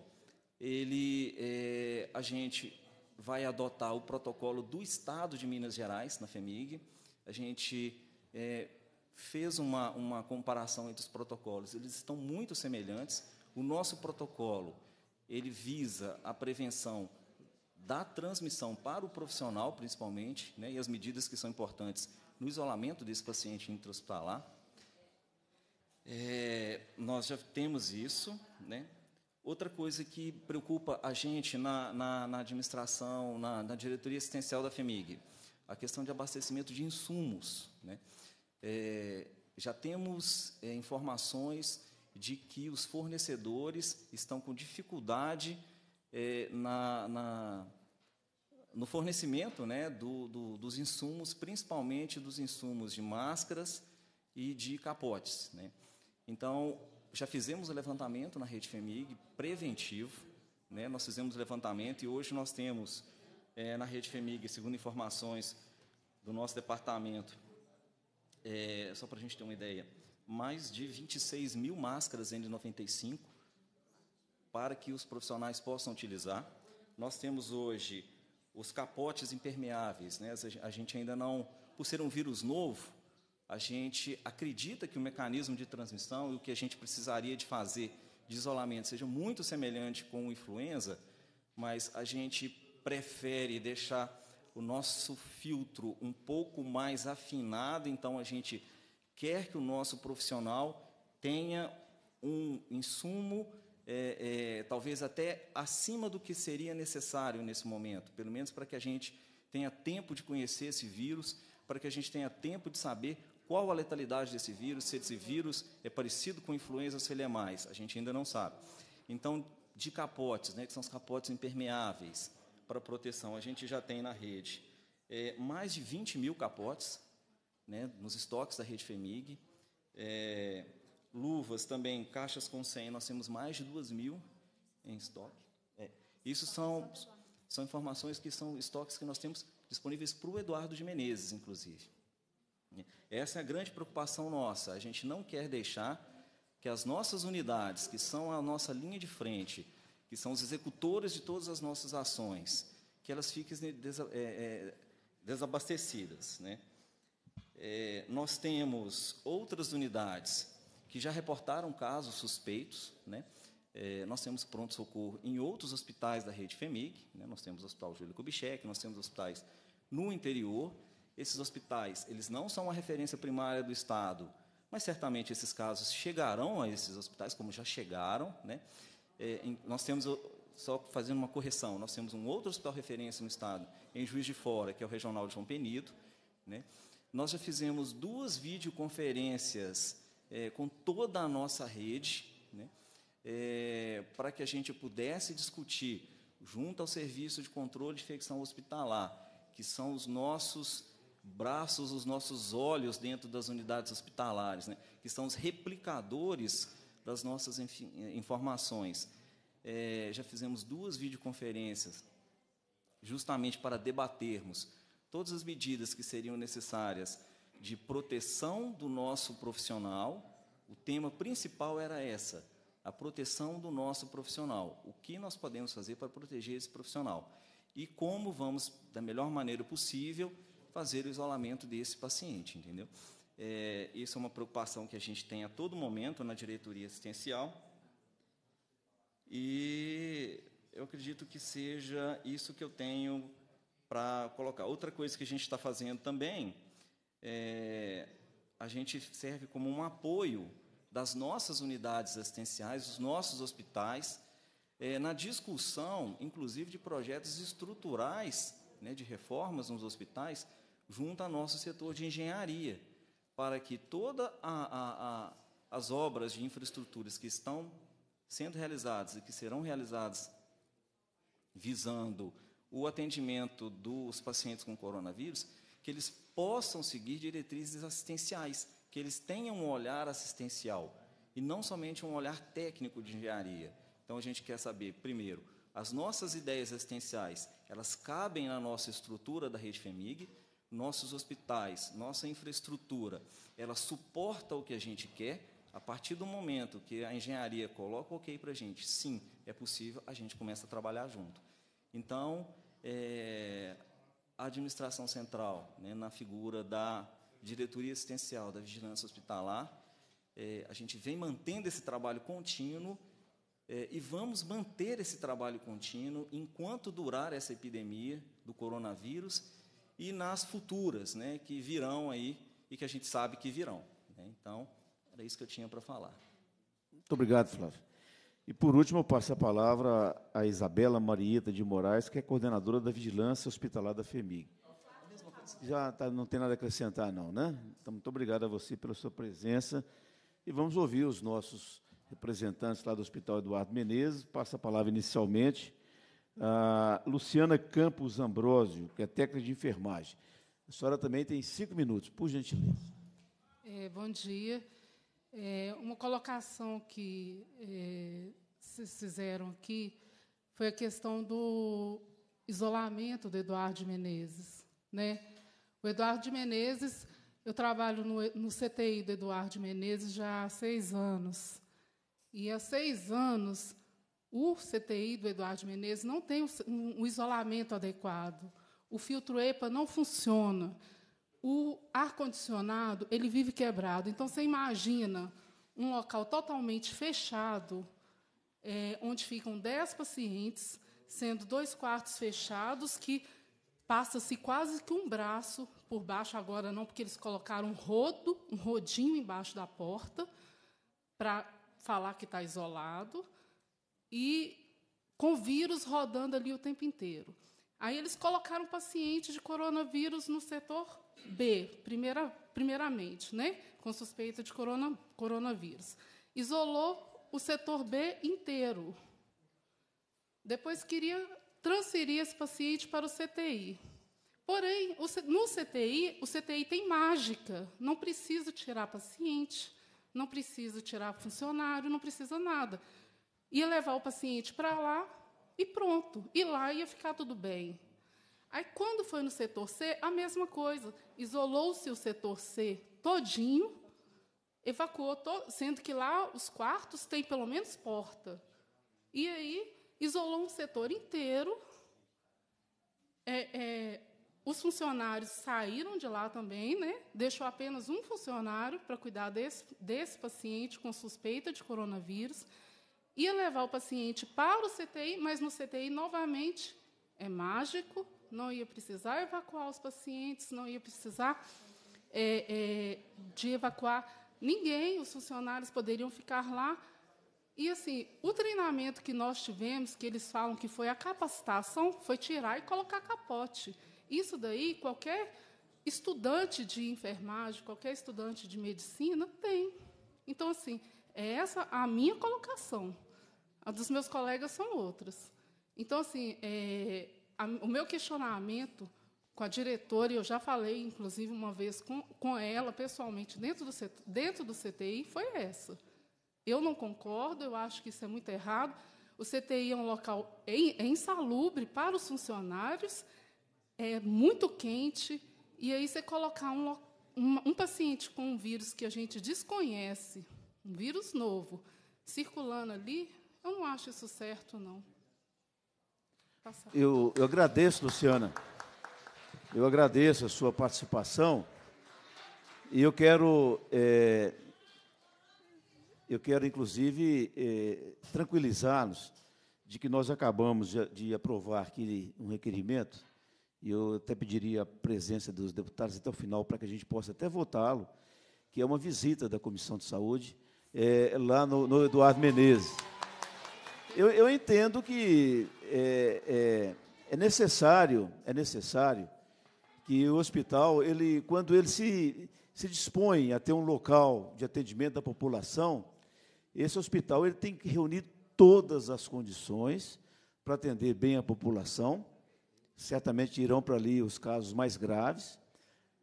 ele, é, a gente vai adotar o protocolo do Estado de Minas Gerais, na FEMIG. A gente é, fez uma, uma comparação entre os protocolos, eles estão muito semelhantes. O nosso protocolo, ele visa a prevenção da transmissão para o profissional, principalmente, né, e as medidas que são importantes no isolamento desse paciente intra-hospitalar. É, nós já temos isso. Né? Outra coisa que preocupa a gente na, na, na administração, na, na, diretoria assistencial da FEMIG, a questão de abastecimento de insumos. Né? É, já temos é, informações de que os fornecedores estão com dificuldade é, na, na, no fornecimento né, do, do, dos insumos, principalmente dos insumos de máscaras e de capotes. Né? Então, já fizemos o levantamento na rede FEMIG preventivo, né? nós fizemos o levantamento e hoje nós temos é, na rede FEMIG, segundo informações do nosso departamento, é, só para a gente ter uma ideia, mais de 26 mil máscaras N95 para que os profissionais possam utilizar. Nós temos hoje os capotes impermeáveis, né? a gente ainda não, por ser um vírus novo, a gente acredita que o mecanismo de transmissão e o que a gente precisaria de fazer de isolamento seja muito semelhante com influenza, mas a gente prefere deixar o nosso filtro um pouco mais afinado, então a gente quer que o nosso profissional tenha um insumo, é, é, talvez até acima do que seria necessário nesse momento, pelo menos para que a gente tenha tempo de conhecer esse vírus, para que a gente tenha tempo de saber qual a letalidade desse vírus, se esse vírus é parecido com influenza, se ele é mais. A gente ainda não sabe. Então, de capotes, né, que são os capotes impermeáveis para proteção, a gente já tem na rede é, mais de 20 mil capotes né, nos estoques da rede FEMIG. É, luvas também, caixas com 100, nós temos mais de 2 mil em estoque. É, isso são, são informações que são estoques que nós temos disponíveis para o Eduardo de Menezes, inclusive. Essa é a grande preocupação nossa. A gente não quer deixar que as nossas unidades, que são a nossa linha de frente, que são os executores de todas as nossas ações, que elas fiquem desabastecidas. É, é, né? É, nós temos outras unidades que já reportaram casos suspeitos, né? É, nós temos pronto-socorro em outros hospitais da rede FEMIG, né? nós temos o Hospital Júlio Kubitschek, nós temos hospitais no interior. Esses hospitais, eles não são uma referência primária do Estado, mas certamente esses casos chegarão a esses hospitais, como já chegaram. Né? É, em, nós temos, só fazendo uma correção, nós temos um outro hospital referência no Estado, em Juiz de Fora, que é o Regional de João Penido, né? Nós já fizemos duas videoconferências é, com toda a nossa rede, né, é, para que a gente pudesse discutir, junto ao Serviço de Controle de Infecção Hospitalar, que são os nossos braços, os nossos olhos dentro das unidades hospitalares, né, que são os replicadores das nossas é, informações. É, já fizemos duas videoconferências, justamente para debatermos todas as medidas que seriam necessárias de proteção do nosso profissional. O tema principal era essa, a proteção do nosso profissional. O que nós podemos fazer para proteger esse profissional? E como vamos, da melhor maneira possível, fazer o isolamento desse paciente, entendeu? É, isso é uma preocupação que a gente tem a todo momento na diretoria assistencial. E eu acredito que seja isso que eu tenho para colocar. Outra coisa que a gente está fazendo também, é, a gente serve como um apoio das nossas unidades assistenciais, dos nossos hospitais, é, na discussão, inclusive, de projetos estruturais, né, de reformas nos hospitais, junto ao nosso setor de engenharia, para que todas as obras de infraestruturas que estão sendo realizadas e que serão realizadas visando o atendimento dos pacientes com coronavírus, que eles possam seguir diretrizes assistenciais, que eles tenham um olhar assistencial e não somente um olhar técnico de engenharia. Então a gente quer saber, primeiro, as nossas ideias assistenciais, elas cabem na nossa estrutura da rede FEMIG, nossos hospitais, nossa infraestrutura, ela suporta o que a gente quer. A partir do momento que a engenharia coloca ok para a gente, sim, é possível, a gente começa a trabalhar junto. Então, é, a administração central, né, na figura da diretoria assistencial da vigilância hospitalar. É, a gente vem mantendo esse trabalho contínuo é, e vamos manter esse trabalho contínuo enquanto durar essa epidemia do coronavírus e nas futuras, né, que virão aí e que a gente sabe que virão. Né? Então, era isso que eu tinha para falar. Muito obrigado, Flávio. E, por último, eu passo a palavra a Isabela Marieta de Moraes, que é coordenadora da Vigilância Hospitalar da FEMIG. Já tá, não tem nada a acrescentar, não, né? Então, muito obrigado a você pela sua presença. E vamos ouvir os nossos representantes lá do Hospital Eduardo Menezes. Passa a palavra inicialmente a Luciana Campos Ambrosio, que é técnica de enfermagem. A senhora também tem cinco minutos, por gentileza. É, bom dia. É, uma colocação que é, vocês fizeram aqui foi a questão do isolamento do Eduardo de Menezes. Né? O Eduardo de Menezes, eu trabalho no, no CTI do Eduardo de Menezes já há seis anos. E há seis anos, o CTI do Eduardo Menezes não tem um, um isolamento adequado. O filtro EPA não funciona o ar-condicionado ele vive quebrado. Então, você imagina um local totalmente fechado, é, onde ficam dez pacientes, sendo dois quartos fechados, que passa-se quase que um braço por baixo, agora não, porque eles colocaram um rodo, um rodinho embaixo da porta, para falar que está isolado, e com vírus rodando ali o tempo inteiro. Aí eles colocaram paciente de coronavírus no setor B, primeira, primeiramente, né, com suspeita de corona, coronavírus. Isolou o setor B inteiro. Depois queria transferir esse paciente para o CTI. Porém, no CTI, o CTI tem mágica, não precisa tirar paciente, não precisa tirar funcionário, não precisa nada. Ia levar o paciente para lá e pronto. E lá ia ficar tudo bem. Aí, quando foi no setor C, a mesma coisa. Isolou-se o setor C todinho, evacuou, to sendo que lá os quartos têm pelo menos porta. E aí, isolou um setor inteiro. É, é, os funcionários saíram de lá também, né? deixou apenas um funcionário para cuidar desse, desse paciente com suspeita de coronavírus. Ia levar o paciente para o CTI, mas no CTI, novamente, é mágico, não ia precisar evacuar os pacientes, não ia precisar é, é, de evacuar ninguém, os funcionários poderiam ficar lá. E, assim, o treinamento que nós tivemos, que eles falam que foi a capacitação, foi tirar e colocar capote. Isso daí, qualquer estudante de enfermagem, qualquer estudante de medicina tem. Então, assim, é essa a minha colocação. A dos meus colegas são outras. Então, assim, é, a, o meu questionamento com a diretora, e eu já falei, inclusive, uma vez com, com ela pessoalmente dentro do, dentro do CTI, foi essa. Eu não concordo, eu acho que isso é muito errado. O CTI é um local é insalubre para os funcionários, é muito quente, e aí você colocar um, um, um paciente com um vírus que a gente desconhece, um vírus novo, circulando ali, eu não acho isso certo, não. Eu, eu agradeço, Luciana. Eu agradeço a sua participação. E eu quero, é, eu quero inclusive, é, tranquilizar-nos de que nós acabamos de, de aprovar aqui um requerimento, e eu até pediria a presença dos deputados até o final para que a gente possa até votá-lo, que é uma visita da Comissão de Saúde é, lá no, no Eduardo Menezes. Eu, eu entendo que é, é, é necessário, é necessário que o hospital, ele, quando ele se, se dispõe a ter um local de atendimento da população, esse hospital ele tem que reunir todas as condições para atender bem a população. Certamente irão para ali os casos mais graves.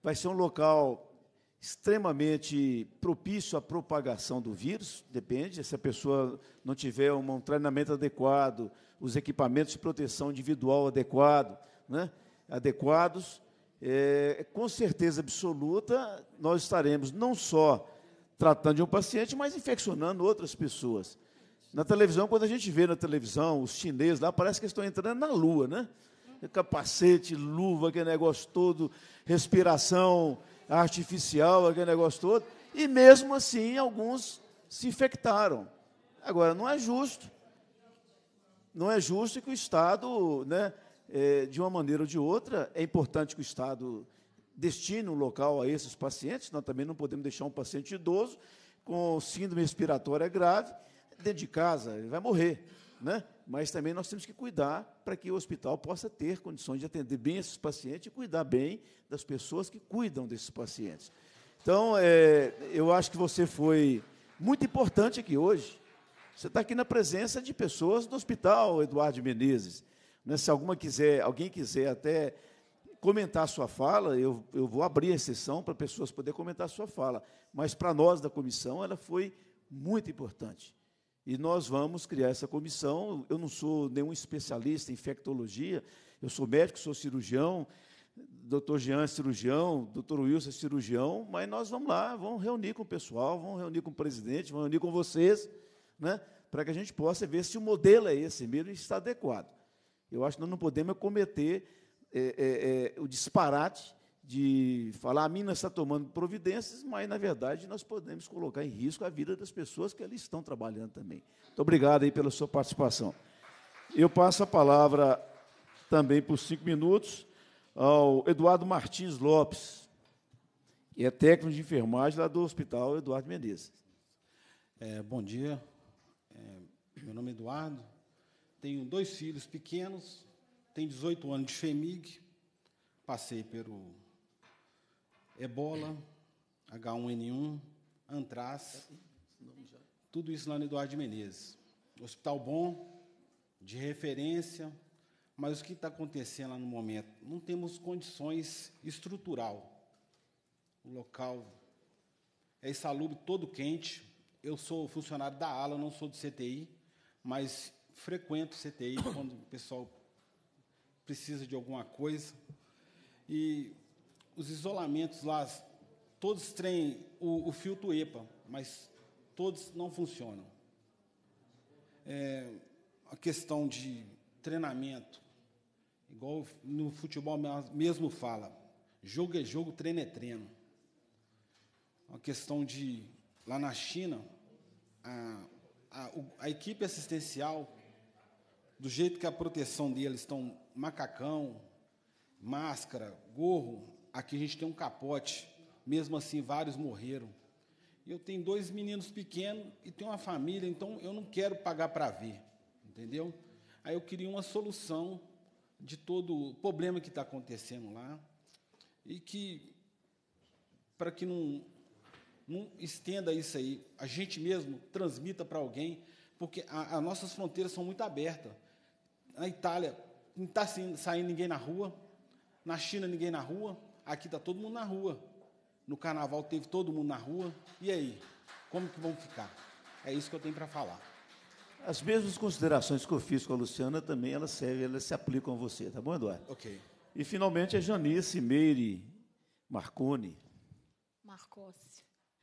Vai ser um local extremamente propício à propagação do vírus, depende, se a pessoa não tiver um treinamento adequado, os equipamentos de proteção individual adequado, né? adequados, é, com certeza absoluta, nós estaremos não só tratando de um paciente, mas infeccionando outras pessoas. Na televisão, quando a gente vê na televisão os chineses lá, parece que estão entrando na lua, né? Capacete, luva, aquele negócio todo, respiração artificial, aquele negócio todo. E mesmo assim, alguns se infectaram. Agora, não é justo não é justo que o Estado, né, é, de uma maneira ou de outra, é importante que o Estado destine um local a esses pacientes, nós também não podemos deixar um paciente idoso com síndrome respiratória grave dentro de casa, ele vai morrer. Né? Mas também nós temos que cuidar para que o hospital possa ter condições de atender bem esses pacientes e cuidar bem das pessoas que cuidam desses pacientes. Então, é, eu acho que você foi muito importante aqui hoje. Você está aqui na presença de pessoas do hospital, Eduardo Menezes. Né? Se alguma quiser, alguém quiser até comentar a sua fala, eu, eu vou abrir a sessão para pessoas poderem comentar a sua fala. Mas para nós da comissão, ela foi muito importante. E nós vamos criar essa comissão. Eu não sou nenhum especialista em infectologia, eu sou médico, sou cirurgião, doutor Jean é cirurgião, doutor Wilson é cirurgião, mas nós vamos lá, vamos reunir com o pessoal, vamos reunir com o presidente, vamos reunir com vocês né, para que a gente possa ver se o modelo é esse mesmo e está adequado. Eu acho que nós não podemos cometer é, é, é, o disparate de falar a mina está tomando providências, mas, na verdade, nós podemos colocar em risco a vida das pessoas que ali estão trabalhando também. Muito obrigado aí pela sua participação. Eu passo a palavra também por cinco minutos ao Eduardo Martins Lopes, que é técnico de enfermagem lá do Hospital Eduardo Menezes. É, bom dia, meu nome é Eduardo. Tenho dois filhos pequenos. Tenho 18 anos de FEMIG. Passei pelo ebola, H1N1, Antraz. Tudo isso lá no Eduardo de Menezes. Hospital bom, de referência, mas o que está acontecendo lá no momento? Não temos condições estrutural. O local é insalubre, todo quente. Eu sou funcionário da ala, não sou do CTI mas frequento o CTI (coughs) quando o pessoal precisa de alguma coisa. E os isolamentos lá, todos têm o, o filtro EPA, mas todos não funcionam. É, a questão de treinamento, igual no futebol mesmo fala, jogo é jogo, treino é treino. A questão de, lá na China, a a, a equipe assistencial, do jeito que a proteção deles estão macacão, máscara, gorro, aqui a gente tem um capote. Mesmo assim, vários morreram. Eu tenho dois meninos pequenos e tenho uma família, então eu não quero pagar para ver, entendeu? Aí eu queria uma solução de todo o problema que está acontecendo lá e que para que não não estenda isso aí, a gente mesmo transmita para alguém, porque as nossas fronteiras são muito abertas. Na Itália, não está saindo ninguém na rua, na China, ninguém na rua, aqui está todo mundo na rua. No carnaval teve todo mundo na rua, e aí? Como que vão ficar? É isso que eu tenho para falar. As mesmas considerações que eu fiz com a Luciana também, elas servem, elas se aplicam a você, tá bom, Eduardo? Ok. E, finalmente, a Janice Meire Marconi. Marcos.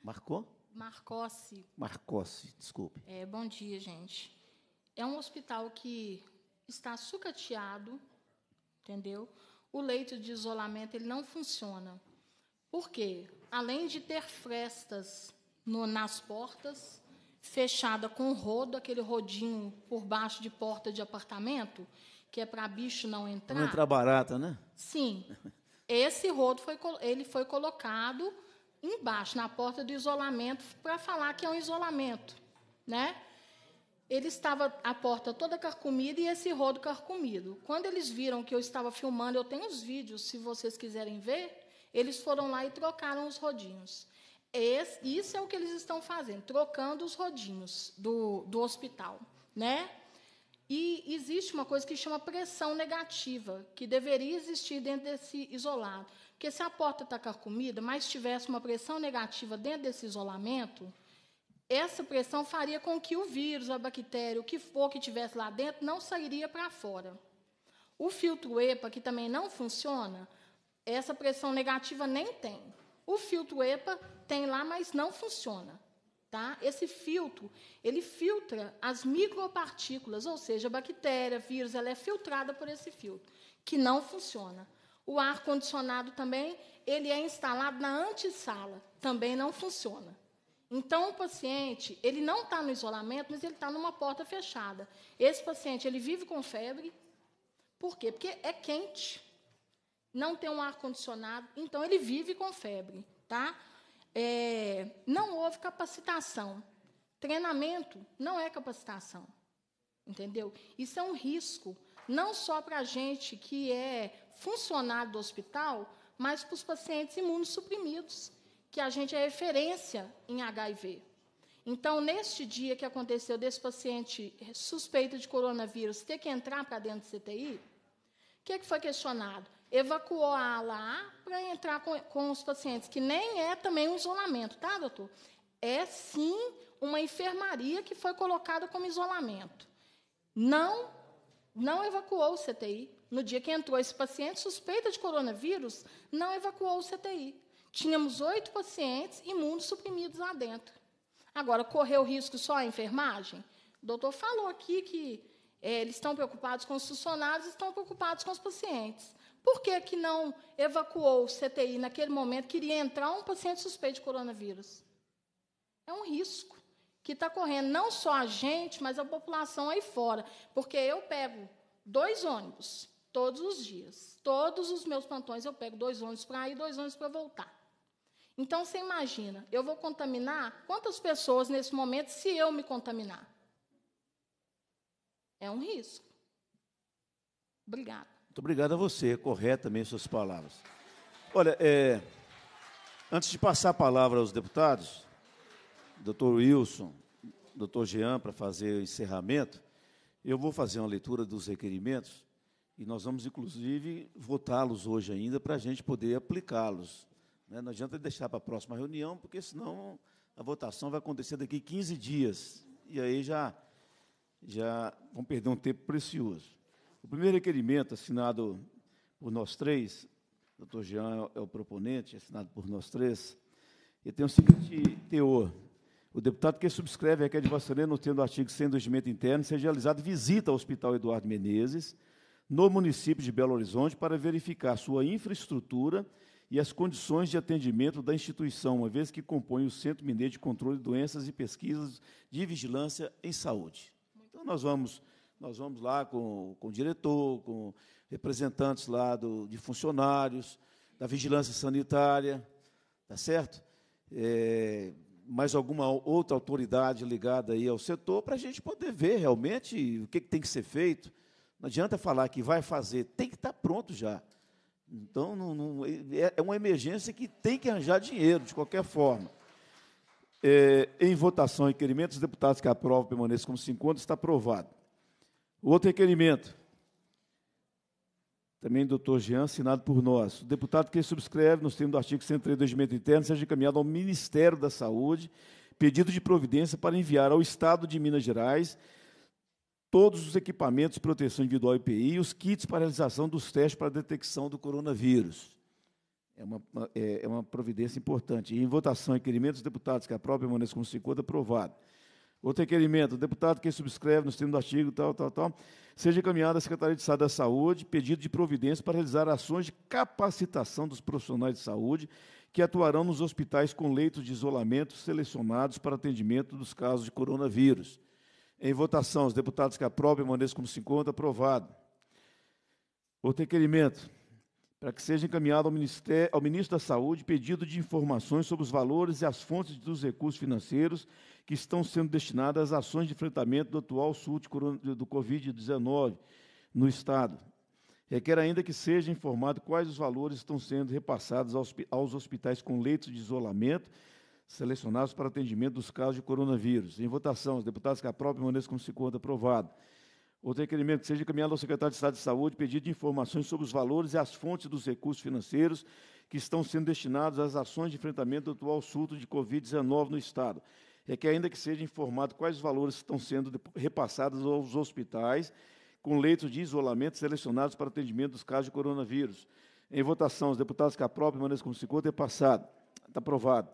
Marcou? Marcosse. Marcosse, desculpe. É, bom dia, gente. É um hospital que está sucateado, entendeu? O leito de isolamento ele não funciona. Por quê? Além de ter frestas no, nas portas, fechada com rodo, aquele rodinho por baixo de porta de apartamento, que é para bicho não entrar. Não entrar barata, né? Sim. (laughs) Esse rodo foi, ele foi colocado embaixo, na porta do isolamento, para falar que é um isolamento. Né? Ele estava a porta toda carcomida e esse rodo carcomido. Quando eles viram que eu estava filmando, eu tenho os vídeos, se vocês quiserem ver, eles foram lá e trocaram os rodinhos. Esse, isso é o que eles estão fazendo, trocando os rodinhos do, do hospital. Né? E existe uma coisa que chama pressão negativa, que deveria existir dentro desse isolado. Porque se a porta está carcomida, mas tivesse uma pressão negativa dentro desse isolamento, essa pressão faria com que o vírus, a bactéria, o que for que tivesse lá dentro, não sairia para fora. O filtro EPA, que também não funciona, essa pressão negativa nem tem. O filtro EPA tem lá, mas não funciona. Tá? Esse filtro, ele filtra as micropartículas, ou seja, a bactéria, vírus, ela é filtrada por esse filtro, que não funciona. O ar-condicionado também, ele é instalado na antessala, também não funciona. Então, o paciente, ele não está no isolamento, mas ele está numa porta fechada. Esse paciente, ele vive com febre. Por quê? Porque é quente, não tem um ar-condicionado, então ele vive com febre. Tá? É, não houve capacitação. Treinamento não é capacitação. Entendeu? Isso é um risco, não só para a gente que é funcionário do hospital, mas para os pacientes imunossuprimidos, que a gente é referência em HIV. Então, neste dia que aconteceu desse paciente suspeito de coronavírus ter que entrar para dentro do CTI, o que, é que foi questionado? Evacuou a ala A para entrar com, com os pacientes, que nem é também um isolamento, tá, doutor? É sim uma enfermaria que foi colocada como isolamento. Não, não evacuou o CTI, no dia que entrou esse paciente suspeita de coronavírus, não evacuou o CTI. Tínhamos oito pacientes imundos suprimidos lá dentro. Agora, correu risco só a enfermagem? O doutor falou aqui que é, eles estão preocupados com os funcionários, estão preocupados com os pacientes. Por que, que não evacuou o CTI naquele momento que iria entrar um paciente suspeito de coronavírus? É um risco que está correndo não só a gente, mas a população aí fora. Porque eu pego dois ônibus Todos os dias. Todos os meus plantões eu pego dois ônibus para ir, dois ônibus para voltar. Então você imagina, eu vou contaminar quantas pessoas nesse momento se eu me contaminar? É um risco. Obrigada. Muito obrigado a você, corretamente suas palavras. Olha, é, antes de passar a palavra aos deputados, doutor Wilson, doutor Jean, para fazer o encerramento, eu vou fazer uma leitura dos requerimentos e nós vamos, inclusive, votá-los hoje ainda para a gente poder aplicá-los. Né? Não adianta deixar para a próxima reunião, porque senão a votação vai acontecer daqui 15 dias. E aí já, já vão perder um tempo precioso. O primeiro requerimento, assinado por nós três, o doutor Jean é o proponente, é assinado por nós três, ele tem o seguinte teor. O deputado que subscreve a requer de Vassalena, no termo do artigo 100 do regimento interno, seja realizado visita ao Hospital Eduardo Menezes, no município de Belo Horizonte para verificar sua infraestrutura e as condições de atendimento da instituição, uma vez que compõe o Centro Mineiro de Controle de Doenças e Pesquisas de Vigilância em Saúde. Então, nós vamos, nós vamos lá com, com o diretor, com representantes lá do, de funcionários, da vigilância sanitária, tá certo? É, mais alguma outra autoridade ligada aí ao setor, para a gente poder ver realmente o que, que tem que ser feito, não adianta falar que vai fazer, tem que estar tá pronto já. Então, não, não, é, é uma emergência que tem que arranjar dinheiro, de qualquer forma. É, em votação, requerimento, dos deputados que aprovam permaneça como se encontram, está aprovado. Outro requerimento, também do doutor Jean, assinado por nós. O deputado que subscreve, nos termos do artigo 103 do Regimento Interno, seja encaminhado ao Ministério da Saúde, pedido de providência para enviar ao Estado de Minas Gerais todos os equipamentos de proteção individual IPI e os kits para realização dos testes para detecção do coronavírus. É uma, é, é uma providência importante. E em votação, requerimento dos deputados que a permaneça como se aprovado. Outro requerimento, o deputado que subscreve no termos do artigo, tal, tal, tal, seja encaminhado à Secretaria de Estado da Saúde pedido de providência para realizar ações de capacitação dos profissionais de saúde que atuarão nos hospitais com leitos de isolamento selecionados para atendimento dos casos de coronavírus. Em votação, os deputados que aprovem permaneçam como se encontra. Aprovado. Outro requerimento. Para que seja encaminhado ao, Ministério, ao Ministro da Saúde pedido de informações sobre os valores e as fontes dos recursos financeiros que estão sendo destinados às ações de enfrentamento do atual surto do Covid-19 no Estado. Requer ainda que seja informado quais os valores estão sendo repassados aos, aos hospitais com leitos de isolamento selecionados para atendimento dos casos de coronavírus. Em votação, os deputados que aprovam permaneçam como se encontra aprovado. Outro requerimento que seja encaminhado ao secretário de Estado de Saúde pedido de informações sobre os valores e as fontes dos recursos financeiros que estão sendo destinados às ações de enfrentamento do atual surto de Covid-19 no Estado. Requer ainda que seja informado quais valores estão sendo repassados aos hospitais com leitos de isolamento selecionados para atendimento dos casos de coronavírus. Em votação, os deputados que aprovam permaneçam como se encontra, é passado. Está aprovado.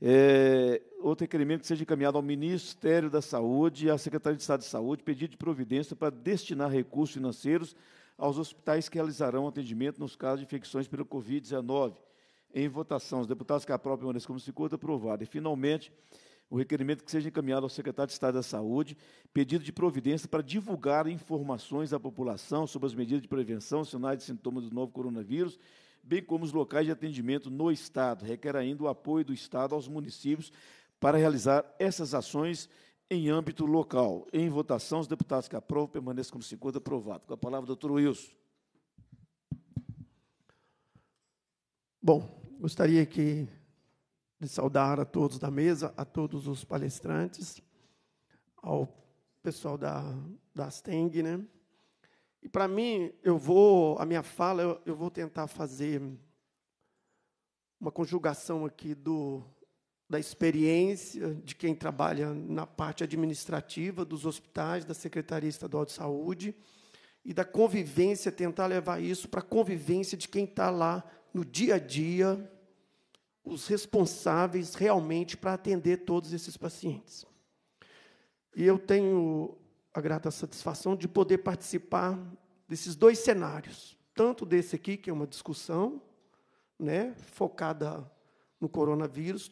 É, outro requerimento que seja encaminhado ao Ministério da Saúde e à Secretaria de Estado de Saúde pedido de providência para destinar recursos financeiros aos hospitais que realizarão atendimento nos casos de infecções pelo Covid-19. Em votação, os deputados que aprovem permaneçam como se curta, aprovado. E, finalmente, o requerimento que seja encaminhado ao secretário de Estado da Saúde, pedido de providência para divulgar informações à população sobre as medidas de prevenção, sinais e sintomas do novo coronavírus bem como os locais de atendimento no Estado. Requer ainda o apoio do Estado aos municípios para realizar essas ações em âmbito local. Em votação, os deputados que aprovam permaneçam como se encontra aprovado. Com a palavra, doutor Wilson. Bom, gostaria aqui de saudar a todos da mesa, a todos os palestrantes, ao pessoal da, da Asteng, né? E para mim, eu vou, a minha fala, eu, eu vou tentar fazer uma conjugação aqui do, da experiência de quem trabalha na parte administrativa dos hospitais, da Secretaria Estadual de Saúde, e da convivência, tentar levar isso para a convivência de quem está lá no dia a dia, os responsáveis realmente para atender todos esses pacientes. E eu tenho a grata satisfação de poder participar desses dois cenários, tanto desse aqui, que é uma discussão, né, focada no coronavírus,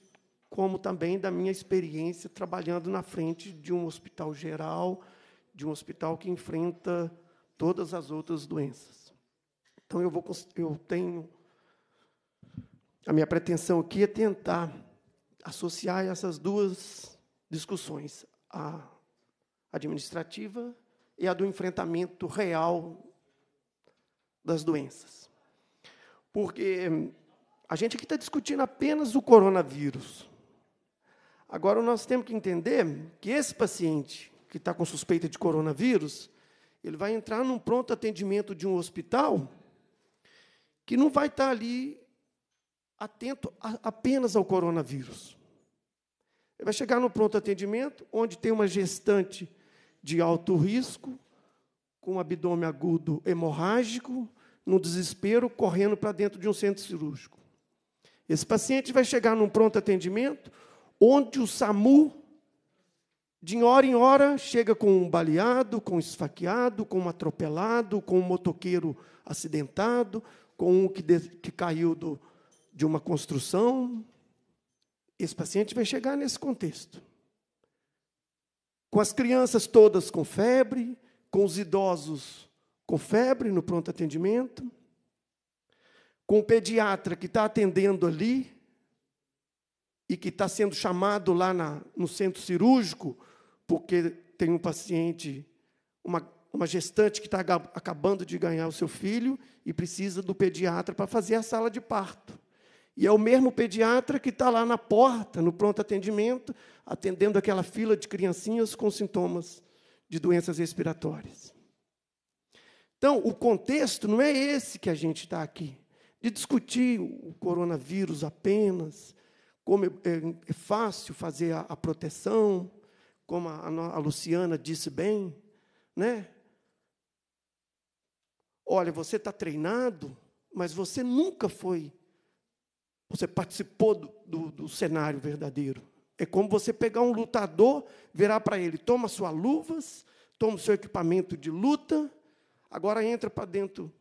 como também da minha experiência trabalhando na frente de um hospital geral, de um hospital que enfrenta todas as outras doenças. Então eu vou eu tenho a minha pretensão aqui é tentar associar essas duas discussões, a administrativa e a do enfrentamento real das doenças. Porque a gente aqui está discutindo apenas o coronavírus. Agora, nós temos que entender que esse paciente que está com suspeita de coronavírus, ele vai entrar num pronto atendimento de um hospital que não vai estar ali atento a, apenas ao coronavírus. Ele vai chegar no pronto atendimento, onde tem uma gestante de alto risco, com abdômen agudo hemorrágico, no desespero, correndo para dentro de um centro cirúrgico. Esse paciente vai chegar num pronto atendimento, onde o SAMU, de hora em hora, chega com um baleado, com um esfaqueado, com um atropelado, com um motoqueiro acidentado, com um que, de, que caiu do, de uma construção. Esse paciente vai chegar nesse contexto com as crianças todas com febre, com os idosos com febre no pronto atendimento, com o pediatra que está atendendo ali e que está sendo chamado lá na, no centro cirúrgico, porque tem um paciente, uma, uma gestante que está acabando de ganhar o seu filho e precisa do pediatra para fazer a sala de parto. E é o mesmo pediatra que está lá na porta, no pronto atendimento, atendendo aquela fila de criancinhas com sintomas de doenças respiratórias. Então, o contexto não é esse que a gente está aqui, de discutir o coronavírus apenas, como é, é, é fácil fazer a, proteção, como a, a, Luciana disse bem, né? Olha, você está treinado, mas você nunca foi você participou do, do, do cenário verdadeiro. É como você pegar um lutador, virar para ele: toma suas luvas, toma seu equipamento de luta, agora entra para dentro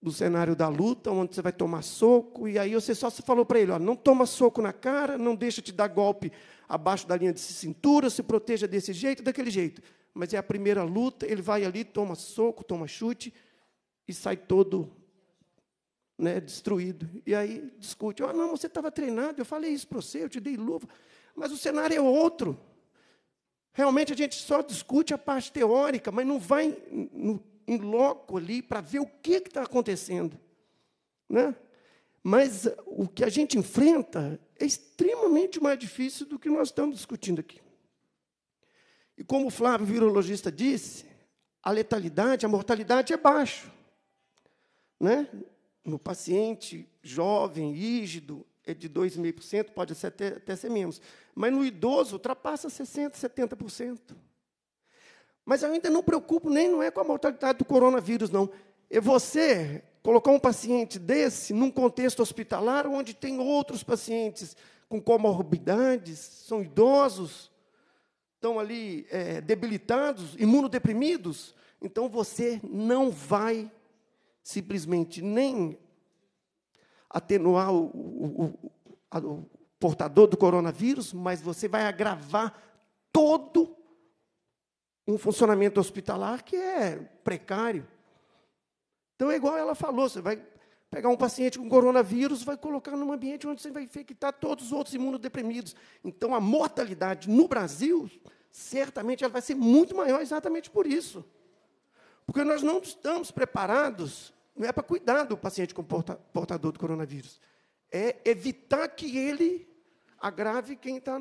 do cenário da luta, onde você vai tomar soco, e aí você só falou para ele: ó, não toma soco na cara, não deixa te dar golpe abaixo da linha de cintura, se proteja desse jeito, daquele jeito. Mas é a primeira luta, ele vai ali, toma soco, toma chute e sai todo né, destruído. E aí discute: oh, não, você estava treinado, eu falei isso para você, eu te dei luva. Mas o cenário é outro. Realmente a gente só discute a parte teórica, mas não vai em loco ali para ver o que está acontecendo. Né? Mas o que a gente enfrenta é extremamente mais difícil do que nós estamos discutindo aqui. E como o Flávio, virologista, disse, a letalidade, a mortalidade é baixo. Né? no paciente jovem, rígido, é de 2,5%, pode até, até ser menos. Mas no idoso ultrapassa 60%, 70%. Mas eu ainda não preocupo nem não é com a mortalidade do coronavírus, não. É você colocar um paciente desse num contexto hospitalar onde tem outros pacientes com comorbidades, são idosos, estão ali é, debilitados, imunodeprimidos, então você não vai simplesmente nem atenuar o, o, o, o portador do coronavírus, mas você vai agravar todo um funcionamento hospitalar que é precário. Então é igual ela falou, você vai pegar um paciente com coronavírus, vai colocar num ambiente onde você vai infectar todos os outros imunodeprimidos. Então a mortalidade no Brasil, certamente ela vai ser muito maior exatamente por isso. Porque nós não estamos preparados não é para cuidar do paciente com porta, portador do coronavírus. É evitar que ele agrave quem está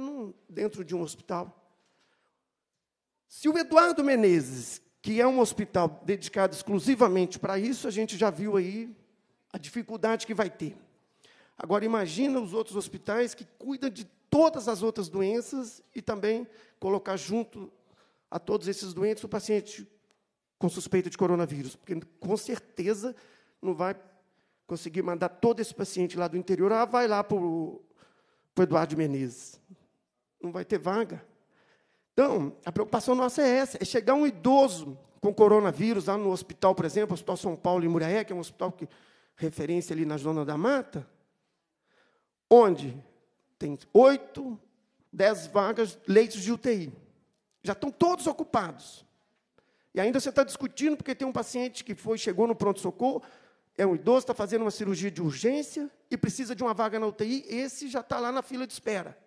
dentro de um hospital. Se o Eduardo Menezes, que é um hospital dedicado exclusivamente para isso, a gente já viu aí a dificuldade que vai ter. Agora, imagina os outros hospitais que cuidam de todas as outras doenças e também colocar junto a todos esses doentes o paciente com suspeita de coronavírus, porque com certeza não vai conseguir mandar todo esse paciente lá do interior, ah, vai lá para o Eduardo Menezes. Não vai ter vaga. Então, a preocupação nossa é essa, é chegar um idoso com coronavírus lá no hospital, por exemplo, o Hospital São Paulo em Muraé, que é um hospital que referência ali na zona da mata, onde tem oito, dez vagas, leitos de UTI. Já estão todos ocupados. E ainda você está discutindo porque tem um paciente que foi chegou no pronto-socorro, é um idoso, está fazendo uma cirurgia de urgência e precisa de uma vaga na UTI, esse já está lá na fila de espera.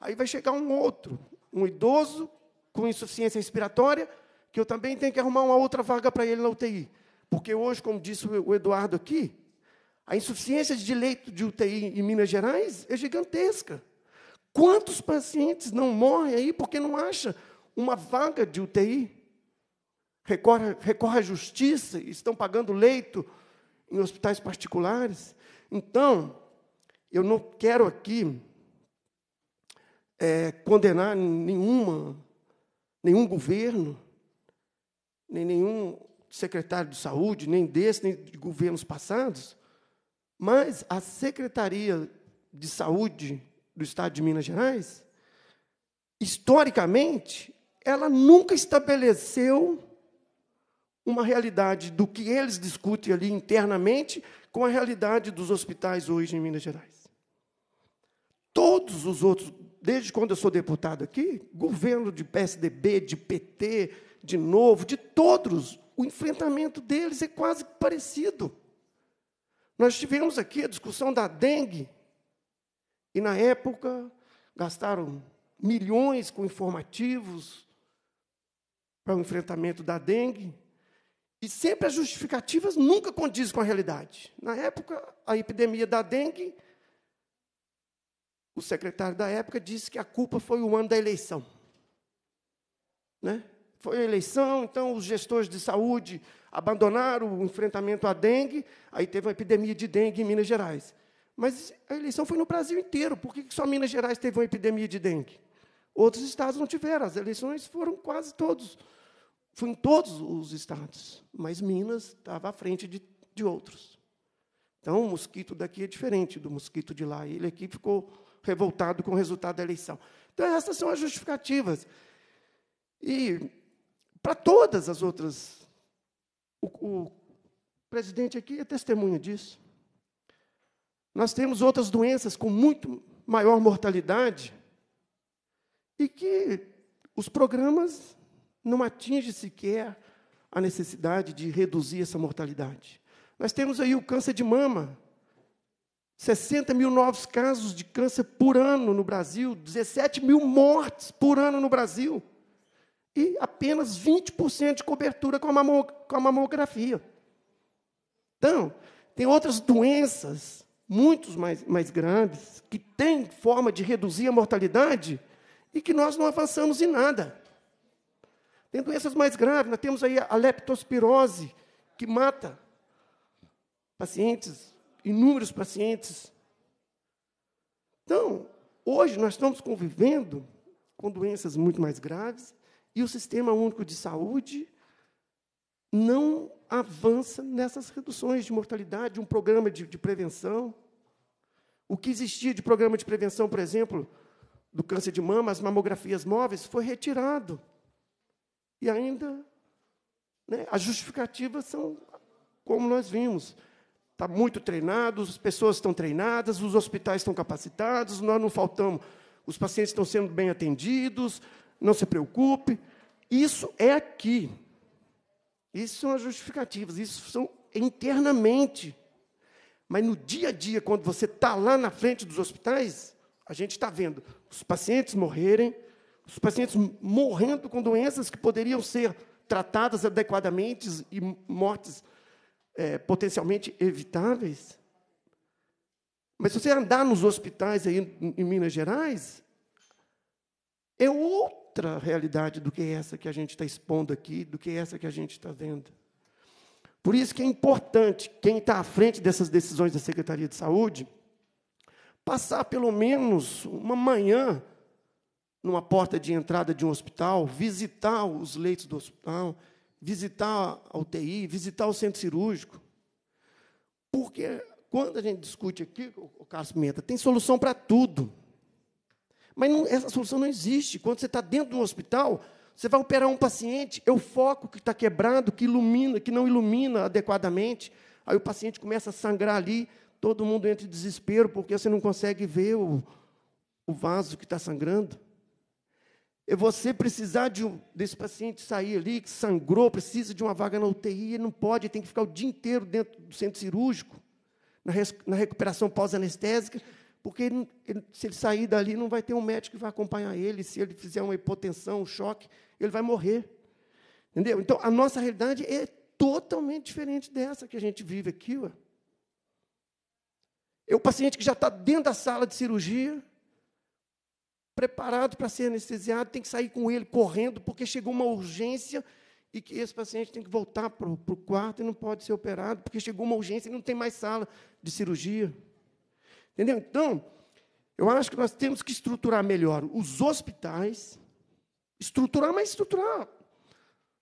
Aí vai chegar um outro, um idoso com insuficiência respiratória, que eu também tenho que arrumar uma outra vaga para ele na UTI. Porque hoje, como disse o Eduardo aqui, a insuficiência de leito de UTI em Minas Gerais é gigantesca. Quantos pacientes não morrem aí porque não acha uma vaga de UTI? recorre, recorre à justiça e estão pagando leito em hospitais particulares. Então, eu não quero aqui é, condenar nenhuma, nenhum governo, nem nenhum secretário de saúde, nem desse, nem de governos passados, mas a Secretaria de Saúde do Estado de Minas Gerais, historicamente, ela nunca estabeleceu uma realidade do que eles discutem ali internamente com a realidade dos hospitais hoje em Minas Gerais. Todos os outros, desde quando eu sou deputado aqui, governo de PSDB, de PT, de novo, de todos, o enfrentamento deles é quase parecido. Nós tivemos aqui a discussão da dengue, e na época gastaram milhões com informativos para o enfrentamento da dengue, e sempre as justificativas nunca condizem com a realidade. Na época, a epidemia da dengue, o secretário da época disse que a culpa foi o ano da eleição. Né? Foi a eleição, então os gestores de saúde abandonaram o enfrentamento à dengue, aí teve uma epidemia de dengue em Minas Gerais. Mas a eleição foi no Brasil inteiro, por que só Minas Gerais teve uma epidemia de dengue? Outros estados não tiveram, as eleições foram quase todos Fui em todos os estados, mas Minas estava à frente de, de outros. Então, o mosquito daqui é diferente do mosquito de lá. Ele aqui ficou revoltado com o resultado da eleição. Então, essas são as justificativas. E, para todas as outras, o, o presidente aqui é testemunha disso. Nós temos outras doenças com muito maior mortalidade e que os programas não atinge sequer a necessidade de reduzir essa mortalidade. Nós temos aí o câncer de mama. 60 mil novos casos de câncer por ano no Brasil, 17 mil mortes por ano no Brasil, e apenas 20% de cobertura com a, com a mamografia. Então, tem outras doenças, muito mais, mais que têm forma de reduzir a mortalidade e que nós não avançamos em nada. Tem doenças mais graves, nós temos aí a leptospirose, que mata pacientes, inúmeros pacientes. Então, hoje nós estamos convivendo com doenças muito mais graves e o Sistema Único de Saúde não avança nessas reduções de mortalidade, um programa de, de prevenção. O que existia de programa de prevenção, por exemplo, do câncer de mama, as mamografias móveis, foi retirado. E ainda, né, as justificativas são como nós vimos. Está muito treinado, as pessoas estão treinadas, os hospitais estão capacitados, nós não faltamos, os pacientes estão sendo bem atendidos, não se preocupe. Isso é aqui. Isso são as justificativas, isso são internamente. Mas no dia a dia, quando você está lá na frente dos hospitais, a gente está vendo os pacientes morrerem, os pacientes morrendo com doenças que poderiam ser tratadas adequadamente e mortes é, potencialmente evitáveis. Mas se você andar nos hospitais aí em Minas Gerais, é outra realidade do que essa que a gente está expondo aqui, do que essa que a gente está vendo. Por isso que é importante quem está à frente dessas decisões da Secretaria de Saúde passar pelo menos uma manhã numa porta de entrada de um hospital, visitar os leitos do hospital, visitar a UTI, visitar o centro cirúrgico. Porque quando a gente discute aqui, o Carlos Pimenta, tem solução para tudo. Mas não, essa solução não existe. Quando você está dentro de um hospital, você vai operar um paciente, é o foco que está quebrado, que ilumina, que não ilumina adequadamente. Aí o paciente começa a sangrar ali, todo mundo entra em desespero, porque você não consegue ver o, o vaso que está sangrando você precisar de um, desse paciente sair ali, que sangrou, precisa de uma vaga na UTI, ele não pode, tem que ficar o dia inteiro dentro do centro cirúrgico, na, res, na recuperação pós-anestésica, porque ele, ele, se ele sair dali, não vai ter um médico que vai acompanhar ele, se ele fizer uma hipotensão, um choque, ele vai morrer. Entendeu? Então, a nossa realidade é totalmente diferente dessa que a gente vive aqui. ué? É o paciente que já está dentro da sala de cirurgia, preparado para ser anestesiado, tem que sair com ele correndo, porque chegou uma urgência e que esse paciente tem que voltar para o, quarto e não pode ser operado, porque chegou uma urgência e não tem mais sala de cirurgia. Entendeu? Então, eu acho que nós temos que estruturar melhor os hospitais, estruturar, mas estruturar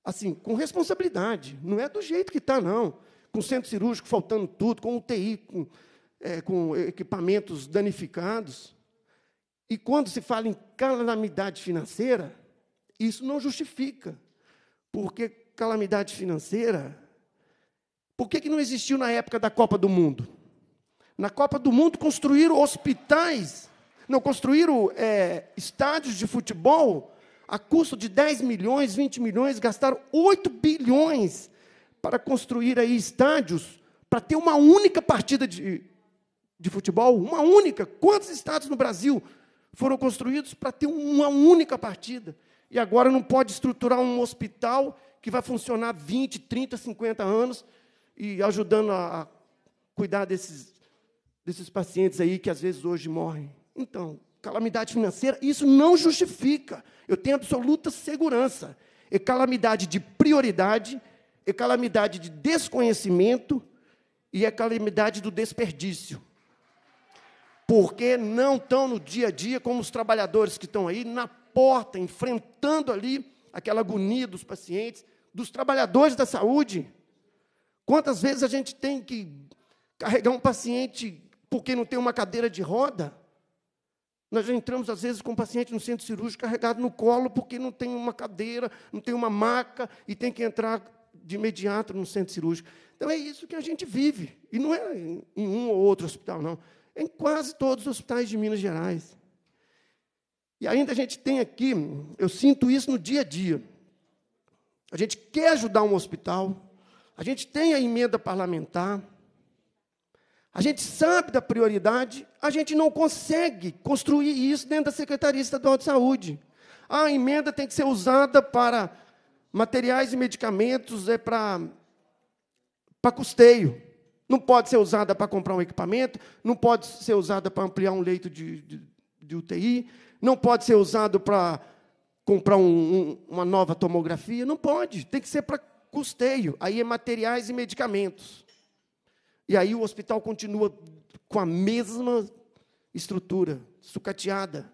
assim, com responsabilidade. Não é do jeito que está, não. Com centro cirúrgico faltando tudo, com UTI, com, é, com equipamentos danificados. E quando se fala em calamidade financeira, isso não justifica. Porque calamidade financeira. Por que, que não existiu na época da Copa do Mundo? Na Copa do Mundo construíram hospitais, não, construíram é, estádios de futebol a custo de 10 milhões, 20 milhões, gastaram 8 bilhões para construir aí estádios para ter uma única partida de, de futebol, uma única. Quantos estádios no Brasil foram construídos para ter uma única partida. E agora não pode estruturar um hospital que vai funcionar 20, 30, 50 anos e ajudando a cuidar desses, desses pacientes aí que às vezes hoje morrem. Então, calamidade financeira, isso não justifica. Eu tenho absoluta segurança. É calamidade de prioridade, é calamidade de desconhecimento e é calamidade do desperdício porque não estão no dia a dia como os trabalhadores que estão aí na porta, enfrentando ali aquela agonia dos pacientes, dos trabalhadores da saúde. Quantas vezes a gente tem que carregar um paciente porque não tem uma cadeira de roda? Nós já entramos, às vezes, com um paciente no centro cirúrgico carregado no colo porque não tem uma cadeira, não tem uma maca e tem que entrar de imediato no centro cirúrgico. Então, é isso que a gente vive. E não é em um ou outro hospital, não em quase todos os hospitais de Minas Gerais. E ainda a gente tem aqui, eu sinto isso no dia a dia. A gente quer ajudar um hospital, a gente tem a emenda parlamentar, a gente sabe da prioridade, a gente não consegue construir isso dentro da Secretaria Estadual de Saúde. A emenda tem que ser usada para materiais e medicamentos, é para, para custeio. Não pode ser usada para comprar um equipamento, não pode ser usada para ampliar um leito de, de, de UTI, não pode ser usado para comprar um, um, uma nova tomografia, não pode, tem que ser para custeio, aí é materiais e medicamentos. E aí o hospital continua com a mesma estrutura, sucateada.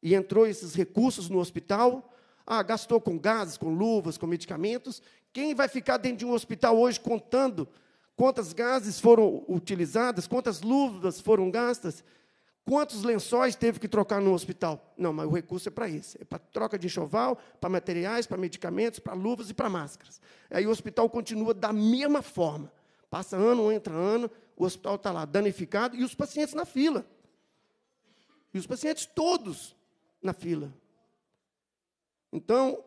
E entrou esses recursos no hospital, ah, gastou com gases, com luvas, com medicamentos. Quem vai ficar dentro de um hospital hoje contando quantas gases foram utilizadas, quantas luvas foram gastas, quantos lençóis teve que trocar no hospital. Não, mas o recurso é para isso. É para troca de enxoval, para materiais, para medicamentos, para luvas e para máscaras. Aí o hospital continua da mesma forma. Passa ano, entra ano, o hospital está lá danificado e os pacientes na fila. E os pacientes todos na fila. Então,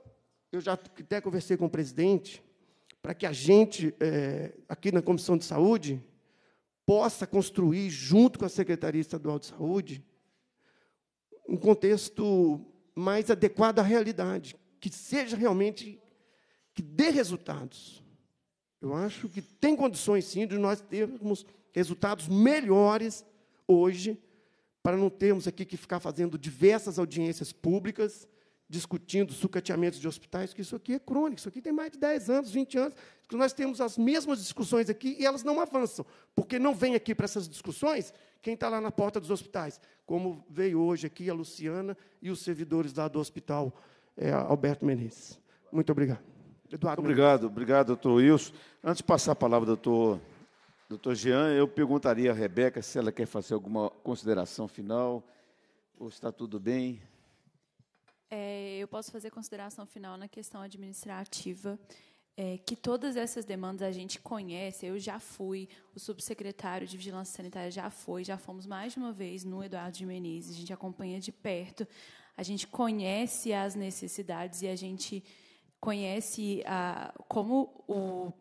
eu já até conversei com o presidente, para que a gente, é, aqui na Comissão de Saúde, possa construir, junto com a Secretaria Estadual de Saúde, um contexto mais adequado à realidade, que seja realmente, que dê resultados. Eu acho que tem condições, sim, de nós termos resultados melhores hoje, para não termos aqui que ficar fazendo diversas audiências públicas discutindo sucateamentos de hospitais, que isso aqui é crônico, isso aqui tem mais de 10 anos, 20 anos, que nós temos as mesmas discussões aqui e elas não avançam, porque não vem aqui para essas discussões quem está lá na porta dos hospitais, como veio hoje aqui a Luciana e os servidores lá do hospital é, Alberto Menezes. Muito obrigado. Eduardo. Muito obrigado, Menezes. obrigado, doutor Wilson. Antes de passar a palavra, doutor, doutor Jean, eu perguntaria à Rebeca se ela quer fazer alguma consideração final, ou está tudo bem. É, eu posso fazer consideração final na questão administrativa. É, que todas essas demandas a gente conhece. Eu já fui, o subsecretário de Vigilância Sanitária já foi, já fomos mais de uma vez no Eduardo de Menezes, a gente acompanha de perto, a gente conhece as necessidades e a gente conhece a, como o,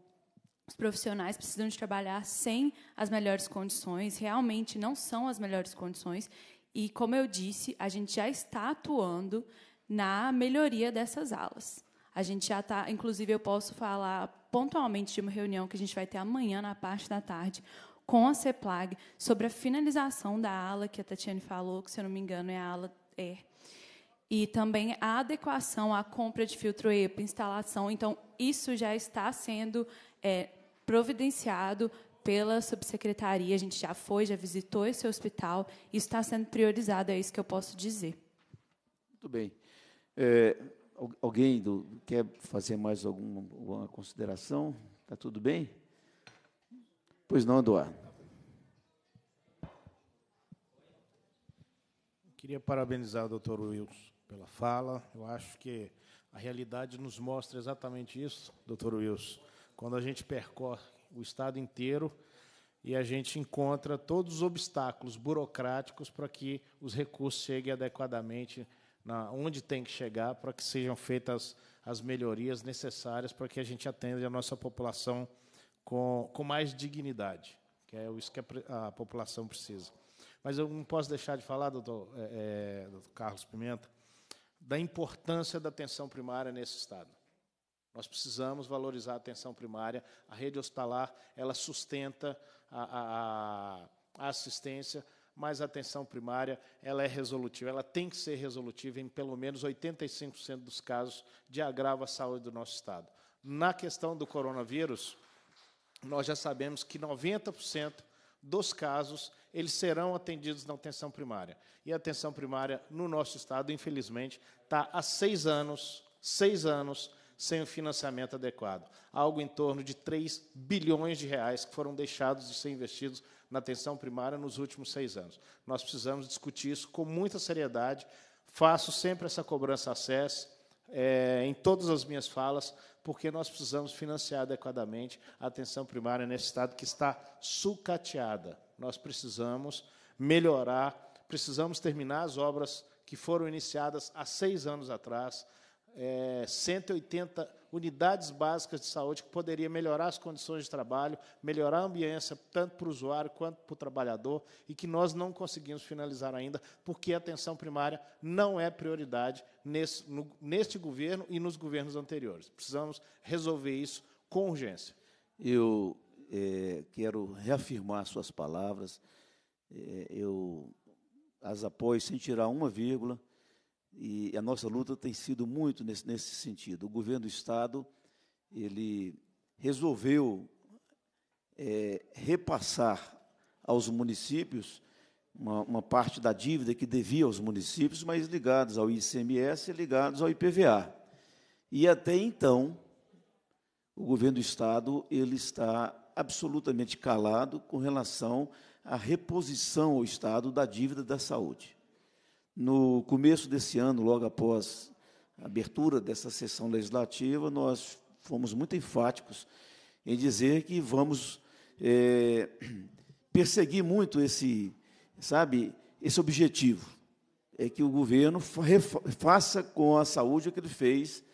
os profissionais precisam de trabalhar sem as melhores condições, realmente não são as melhores condições. E, como eu disse, a gente já está atuando na melhoria dessas aulas. A gente já está, inclusive, eu posso falar pontualmente de uma reunião que a gente vai ter amanhã, na parte da tarde, com a CEPLAG, sobre a finalização da ala que a Tatiane falou, que, se eu não me engano, é a ala E, E também a adequação à compra de filtro EPA, instalação. Então, isso já está sendo é, providenciado pela subsecretaria. A gente já foi, já visitou esse hospital. Isso está sendo priorizado, é isso que eu posso dizer. Muito bem. É, alguém do, quer fazer mais alguma, alguma consideração? Está tudo bem? Pois não, Eduardo. Queria parabenizar o doutor Wilson pela fala. Eu acho que a realidade nos mostra exatamente isso, doutor Wilson. Quando a gente percorre o Estado inteiro, e a gente encontra todos os obstáculos burocráticos para que os recursos cheguem adequadamente na, onde tem que chegar para que sejam feitas as melhorias necessárias para que a gente atenda a nossa população com, com mais dignidade, que é isso que a, a população precisa. Mas eu não posso deixar de falar, doutor, é, é, doutor Carlos Pimenta, da importância da atenção primária nesse Estado. Nós precisamos valorizar a atenção primária. A rede hospitalar ela sustenta a, a, a assistência, mas a atenção primária ela é resolutiva, ela tem que ser resolutiva em pelo menos 85% dos casos de agravo à saúde do nosso Estado. Na questão do coronavírus, nós já sabemos que 90% dos casos eles serão atendidos na atenção primária. E a atenção primária no nosso Estado, infelizmente, está há seis anos, seis anos, sem o financiamento adequado. Algo em torno de 3 bilhões de reais que foram deixados de ser investidos na atenção primária nos últimos seis anos. Nós precisamos discutir isso com muita seriedade. Faço sempre essa cobrança a é, em todas as minhas falas, porque nós precisamos financiar adequadamente a atenção primária nesse estado que está sucateada. Nós precisamos melhorar, precisamos terminar as obras que foram iniciadas há seis anos atrás, é, 180 unidades básicas de saúde que poderia melhorar as condições de trabalho, melhorar a ambiência tanto para o usuário quanto para o trabalhador e que nós não conseguimos finalizar ainda porque a atenção primária não é prioridade nesse, no, neste governo e nos governos anteriores. Precisamos resolver isso com urgência. Eu é, quero reafirmar suas palavras. É, eu as apoio sem tirar uma vírgula. E a nossa luta tem sido muito nesse, nesse sentido. O governo do Estado, ele resolveu é, repassar aos municípios uma, uma, parte da dívida que devia aos municípios, mas ligados ao ICMS e ligados ao IPVA. E até então, o governo do Estado ele está absolutamente calado com relação à reposição ao Estado da dívida da saúde. No começo desse ano, logo após a abertura dessa sessão legislativa, nós fomos muito enfáticos em dizer que vamos é, (clears throat) perseguir muito esse, sabe, esse objetivo, é que o governo faça com a saúde o que ele fez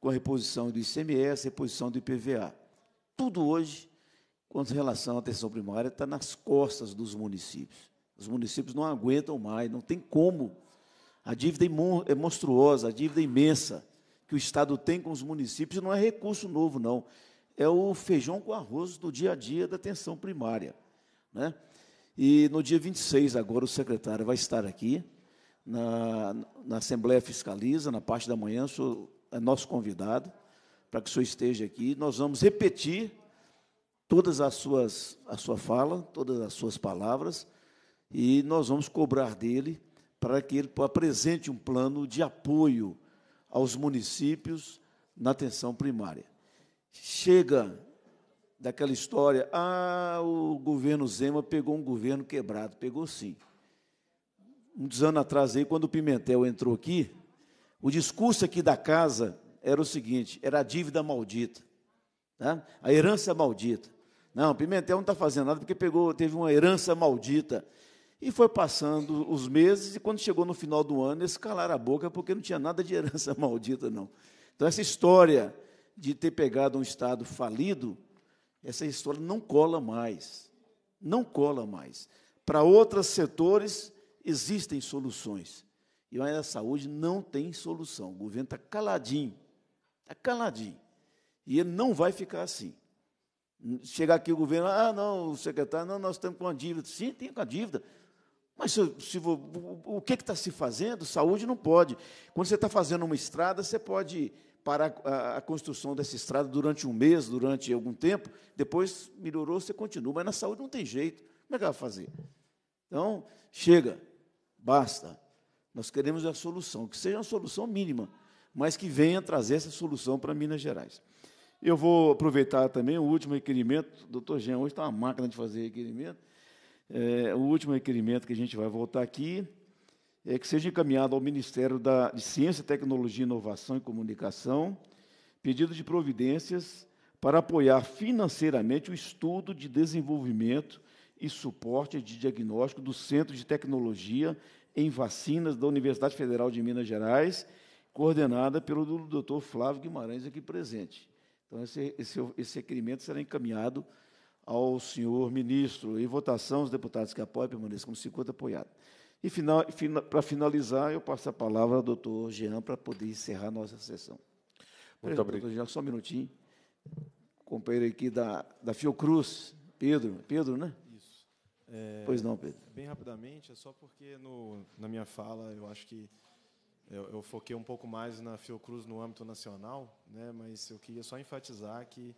com a reposição do ICMS, reposição do IPVA. Tudo hoje, quanto relação à atenção primária, está nas costas dos municípios. Os municípios não aguentam mais, não tem como a dívida é, é monstruosa, a dívida é imensa que o Estado tem com os municípios não é recurso novo, não. É o feijão com arroz do dia a dia da atenção primária. Né? E no dia 26, agora, o secretário vai estar aqui na, na Assembleia Fiscaliza, na parte da manhã, sou, é nosso convidado, para que o senhor esteja aqui. Nós vamos repetir todas as suas, a sua fala, todas as suas palavras, e nós vamos cobrar dele para que ele apresente um plano de apoio aos municípios na atenção primária. Chega daquela história, ah, o governo Zema pegou um governo quebrado, pegou sim. Muitos anos atrás, aí, quando o Pimentel entrou aqui, o discurso aqui da casa era o seguinte, era a dívida maldita, tá? a herança maldita. Não, Pimentel não está fazendo nada porque pegou, teve uma herança maldita. E foi passando os meses, e quando chegou no final do ano, eles calaram a boca, porque não tinha nada de herança (laughs) maldita, não. Então, essa história de ter pegado um Estado falido, essa história não cola mais. Não cola mais. Para outros setores, existem soluções. E a área da saúde não tem solução. O governo está caladinho. Está caladinho. E ele não vai ficar assim. Chegar aqui o governo, ah, não, o secretário, não, nós estamos com uma dívida. Sim, tem com a dívida. Mas se, se, o, o que está se fazendo? Saúde não pode. Quando você está fazendo uma estrada, você pode parar a, a, construção dessa estrada durante um mês, durante algum tempo, depois melhorou, você continua. Mas na saúde não tem jeito. Como é que vai fazer? Então, chega, basta. Nós queremos a solução, que seja uma solução mínima, mas que venha trazer essa solução para Minas Gerais. Eu vou aproveitar também o último requerimento. Doutor Jean, hoje está uma máquina de fazer requerimento. É, o último requerimento que a gente vai voltar aqui é que seja encaminhado ao Ministério da, de Ciência, Tecnologia, Inovação e Comunicação pedido de providências para apoiar financeiramente o estudo de desenvolvimento e suporte de diagnóstico do Centro de Tecnologia em Vacinas da Universidade Federal de Minas Gerais, coordenada pelo Dr. Flávio Guimarães, aqui presente. Então, esse, esse, esse requerimento será encaminhado ao senhor ministro. Em votação, os deputados que apoiam permaneçam como 50 apoiados. E final, para finalizar, eu passo a palavra ao doutor Jean para poder encerrar a nossa sessão. Muito obrigado. Jean, só um minutinho. Companheiro aqui da, da Fiocruz, Pedro. Pedro, né? Isso. É, pois não, Pedro. Bem rapidamente, é só porque no, na minha fala eu acho que eu, eu foquei um pouco mais na Fiocruz no âmbito nacional, né, mas eu queria só enfatizar que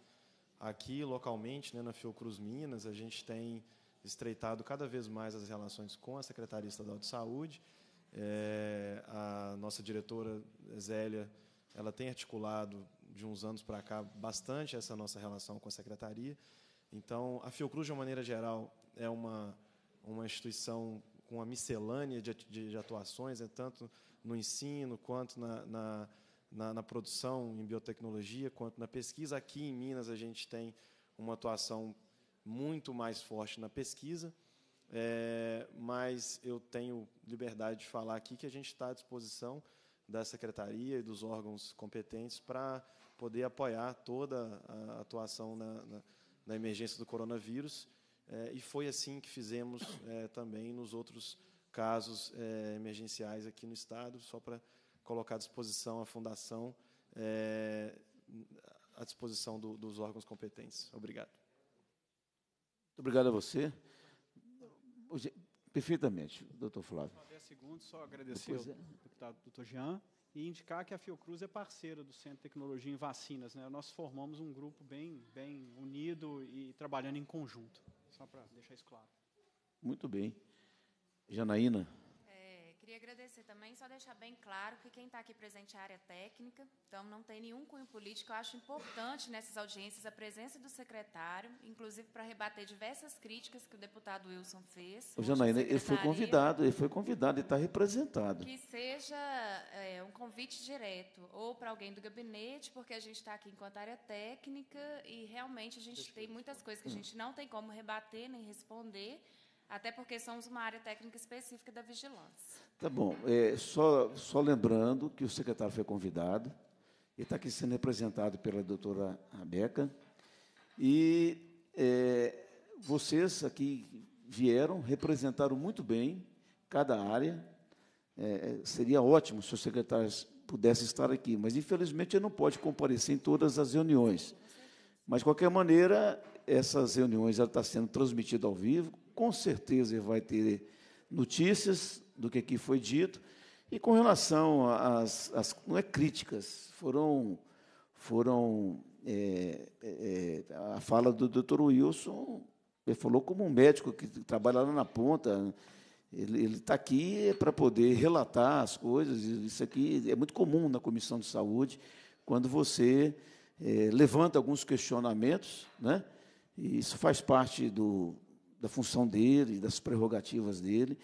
Aqui, localmente, né, na Fiocruz Minas, a gente tem estreitado cada vez mais as relações com a Secretaria Estadual de Saúde. É, a nossa diretora Zélia, ela tem articulado de uns anos para cá bastante essa nossa relação com a secretaria. Então, a Fiocruz, de uma maneira geral, é uma, uma instituição com uma miscelânea de, de, de atuações, né, tanto no ensino quanto na, na, na, na produção em biotecnologia quanto na pesquisa. Aqui em Minas a gente tem uma atuação muito mais forte na pesquisa, é, mas eu tenho liberdade de falar aqui que a gente está à disposição da secretaria e dos órgãos competentes para poder apoiar toda a atuação na, na, na emergência do coronavírus. É, e foi assim que fizemos é, também nos outros casos é, emergenciais aqui no Estado, só para colocar à disposição a fundação, é, à disposição do, dos órgãos competentes. Obrigado. Muito obrigado a você. Perfeitamente, doutor Flávio. Só 10 segundos, só agradecer Depois, ao é. deputado doutor Jean e indicar que a Fiocruz é parceira do Centro de Tecnologia em Vacinas. Né? Nós formamos um grupo bem, bem unido e trabalhando em conjunto, só para deixar isso claro. Muito bem. Janaína. Queria agradecer também, só deixar bem claro que quem está aqui presente é a área técnica, então não tem nenhum cunho político. Eu acho importante nessas audiências a presença do secretário, inclusive para rebater diversas críticas que o deputado Wilson fez. O Janaína, ele foi convidado, ele foi convidado e está representado. Que seja é, um convite direto, ou para alguém do gabinete, porque a gente está aqui enquanto área técnica e realmente a gente tem muitas coisas que a hum. gente não tem como rebater nem responder até porque somos uma área técnica específica da vigilância. Tá bom. É, só, só lembrando que o secretário foi convidado, ele está aqui sendo representado pela doutora Rebeca, e é, vocês aqui vieram, representaram muito bem cada área. É, seria ótimo se o secretário pudesse estar aqui, mas, infelizmente, ele não pode comparecer em todas as reuniões. Mas, de qualquer maneira, essas reuniões estão tá sendo transmitidas ao vivo, com certeza ele vai ter notícias do que aqui foi dito. E com relação às, às não é críticas, foram, foram é, é, é a fala do Dr. Wilson, ele falou como um médico que trabalha lá na ponta. Né? Ele está aqui para poder relatar as coisas. Isso aqui é muito comum na comissão de saúde, quando você é, levanta alguns questionamentos, né? E isso faz parte do, da função dele, das prerrogativas dele.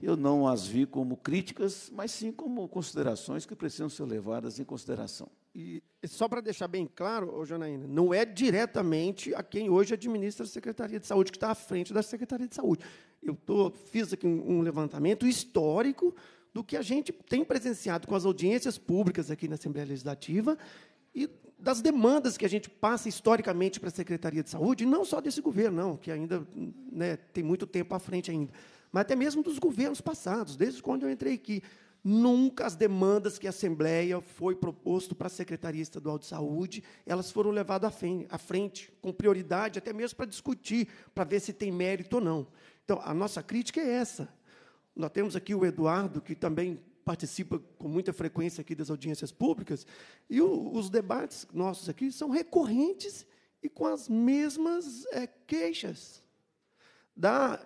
Eu não as vi como críticas, mas sim como considerações que precisam ser levadas em consideração. E só para deixar bem claro, Janaína, não é diretamente a quem hoje administra a Secretaria de Saúde que está à frente da Secretaria de Saúde. Eu tô, fiz aqui um levantamento histórico do que a gente tem presenciado com as audiências públicas aqui na Assembleia Legislativa e das demandas que a gente passa historicamente para a Secretaria de Saúde, não só desse governo, não, que ainda né, tem muito tempo à frente ainda, mas até mesmo dos governos passados, desde quando eu entrei aqui. Nunca as demandas que a Assembleia foi proposto para a Secretaria Estadual de Saúde, elas foram levadas à frente, com prioridade, até mesmo para discutir, para ver se tem mérito ou não. Então, a nossa crítica é essa. Nós temos aqui o Eduardo, que também participa com muita frequência aqui das audiências públicas, e o, os debates nossos aqui são recorrentes e com as mesmas é, queixas da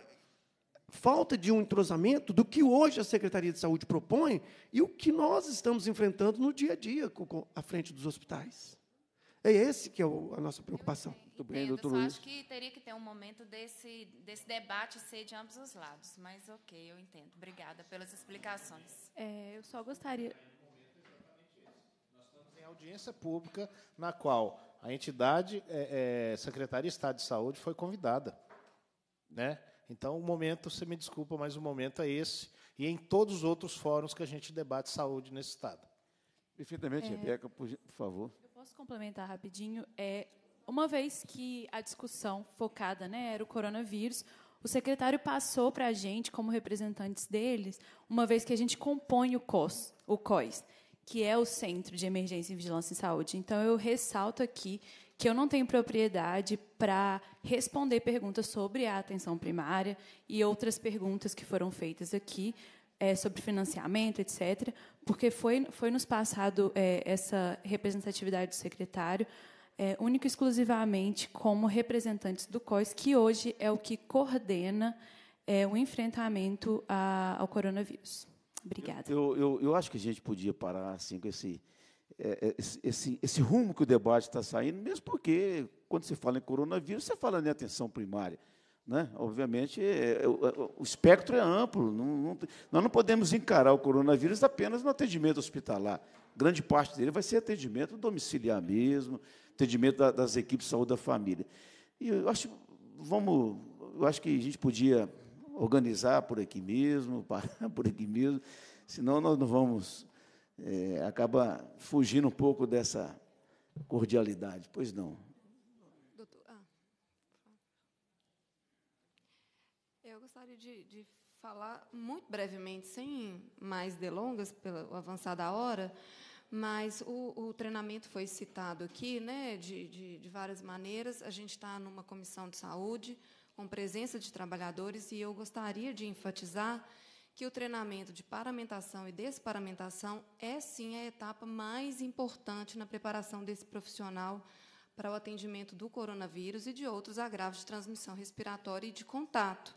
falta de um entrosamento do que hoje a Secretaria de Saúde propõe e o que nós estamos enfrentando no dia a dia com, com, à frente dos hospitais. É esse que é o, a nossa preocupação. Muito Entendo, bem, doutor Luiz. acho que teria que ter um momento desse, desse debate ser de ambos os lados, mas ok, eu entendo. Obrigada pelas explicações. É, eu só gostaria... Nós estamos em audiência pública na qual a entidade, é, é, Secretaria de Estado de Saúde, foi convidada. Né? Então, o momento, você me desculpa, mas o momento é esse, e em todos os outros fóruns que a gente debate saúde nesse Estado. Perfeitamente, é, Rebeca, por, por favor. Eu posso complementar rapidinho? É, uma vez que a discussão focada né, era o coronavírus, o secretário passou para a gente, como representantes deles, uma vez que a gente compõe o COS, o COIS, que é o Centro de Emergência e Vigilância em Saúde. Então, eu ressalto aqui que eu não tenho propriedade para responder perguntas sobre a atenção primária e outras perguntas que foram feitas aqui é, sobre financiamento, etc., porque foi, foi nos passado é, essa representatividade do secretário é, único e exclusivamente como representantes do COIS, que hoje é o que coordena é, o enfrentamento a, ao coronavírus. Obrigada. Eu, eu, eu, acho que a gente podia parar assim com esse, é, é, esse, esse, esse rumo que o debate está saindo, mesmo porque, quando você fala em coronavírus, você fala em atenção primária. Né? Obviamente, é, é, o, é, o, espectro é amplo. Não, não, nós não podemos encarar o coronavírus apenas no atendimento hospitalar. Grande parte dele vai ser atendimento domiciliar mesmo, atendimento da, das equipes de saúde da família. E eu acho, vamos, eu acho que a gente podia organizar por aqui mesmo, (laughs) parar por aqui mesmo, senão nós não vamos é, acaba fugindo um pouco dessa cordialidade. Pois não. Ah, eu gostaria de, de falar muito brevemente, sem mais delongas, avançar avançada hora, mas o, o treinamento foi citado aqui, né, de, de, de várias maneiras. A gente está numa comissão de saúde com presença de trabalhadores e eu gostaria de enfatizar que o treinamento de paramentação e desparamentação é sim a etapa mais importante na preparação desse profissional para o atendimento do coronavírus e de outros agravos de transmissão respiratória e de contato.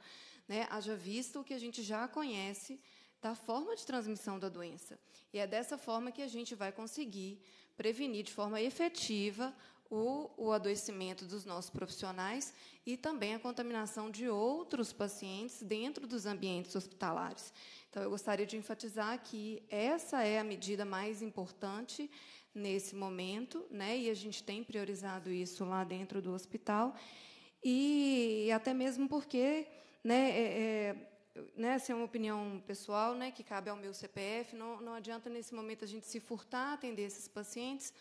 Né? Haja visto o que a gente já conhece da forma de transmissão da doença. E é dessa forma que a gente vai conseguir prevenir de forma efetiva o, o, adoecimento dos nossos profissionais e também a contaminação de outros pacientes dentro dos ambientes hospitalares. Então, eu gostaria de enfatizar que essa é a medida mais importante nesse momento, né? E a gente tem priorizado isso lá dentro do hospital e até mesmo porque, né? É, é, né, essa é uma opinião pessoal, né, que cabe ao meu CPF. Não, não adianta nesse momento a gente se furtar a atender esses pacientes,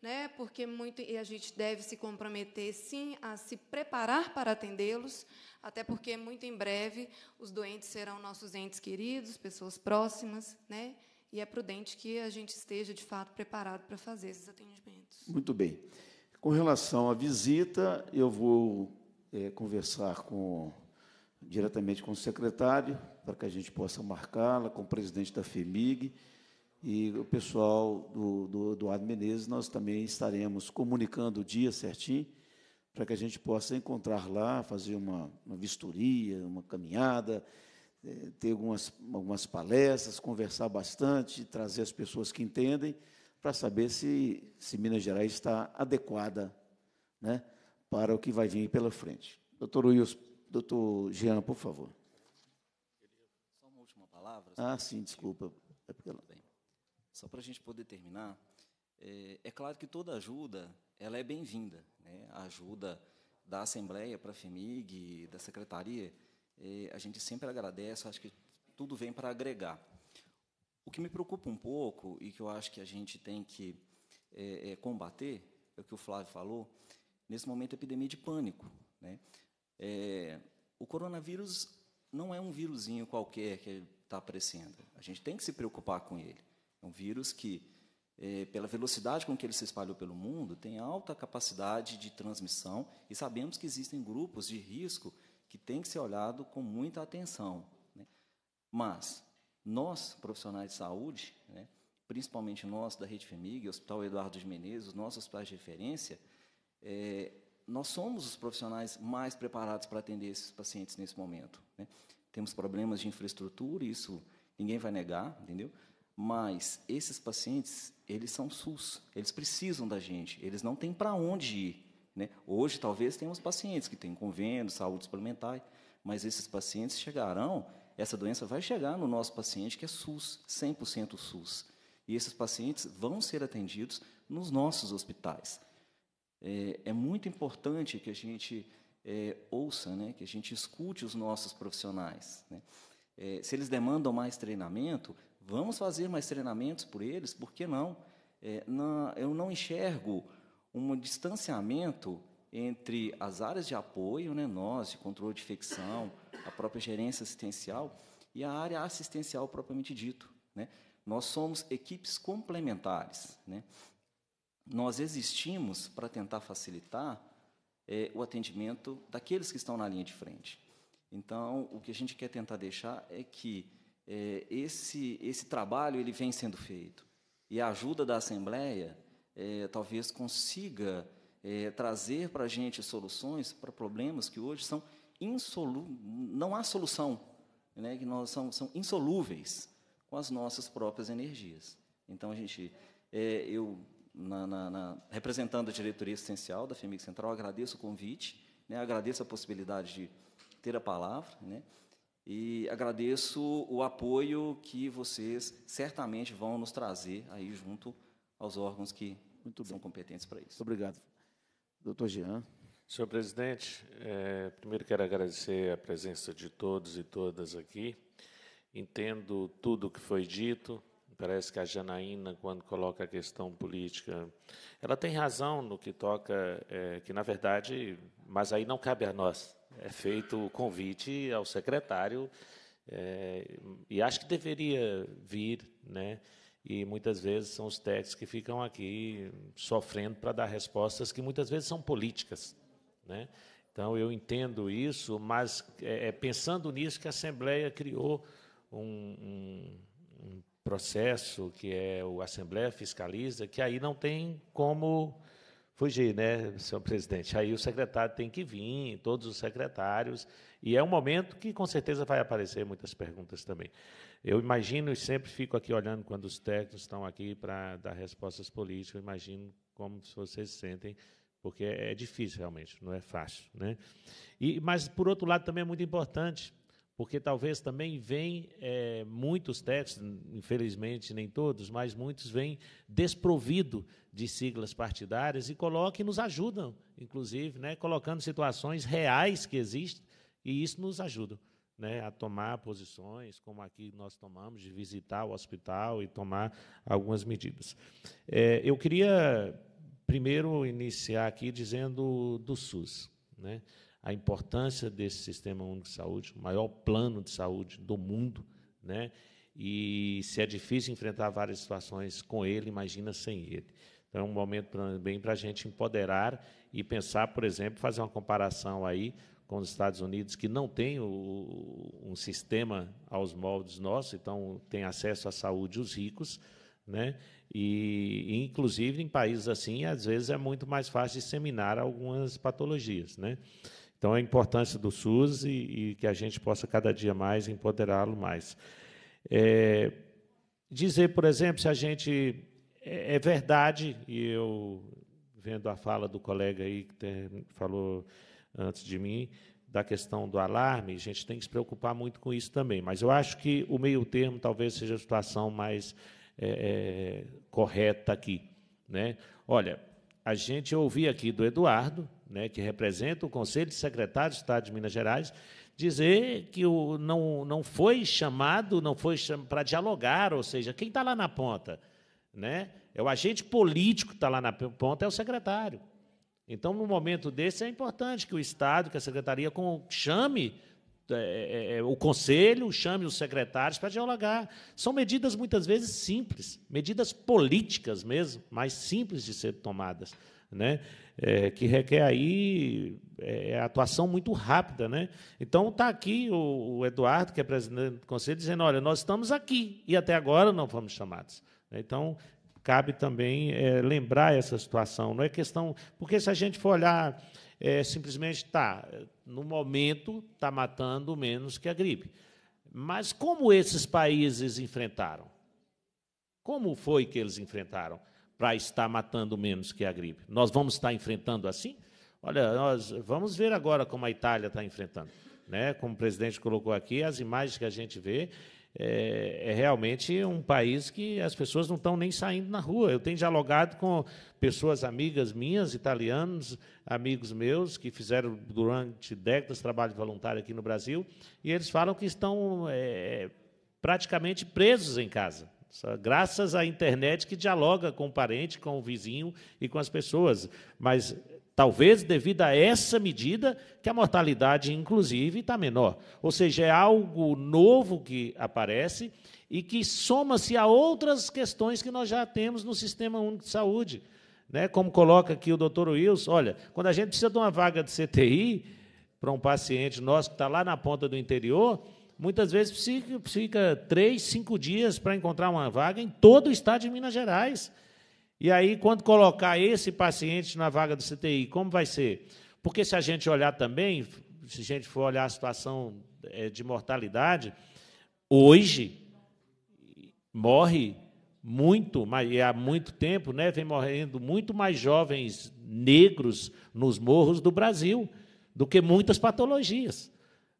né, porque muito e a gente deve se comprometer sim a se preparar para atendê-los, até porque muito em breve os doentes serão nossos entes queridos, pessoas próximas, né, e é prudente que a gente esteja de fato preparado para fazer esses atendimentos. Muito bem. Com relação à visita, eu vou é, conversar com diretamente com o secretário, para que a gente possa marcá-la, com o presidente da FEMIG e o pessoal do, do Eduardo Menezes, nós também estaremos comunicando o dia certinho, para que a gente possa encontrar lá, fazer uma, uma vistoria, uma caminhada, eh, ter algumas, algumas palestras, conversar bastante, trazer as pessoas que entendem, para saber se, se Minas Gerais está adequada né, para o que vai vir pela frente. Doutor Wilson, Doutor Jean, por favor. Só uma última palavra. Ah, sim, desculpa. É porque... Bem, só para a gente poder terminar, é, é, claro que toda ajuda ela é bem-vinda. Né? A ajuda da Assembleia para a FEMIG, da Secretaria, é, a gente sempre agradece, acho que tudo vem para agregar. O que me preocupa um pouco e que eu acho que a gente tem que é, é combater, é o que o Flávio falou, nesse momento é epidemia de pânico. Né? É, o coronavírus não é um vírusinho qualquer que está aparecendo. A gente tem que se preocupar com ele. É um vírus que, é, pela velocidade com que ele se espalhou pelo mundo, tem alta capacidade de transmissão e sabemos que existem grupos de risco que tem que ser olhado com muita atenção. Né? Mas nós, profissionais de saúde, né, principalmente nós da Rede FEMIG, Hospital Eduardo de Menezes, os nossos hospitais de referência, é, nós somos os profissionais mais preparados para atender esses pacientes nesse momento. Né? Temos problemas de infraestrutura, isso ninguém vai negar, entendeu? Mas esses pacientes, eles são SUS, eles precisam da gente, eles não têm para onde ir. Né? Hoje, talvez, temos pacientes que têm convênio, saúde suplementar, mas esses pacientes chegarão, essa doença vai chegar no nosso paciente, que é SUS, 100% SUS. E esses pacientes vão ser atendidos nos nossos hospitais é, é muito importante que a gente é, ouça, né, que a gente escute os nossos profissionais. Né? É, se eles demandam mais treinamento, vamos fazer mais treinamentos por eles, por que não? É, na, eu não enxergo um distanciamento entre as áreas de apoio, né, nós, de controle de infecção, a própria gerência assistencial e a área assistencial propriamente dito. Né? Nós somos equipes complementares. Né? nós existimos para tentar facilitar é, o atendimento daqueles que estão na linha de frente. Então, o que a gente quer tentar deixar é que é, esse, esse trabalho ele vem sendo feito. E a ajuda da Assembleia é, talvez consiga é, trazer para a gente soluções para problemas que hoje são insolúveis, não há solução, né, que nós são, são insolúveis com as nossas próprias energias. Então, a gente, é, eu na, na, na, representando a diretoria essencial da FEMIG Central, agradeço o convite, né, agradeço a possibilidade de ter a palavra, né, e agradeço o apoio que vocês certamente vão nos trazer aí junto aos órgãos que são competentes para isso. obrigado. Doutor Jean. Senhor presidente, é, primeiro quero agradecer a presença de todos e todas aqui. Entendo tudo o que foi dito, Parece que a Janaína, quando coloca a questão política, ela tem razão no que toca, é, que na verdade, mas aí não cabe a nós. É feito o convite ao secretário é, e acho que deveria vir, né? E muitas vezes são os técnicos que ficam aqui sofrendo para dar respostas que muitas vezes são políticas, né? Então eu entendo isso, mas é, é pensando nisso que a Assembleia criou um, um, um processo, que é o Assembleia Fiscaliza, que aí não tem como fugir, né, senhor presidente? Aí o secretário tem que vir, todos os secretários, e é um momento que com certeza vai aparecer muitas perguntas também. Eu imagino e sempre fico aqui olhando quando os técnicos estão aqui para dar respostas políticas, eu imagino como vocês se sentem, porque é difícil realmente, não é fácil, né? E mas por outro lado também é muito importante porque talvez também vem é, muitos textos, infelizmente nem todos, mas muitos vêm desprovido de siglas partidárias e colocam e nos ajudam, inclusive, né, colocando situações reais que existem, e isso nos ajuda né, a tomar posições, como aqui nós tomamos, de visitar o hospital e tomar algumas medidas. É, eu queria primeiro iniciar aqui dizendo do SUS. Né? a importância desse sistema único de saúde, o maior plano de saúde do mundo, né? E se é difícil enfrentar várias situações com ele, imagina sem ele. Então, é um momento também para a gente empoderar e pensar, por exemplo, fazer uma comparação aí com os Estados Unidos, que não tem o, um sistema aos moldes nossos, então tem acesso à saúde os ricos, né? E, inclusive, em países assim, às vezes é muito mais fácil disseminar algumas patologias, né? Então, a importância do SUS e, e que a gente possa cada dia mais empoderá-lo mais. É, dizer, por exemplo, se a gente. É, é verdade, e eu vendo a fala do colega aí que tem, falou antes de mim, da questão do alarme, a gente tem que se preocupar muito com isso também. Mas eu acho que o meio termo talvez seja a situação mais é, é correta aqui. Né? Olha, a gente ouvi aqui do Eduardo né, que representa o Conselho de Secretários do Estado de Minas Gerais, dizer que o, não, não foi chamado, não foi cham... para dialogar, ou seja, quem está lá na ponta? Né? É o agente político que está lá na ponta, é o secretário. Então, no momento desse, é importante que o Estado, que a Secretaria com, chame é, é, é o Conselho, chame os secretários para dialogar. São medidas, muitas vezes, simples, medidas políticas mesmo, mais simples de ser tomadas né? É, que requer aí é, é atuação muito rápida. Né? Então está aqui o, o, Eduardo, que é presidente do Conselho, dizendo, olha, nós estamos aqui e até agora não fomos chamados. Né? Então, cabe também é, lembrar essa situação. Não é questão. Porque se a gente for olhar, é, simplesmente está, no momento, está matando menos que a gripe. Mas como esses países enfrentaram? Como foi que eles enfrentaram? para estar matando menos que a gripe. Nós vamos estar enfrentando assim? Olha, nós vamos ver agora como a Itália está enfrentando. Né? Como o presidente colocou aqui, as imagens que a gente vê é, é, realmente um país que as pessoas não estão nem saindo na rua. Eu tenho dialogado com pessoas amigas minhas, italianos, amigos meus, que fizeram durante décadas trabalho voluntário aqui no Brasil, e eles falam que estão é, praticamente presos em casa. Graças à internet que dialoga com o parente, com o vizinho e com as pessoas. Mas talvez devido a essa medida que a mortalidade, inclusive, está menor. Ou seja, é algo novo que aparece e que soma-se a outras questões que nós já temos no Sistema Único de Saúde. Né? Como coloca aqui o doutor Wilson, olha, quando a gente precisa de uma vaga de CTI para um paciente nosso que está lá na ponta do interior, Muitas vezes fica, fica três, cinco dias para encontrar uma vaga em todo o estado de Minas Gerais. E aí, quando colocar esse paciente na vaga do CTI, como vai ser? Porque se a gente olhar também, se a gente for olhar a situação é, de mortalidade, hoje morre muito, e há muito tempo, né, vem morrendo muito mais jovens negros nos morros do Brasil do que muitas patologias.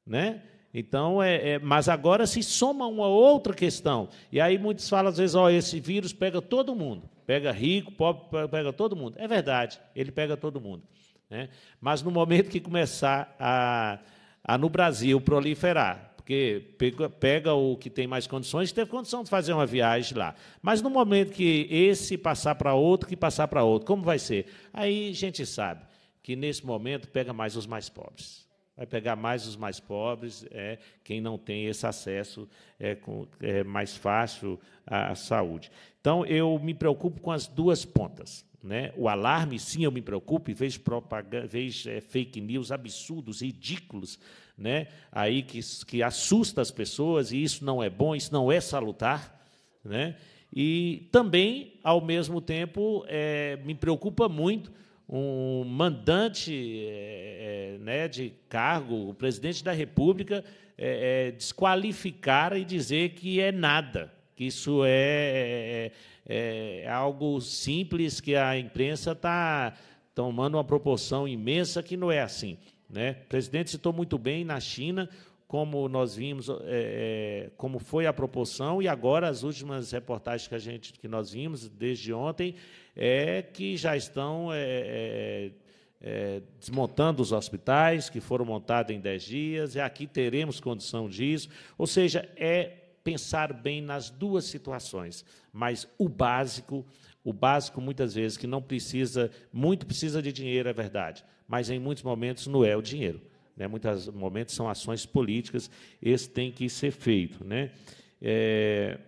Né? Então, é, é, mas agora se soma uma outra questão. E aí muitos falam, às vezes, ó, esse vírus pega todo mundo. Pega rico, pobre, pega todo mundo. É verdade, ele pega todo mundo. Né? Mas no momento que começar a, a no Brasil proliferar, porque pega, pega o que tem mais condições, teve condição de fazer uma viagem lá. Mas no momento que esse passar para outro, que passar para outro, como vai ser? Aí a gente sabe que nesse momento pega mais os mais pobres vai pegar mais os mais pobres, é, quem não tem esse acesso é, com, é mais fácil à saúde. Então, eu me preocupo com as duas pontas. Né? O alarme, sim, eu me preocupo e vejo, propaganda, vejo é, fake news absurdos, ridículos, né? aí que, que assusta as pessoas, e isso não é bom, isso não é salutar. Né? E também, ao mesmo tempo, é, me preocupa muito um mandante é, né, de cargo, o presidente da República, é, desqualificar e dizer que é nada, que isso é, é algo simples, que a imprensa está tomando uma proporção imensa que não é assim. Né? O presidente citou muito bem na China como nós vimos, é, como foi a proporção, e agora as últimas reportagens que, a gente, que nós vimos desde ontem é que já estão é, é, é, desmontando os hospitais, que foram montados em 10 dias, e aqui teremos condição disso. Ou seja, é pensar bem nas duas situações, mas o básico, o básico muitas vezes que não precisa, muito precisa de dinheiro, é verdade, mas em muitos momentos não é o dinheiro. Né? Muitos momentos são ações políticas, esse tem que ser feito. Né? É,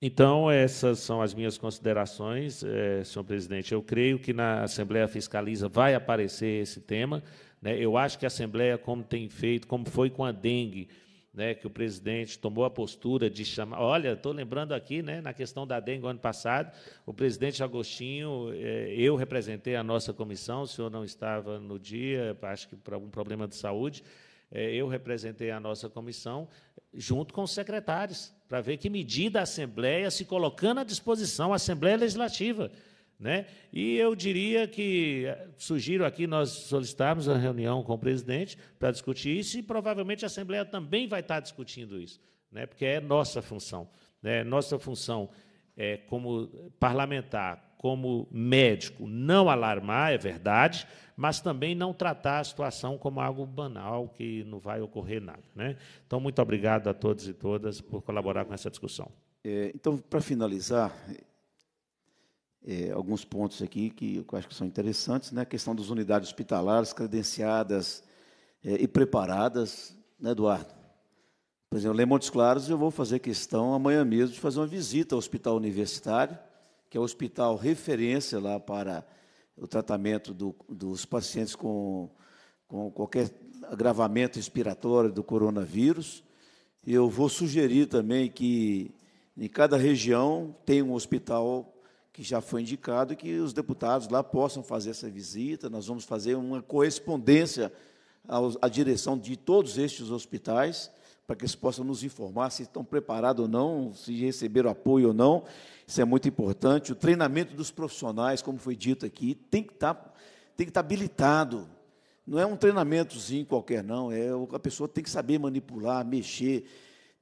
então, essas são as minhas considerações, eh, senhor presidente. Eu creio que na Assembleia Fiscaliza vai aparecer esse tema. Né? Eu acho que a Assembleia, como tem feito, como foi com a dengue, né, que o presidente tomou a postura de chamar. Olha, estou lembrando aqui, né, na questão da dengue, ano passado, o presidente Agostinho, eh, eu representei a nossa comissão, o senhor não estava no dia, acho que por algum problema de saúde, eh, eu representei a nossa comissão, junto com os secretários para ver que medida a Assembleia se colocando à disposição, a Assembleia Legislativa. Né? E eu diria que eh, sugiro aqui nós solicitarmos a reunião com o presidente para discutir isso, e provavelmente a Assembleia também vai estar tá discutindo isso, né? porque é nossa função. Né? Nossa função é, como parlamentar, como médico, não alarmar, é verdade, mas também não tratar a situação como algo banal, que não vai ocorrer nada. Né? Então, muito obrigado a todos e todas por colaborar com essa discussão. É, então, para finalizar, é, alguns pontos aqui que eu acho que são interessantes, né? a questão das unidades hospitalares credenciadas é, e preparadas, né, Eduardo? Por exemplo, em Montes Claros, eu vou fazer questão amanhã mesmo de fazer uma visita ao hospital universitário, que é o hospital referência lá para o tratamento do, dos pacientes com, com qualquer agravamento respiratório do coronavírus. Eu vou sugerir também que em cada região tem um hospital que já foi indicado e que os deputados lá possam fazer essa visita. Nós vamos fazer uma correspondência à direção de todos estes hospitais para que eles possam nos informar se estão preparados ou não, se receberam apoio ou não. Isso é muito importante. O treinamento dos profissionais, como foi dito aqui, tem que estar, tá, tem que estar tá habilitado. Não é um treinamentozinho qualquer, não. É, a pessoa tem que saber manipular, mexer,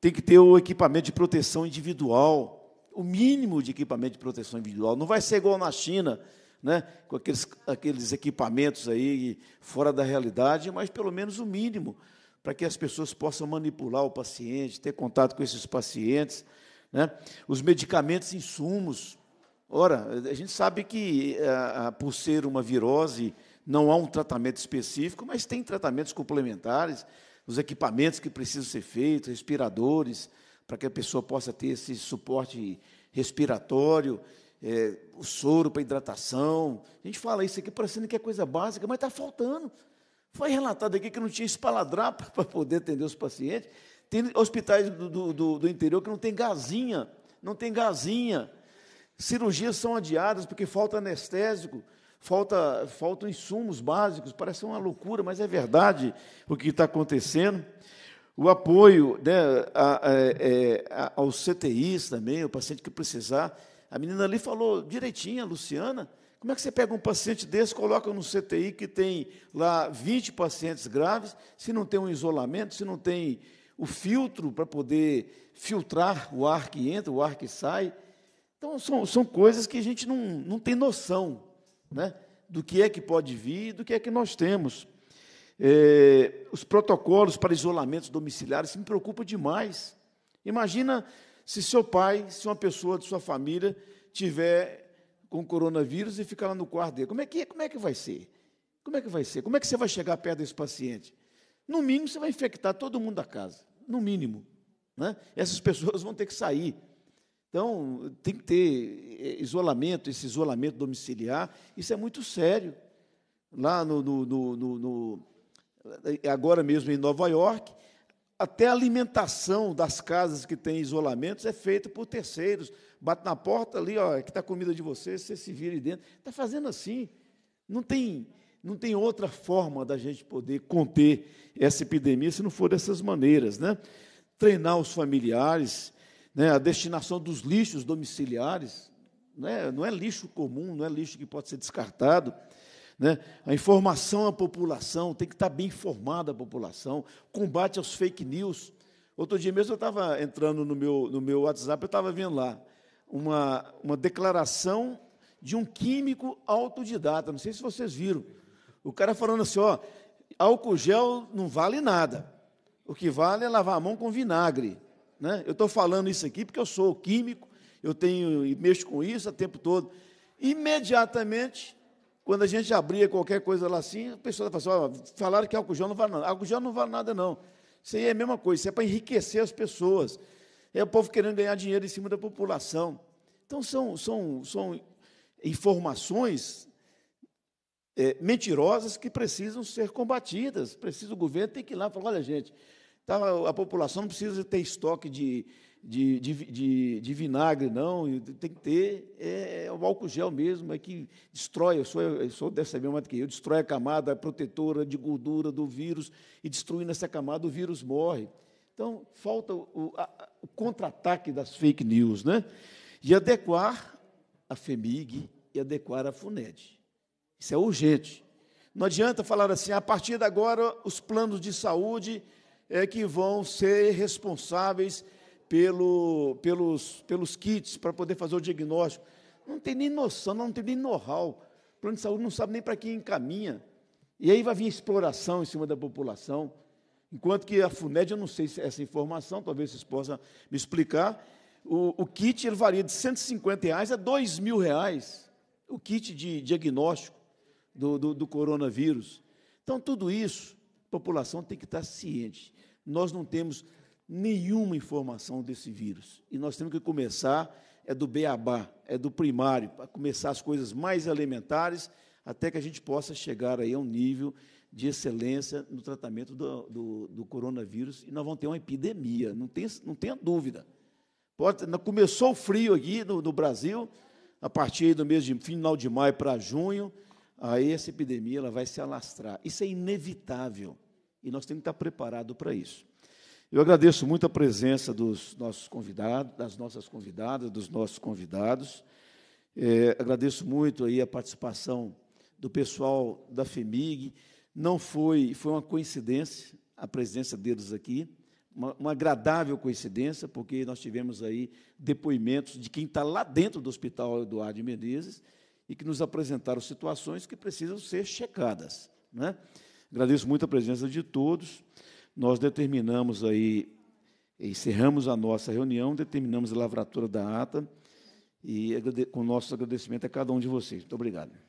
tem que ter o equipamento de proteção individual, o mínimo de equipamento de proteção individual. Não vai ser igual na China, né, com aqueles, aqueles equipamentos aí fora da realidade, mas pelo menos o mínimo para que as pessoas possam manipular o paciente, ter contato com esses pacientes né? os medicamentos, insumos. Ora, a gente sabe que, eh, por ser uma virose, não há um tratamento específico, mas tem tratamentos complementares, os equipamentos que precisam ser feitos, respiradores, para que a pessoa possa ter esse suporte respiratório, é, o soro para hidratação. A gente fala isso aqui parecendo que é coisa básica, mas está faltando. Foi relatado aqui que não tinha espaladrapa (laughs) para poder atender os pacientes. Tem hospitais do, do, do, interior que não tem gazinha, não tem gazinha. Cirurgias são adiadas porque falta anestésico, falta, faltam insumos básicos. Parece uma loucura, mas é verdade o que está acontecendo. O apoio né, a, a, é, a, aos CTIs também, o paciente que precisar. A menina ali falou direitinho, Luciana. Como é que você pega um paciente desse, coloca no CTI que tem lá 20 pacientes graves, se não tem um isolamento, se não tem o filtro para poder filtrar o ar que entra, o ar que sai. Então, são, são coisas que a gente não, não tem noção né, do que é que pode vir, do que é que nós temos. É, os protocolos para isolamentos domiciliares me preocupa demais. Imagina se seu pai, se uma pessoa de sua família tiver com coronavírus e ficar lá no quarto dele. Como é que, como é que vai ser? Como é que vai ser? Como é que você vai chegar perto desse paciente? No mínimo, você vai infectar todo mundo da casa. No mínimo. Né? Essas (laughs) pessoas vão ter que sair. Então, tem que ter eh, isolamento, esse isolamento domiciliar. Isso é muito sério. Lá no, no, no, no eh, agora mesmo em Nova York, até a alimentação das casas que têm isolamentos é feita por terceiros. Bate na porta ali, ó, é que está a comida de vocês, você se vira dentro. Está fazendo assim. Não tem não tem outra forma da gente poder conter essa epidemia se não for dessas maneiras, né? Treinar os familiares, né? a destinação dos lixos domiciliares, né? não é lixo comum, não é lixo que pode ser descartado. Né? A informação à população, tem que estar bem informada a população, combate aos fake news. Outro dia mesmo eu estava entrando no meu, no meu WhatsApp, eu estava vendo lá uma, uma declaração de um químico autodidata, não sei se vocês viram. O cara falando assim, ó, álcool gel não vale nada. O que vale é lavar a mão com vinagre. Né? Eu estou falando isso aqui porque eu sou químico, eu tenho e mexo com isso o tempo todo. Imediatamente, quando a gente abria qualquer coisa lá assim, a pessoa fala assim, ó, falaram que álcool gel não vale nada. Álcool gel não vale nada, não. Isso aí é a mesma coisa, isso é para enriquecer as pessoas. É o povo querendo ganhar dinheiro em cima da população. Então, são, são, são informações é, mentirosas que precisam ser combatidas. Precisa o governo tem que ir lá e falar, olha, gente, tá, a população não precisa ter estoque de, de, de, de, de vinagre, não, tem que ter é, é, o álcool gel mesmo, é que destrói, eu sou, eu sou deve saber mais do que eu, destrói a camada protetora de gordura do vírus, e destruindo essa camada o vírus morre. Então, falta o, a, o contra-ataque das fake news, né? E adequar a FEMIG e adequar a FUNED. Isso é urgente. Não adianta falar assim, a partir de agora, os planos de saúde é que vão ser responsáveis pelo, pelos, pelos kits para poder fazer o diagnóstico. Não tem nem noção, não tem nem know-how. O plano de saúde não sabe nem para quem encaminha. E aí vai vir exploração em cima da população. Enquanto que a FUNED, eu não sei se essa informação, talvez vocês possam me explicar, o, o kit ele varia de 150 reais a 2 mil reais, o kit de diagnóstico do, do, do coronavírus. Então, tudo isso, a população tem que estar ciente. Nós não temos nenhuma informação desse vírus. E nós temos que começar, é do beabá, é do primário, para começar as coisas mais elementares, até que a gente possa chegar aí a um nível de excelência no tratamento do, do, do coronavírus. E nós vamos ter uma epidemia, não, tem, não tenha dúvida. Pode, começou o frio aqui no, no Brasil, a partir do mês de final de maio para junho, aí essa epidemia ela vai se alastrar. Isso é inevitável e nós temos que estar preparados para isso. Eu agradeço muito a presença dos nossos convidados, das nossas convidadas, dos nossos convidados. É, agradeço muito aí a participação do pessoal da FEMIG. Não foi, foi uma coincidência a presença deles aqui, uma, uma agradável coincidência, porque nós tivemos aí depoimentos de quem está lá dentro do Hospital Eduardo de Menezes e que nos apresentaram situações que precisam ser checadas. Né? Agradeço muito a presença de todos. Nós determinamos aí, encerramos a nossa reunião, determinamos a lavratura da ata e com nosso agradecimento a cada um de vocês. Muito obrigado.